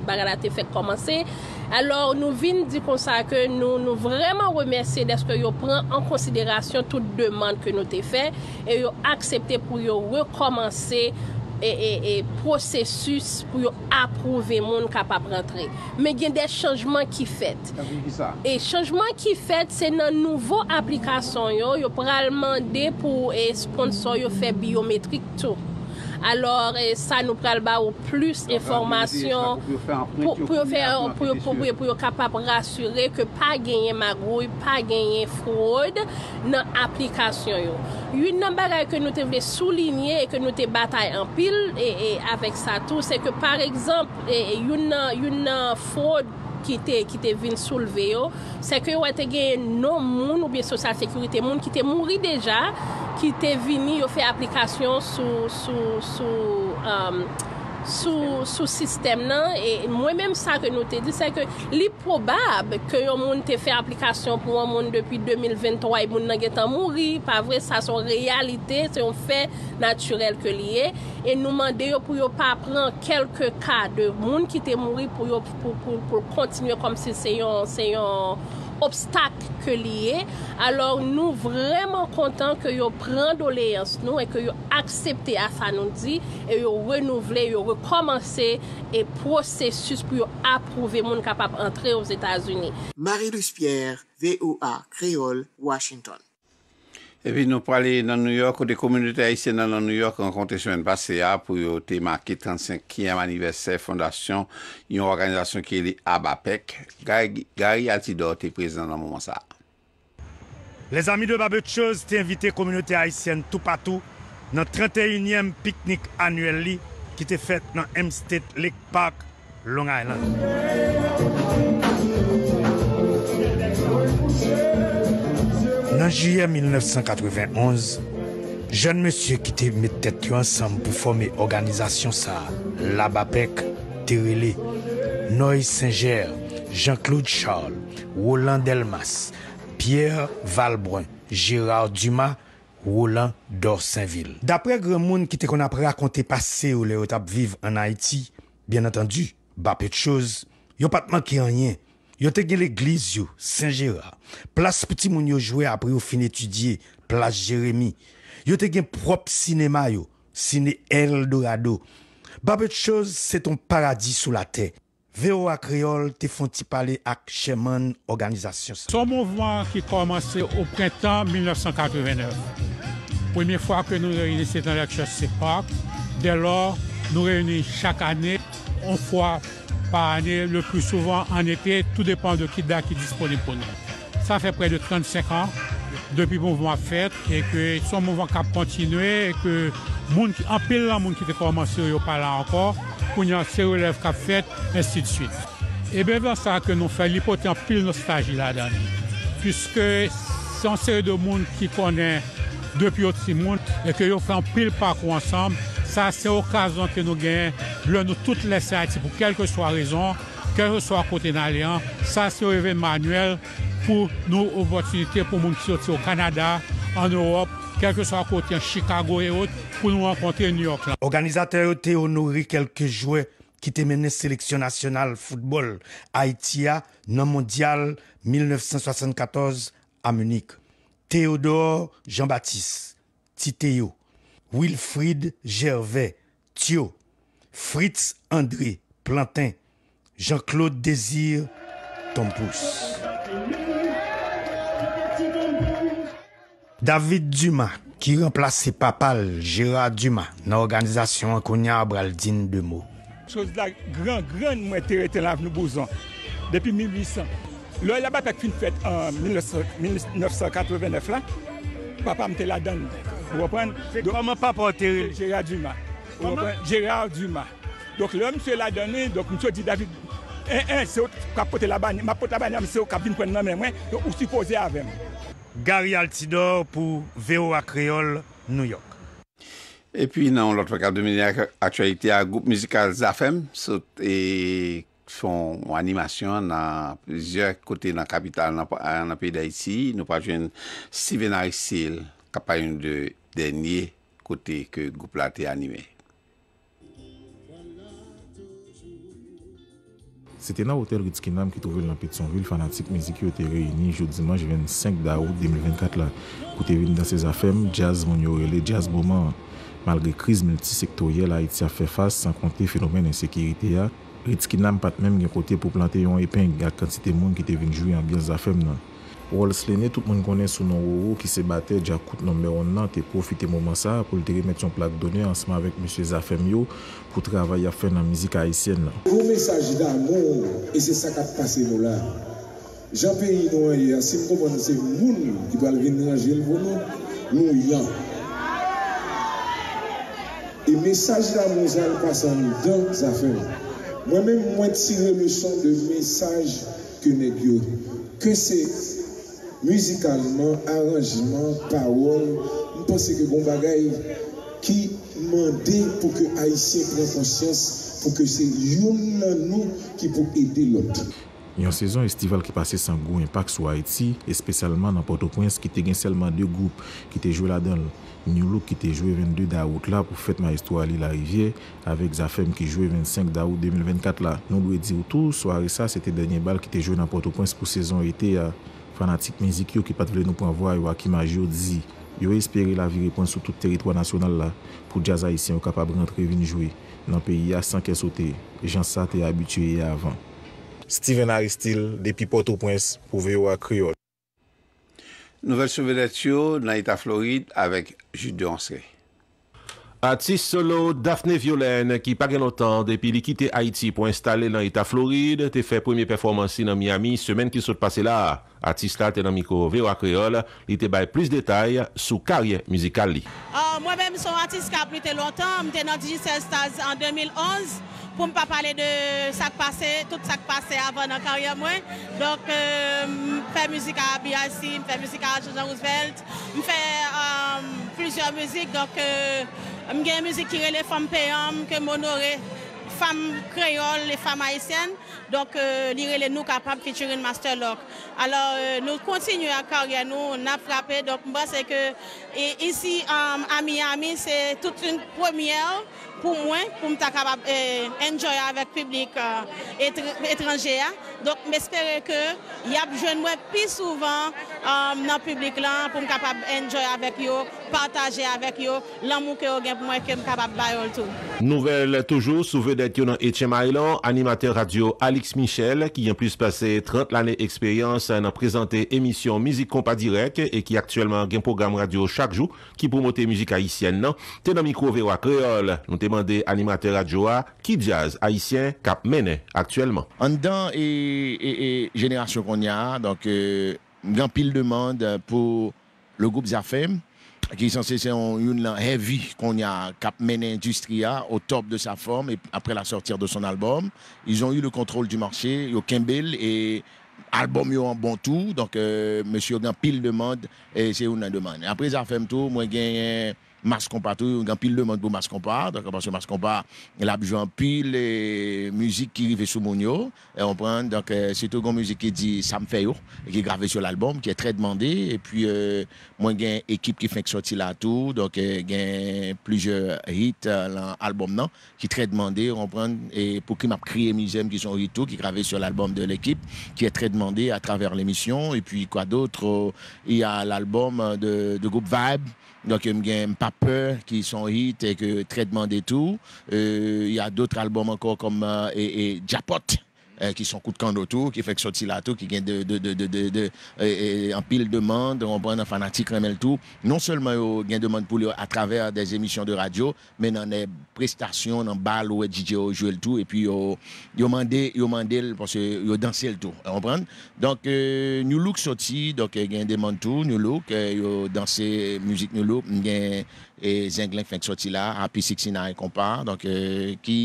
baga la te fe komanse e jan ke nou te Alors nou vin di konsa ke nou nou vreman remese deske yo pren an konsiderasyon tout demand ke nou te fe E yo aksepte pou yo rekomansi e prosesus pou yo aprouve moun kap ap rentre Me gen de chanjman ki fet E chanjman ki fet se nan nouvo aplikasyon yo yo pralman de pou sponsor yo fe biometrik tou alor sa nou pral ba ou plus informasyon pou yo kapap rasyure ke pa genye magouy pa genye fwod nan aplikasyon yo yon nan bagay ke nou te vle soulinye ke nou te batay an pil avek sa tou se ke par ekzamp yon nan fwod ki te vin souleve yo, seke yo wate gen nou moun ou biye sosyal sekurite moun ki te mouri deja, ki te vini yo fe aplikasyon sou... Um, sou sistem nan e mwen menm sa ke nou te di li probab ke yon moun te fe aplikasyon pou yon moun depi 2023 moun nan getan mouri pa vre sa son realite se yon fe naturel ke liye e nou mande yo pou yo pa pran kelke ka de moun ki te mouri pou yo pou pou pou kontinye kom se se yon se yon Obstak ke liye, alor nou vreman kontan ke yo prendo le yans nou E ke yo aksepte a sa nou di, e yo renouvle, yo rekomansi E prosesus pou yo aprouve moun kapap antre ouz Etasuni
Marie-Louise Pierre, VOA, Creole, Washington
Epi nou prale nan New York ou de komunite haisyen nan nan New York an konteswen base ya pou yo te maki 35e aniverser fondasyon yon organizasyon ki e li Abapek. Gari ati do te prezen nan mouman sa.
Le zami de Babetchez te invite komunite haisyen tout patou nan 31e piknik anuel li ki te fet nan Amstead Lake Park, Long Island. Nan juyè 1991, jèn mè sè kite mè tèt yo ansèm pou fòmè organizasyon sa. La Bapek, Terele, Noy Sengère, Jean-Claude Charles, Roland Delmas, Pierre Valbrun, Gérard Dumas, Roland d'Orsainville. Dapre grè moun kite kon apre akonte pase ou le otap vive an Haïti, bien antèndu, ba pè t'chose, yo pat manke an yèn. Yo te gen l'église Saint-Gérard. Ah. Place petit moun joué après au fin étudier, place Jérémy. Yo te gen propre cinéma yo, ciné Eldorado. de chose, c'est ton paradis sous la terre. VOA Creole te font parler à Cheman Organisation.
Son mouvement qui commencé au printemps 1989. Première fois que nous réunissons dans c'est Park. Dès lors, nous réunissons chaque année, une fois par année, le plus souvent en été, tout dépend de qui qui est disponible pour nous. Ça fait près de 35 ans depuis le mouvement fait et que son mouvement qui a continué et que monde, en pile monde qui ont commencé, il pas là encore, pour y a ses qui a fait, ainsi de suite. Et bien, c'est ça que nous faisons, l'hypothèse en pile nostalgie là-dedans. Puisque c'est une série de monde qui connaît depuis aussi monde et que nous fait un pile parcours ensemble ça, c'est l'occasion que nous gagnons. Le nous toutes les Haïti pour quelque soit raison, quel que soit côté d'alliance. Ça, c'est manuel pour nous opportunités pour nous qui au Canada, en
Europe, quel que soit côté en Chicago et autres, pour nous rencontrer New York. Organisateur été honoré quelques joueurs qui ont mené sélection nationale football Haïti non mondial 1974 à Munich. Théodore Jean-Baptiste Titeo Wilfrid Gervais, Thio, Fritz André Plantin, Jean-Claude Désir Pouce. David Dumas, qui remplace Papal Gérard Dumas dans l'organisation Kounia Abraldine de Mou.
Chose la grande, grande m'intéressée là, nous Bouzon depuis 1800. Là, là-bas, fait une fête en 1989, là, papa me là-dedans. Ou repren, do oman pa potere, Gérard Dumas. Ou repren, Gérard Dumas. Dok lè, msè la dene, dok msè di David, en, en, se yo kapote la bani, ma
pote la bani, an msè yo kapvin pren nanmen, ou suppose avèm. Gary Altidor pou Veo Akreol, New York.
E pi nan, lòtwe kap demen, ak actualite a goup mizikal Zafem, sot e fon animasyon nan pizye kote nan kapital nan peyda iti, nou patjen Sivinari Seel. ka pa yon denye kote ke goup la te anime.
Se te nan hotel Ritski Nam ki touvel la pet son vil, fanatik mezi ki yo te reyni jo dimanj 25 da ou 2024 la. Kote vin dan se za fem, jazz moun yo rele, jazz boman. Malge kriz multisektorye la, it se a fe fas san konte fenomen ensekirite ya. Ritski Nam pat men gen kote pou plante yon epeng ya kantite moun ki te vin jou yon biens za fem nan. Wols lene, tout moun konen sou nou oh, oh, wou wou ki se bate di akout nou mè hon nan, te kou fiti moun man sa pou l'diri met yon plak donè ansman vek mèche zafèm yo pou travay a fè nan mizik a isyen la.
Vou mesaj da moun, e se sakat pase nou la, japon yon yon yon, se moun yon yon, yon yon. E mesaj da moun zan pasan nou dèl zafèm. Mwen men mwen tire mè son de mesaj kè nek yo. Kè se? Muzikalman, aranjman, parol, mpense ke gom bon bagay ki mande pou ke Aisyen pren konsyans pou ke se yon nan nou ki pou ede lot.
Yon sezon estival ki pase san goun pak sou Aiti, espesyalman nan Port-au-Prince ki te gen selman de goup ki te jwe la denl, nyolou ki te jwe 22 daout la pou fet ma estwa li la rivye avek Zafem ki jwe 25 daout 2024 la. Noun bou e di woutou sware sa, se te denye bal ki te jwe nan Port-au-Prince pou sezon ete euh, ya Panatik menzik yo ki pat vle nou ponvwa yo akimaj yo dizi yo espere la viri pon sou tout teritwa nasyonal la pou djaza isen yo kapab rentre vinjwe nan peyi a sanke sote jansate abityeye avan. Steven Aristil, Depi Porto Prince, pouveyo akriyo.
Nouvel souvedat yo nan Eta Florid avèk Jid de Anseye.
Atis solo Daphne Violenne ki page notan depi li kite Haiti pou installe nan Eta Floride, te fe premier performansi nan Miami semen ki sote pase la. Atis tal tenan miko Vero Akreol li te bay plus detay sou karyen mizikal li.
Mwen ve mson atis ka apri te lotan, mte nan 16 tas an 2011. pour ne pas parler de ça tout ça qui passé avant dans carrière. Moi.
Donc, euh, je musique à BIC, je fais musique à Joseph Roosevelt, je fais euh, plusieurs musiques. Donc, euh, je fais musique qui est les femmes payantes, que
les femmes créoles, les femmes haïtiennes. Donc, sommes euh, capables nous capable featuring Master Lock. Alors, euh, nous continuons à carrière, nous, on a frappé. Donc, moi, c'est que ici, à Miami, c'est toute une première pour moi, pour me capable euh, avec le public étranger. Hein. Donc, j'espère que y a moi plus souvent dans le public là pour me capable enjoy avec eux partaje avek yo, lan mou ke yo gen pou mwen kem kap ap bayol tou.
Nouvel toujou, sou vedet yo nan Etienne Maillon, animateur radio Alex Michel, ki yon plus pase 30 lane eksperyans nan prezante emisyon mizik kompa direk, e ki aktuelman gen program radio chak jou, ki pou mote mizik Haitien nan, te nan mikro verwa kreol, nou te mande animateur radio a, ki jazz Haitien kap mene aktuelman.
An dan e jenerasyon kon ya, euh, gan pil de mand pou le goup zafem, qui est censé être une heavy qu'on a cap mené Industria au top de sa forme et après la sortie de son album, ils ont eu le contrôle du marché, au Kimbell et album yo en bon tour donc euh, monsieur grand pile de demande et c'est une demande. Après ça fait un tour, moi gagne Mascompa, tout, il pile de monde pour Donc, que Mascompa, il a pile musique qui arrive sous mon Et on prend, donc, euh, c'est une musique qui dit Sam Feyo, qui est gravée sur l'album, qui est très demandée. Et puis, euh, moi, j'ai une équipe qui fait sortir là tout. Donc, euh, j'ai plusieurs hits dans l'album, non, qui est très demandé. On et pour qui m'a créé Misem, qui sont hits qui est gravé sur l'album de l'équipe, qui est très demandé à travers l'émission. Et puis, quoi d'autre? Il y a l'album de, de groupe Vibe donc, il y a pas peur qui sont hits et que traitement des tout. Euh, il y a d'autres albums encore comme euh, et, et Japot. Eh, qui sont coup de camp qui fait que sorti là tout, qui gagne de, de, de, de, de en pile demande, on prend un fanatique, remel tout. Non seulement ils des demande pour à travers des émissions de radio, mais dans des prestations, dans balles où DJ joue le tout, et puis ils mandé, ils parce qu'ils dansé le tout. prend. Donc, euh, New Look sorti, donc il euh, gagne demande tout, New Look, ils euh, dansé musique New Look, gagne E zenglen fèk soti la, api sik sinay e kompa, donk euh, ki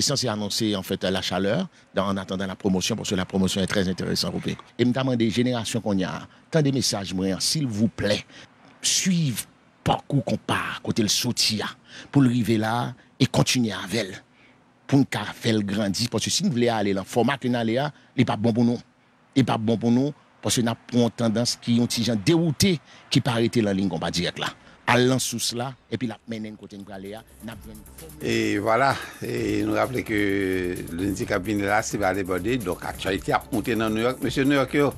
esansè anonsè an fèt la chaleur, dan an attendan la promosyon, pòsè la promosyon e trèz intèresan roupèk. E mtaman de jenerasyon kon ya, tan de mesaj mwen, s'il vous plè, suiv pòkou kompa kote l'soti ya, pou l'rive bon bon la, e kontinye avel, pou nka avel grandis, pòsè si nou vle a ale lan, fò maten a le a, li pa bon pou nou. Li pa bon pou nou, pòsè nan pou an tendans ki yon ti jan deroute, ki pa arete lan lin kompa direk la. alansous la, epi la menen kote yon gale ya,
nap ven pou mwen. Et voilà, et nou rappele ke l'indikabine la se va alebode, do kakcha iti ap monten nan New York, Mese New York yo,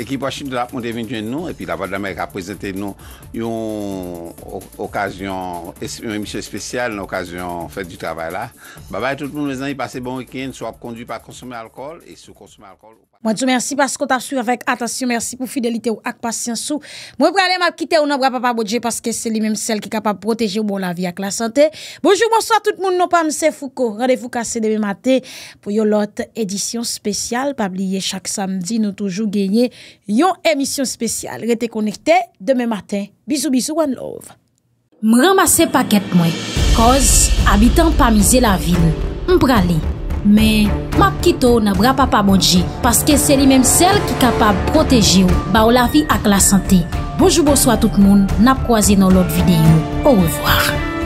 ekip wachin de la ap monten vintyen nou, epi la vat d'Amerika ap prezente nou, yon okasyon, yon emisyon spesyal, yon okasyon fèd di travay la. Baba et tout moun le zan, yi pase bon week-end, sou ap kondi pa konsume alkol, et sou konsume alkol.
Mwen djou mersi pas kon ta sou vek. Atasyon mersi pou fidelite ou ak pasyansou. Mwen pralem ap kite ou nan bra pa pa bodje paske se li menm sel ki kapap proteje ou bon la vi ak la sante. Bonjou monswa tout moun nou pa mse fouko. Radevou kase deme mate pou yon lot edisyon spesyal. Pabliye chak samdi nou toujou genye yon emisyon spesyal. Rete konekte deme mate. Bizou bizou wan love. Mran mase paket mwen. Koz, abitan pa mize la vil. Mprale. Men, map kito na bra pa pa modji, paske se li menm sel ki kapab proteji ou, ba ou la fi ak la sante. Bojou bojou a tout moun, nap kwa zi nan lot videyo. Ou revoar.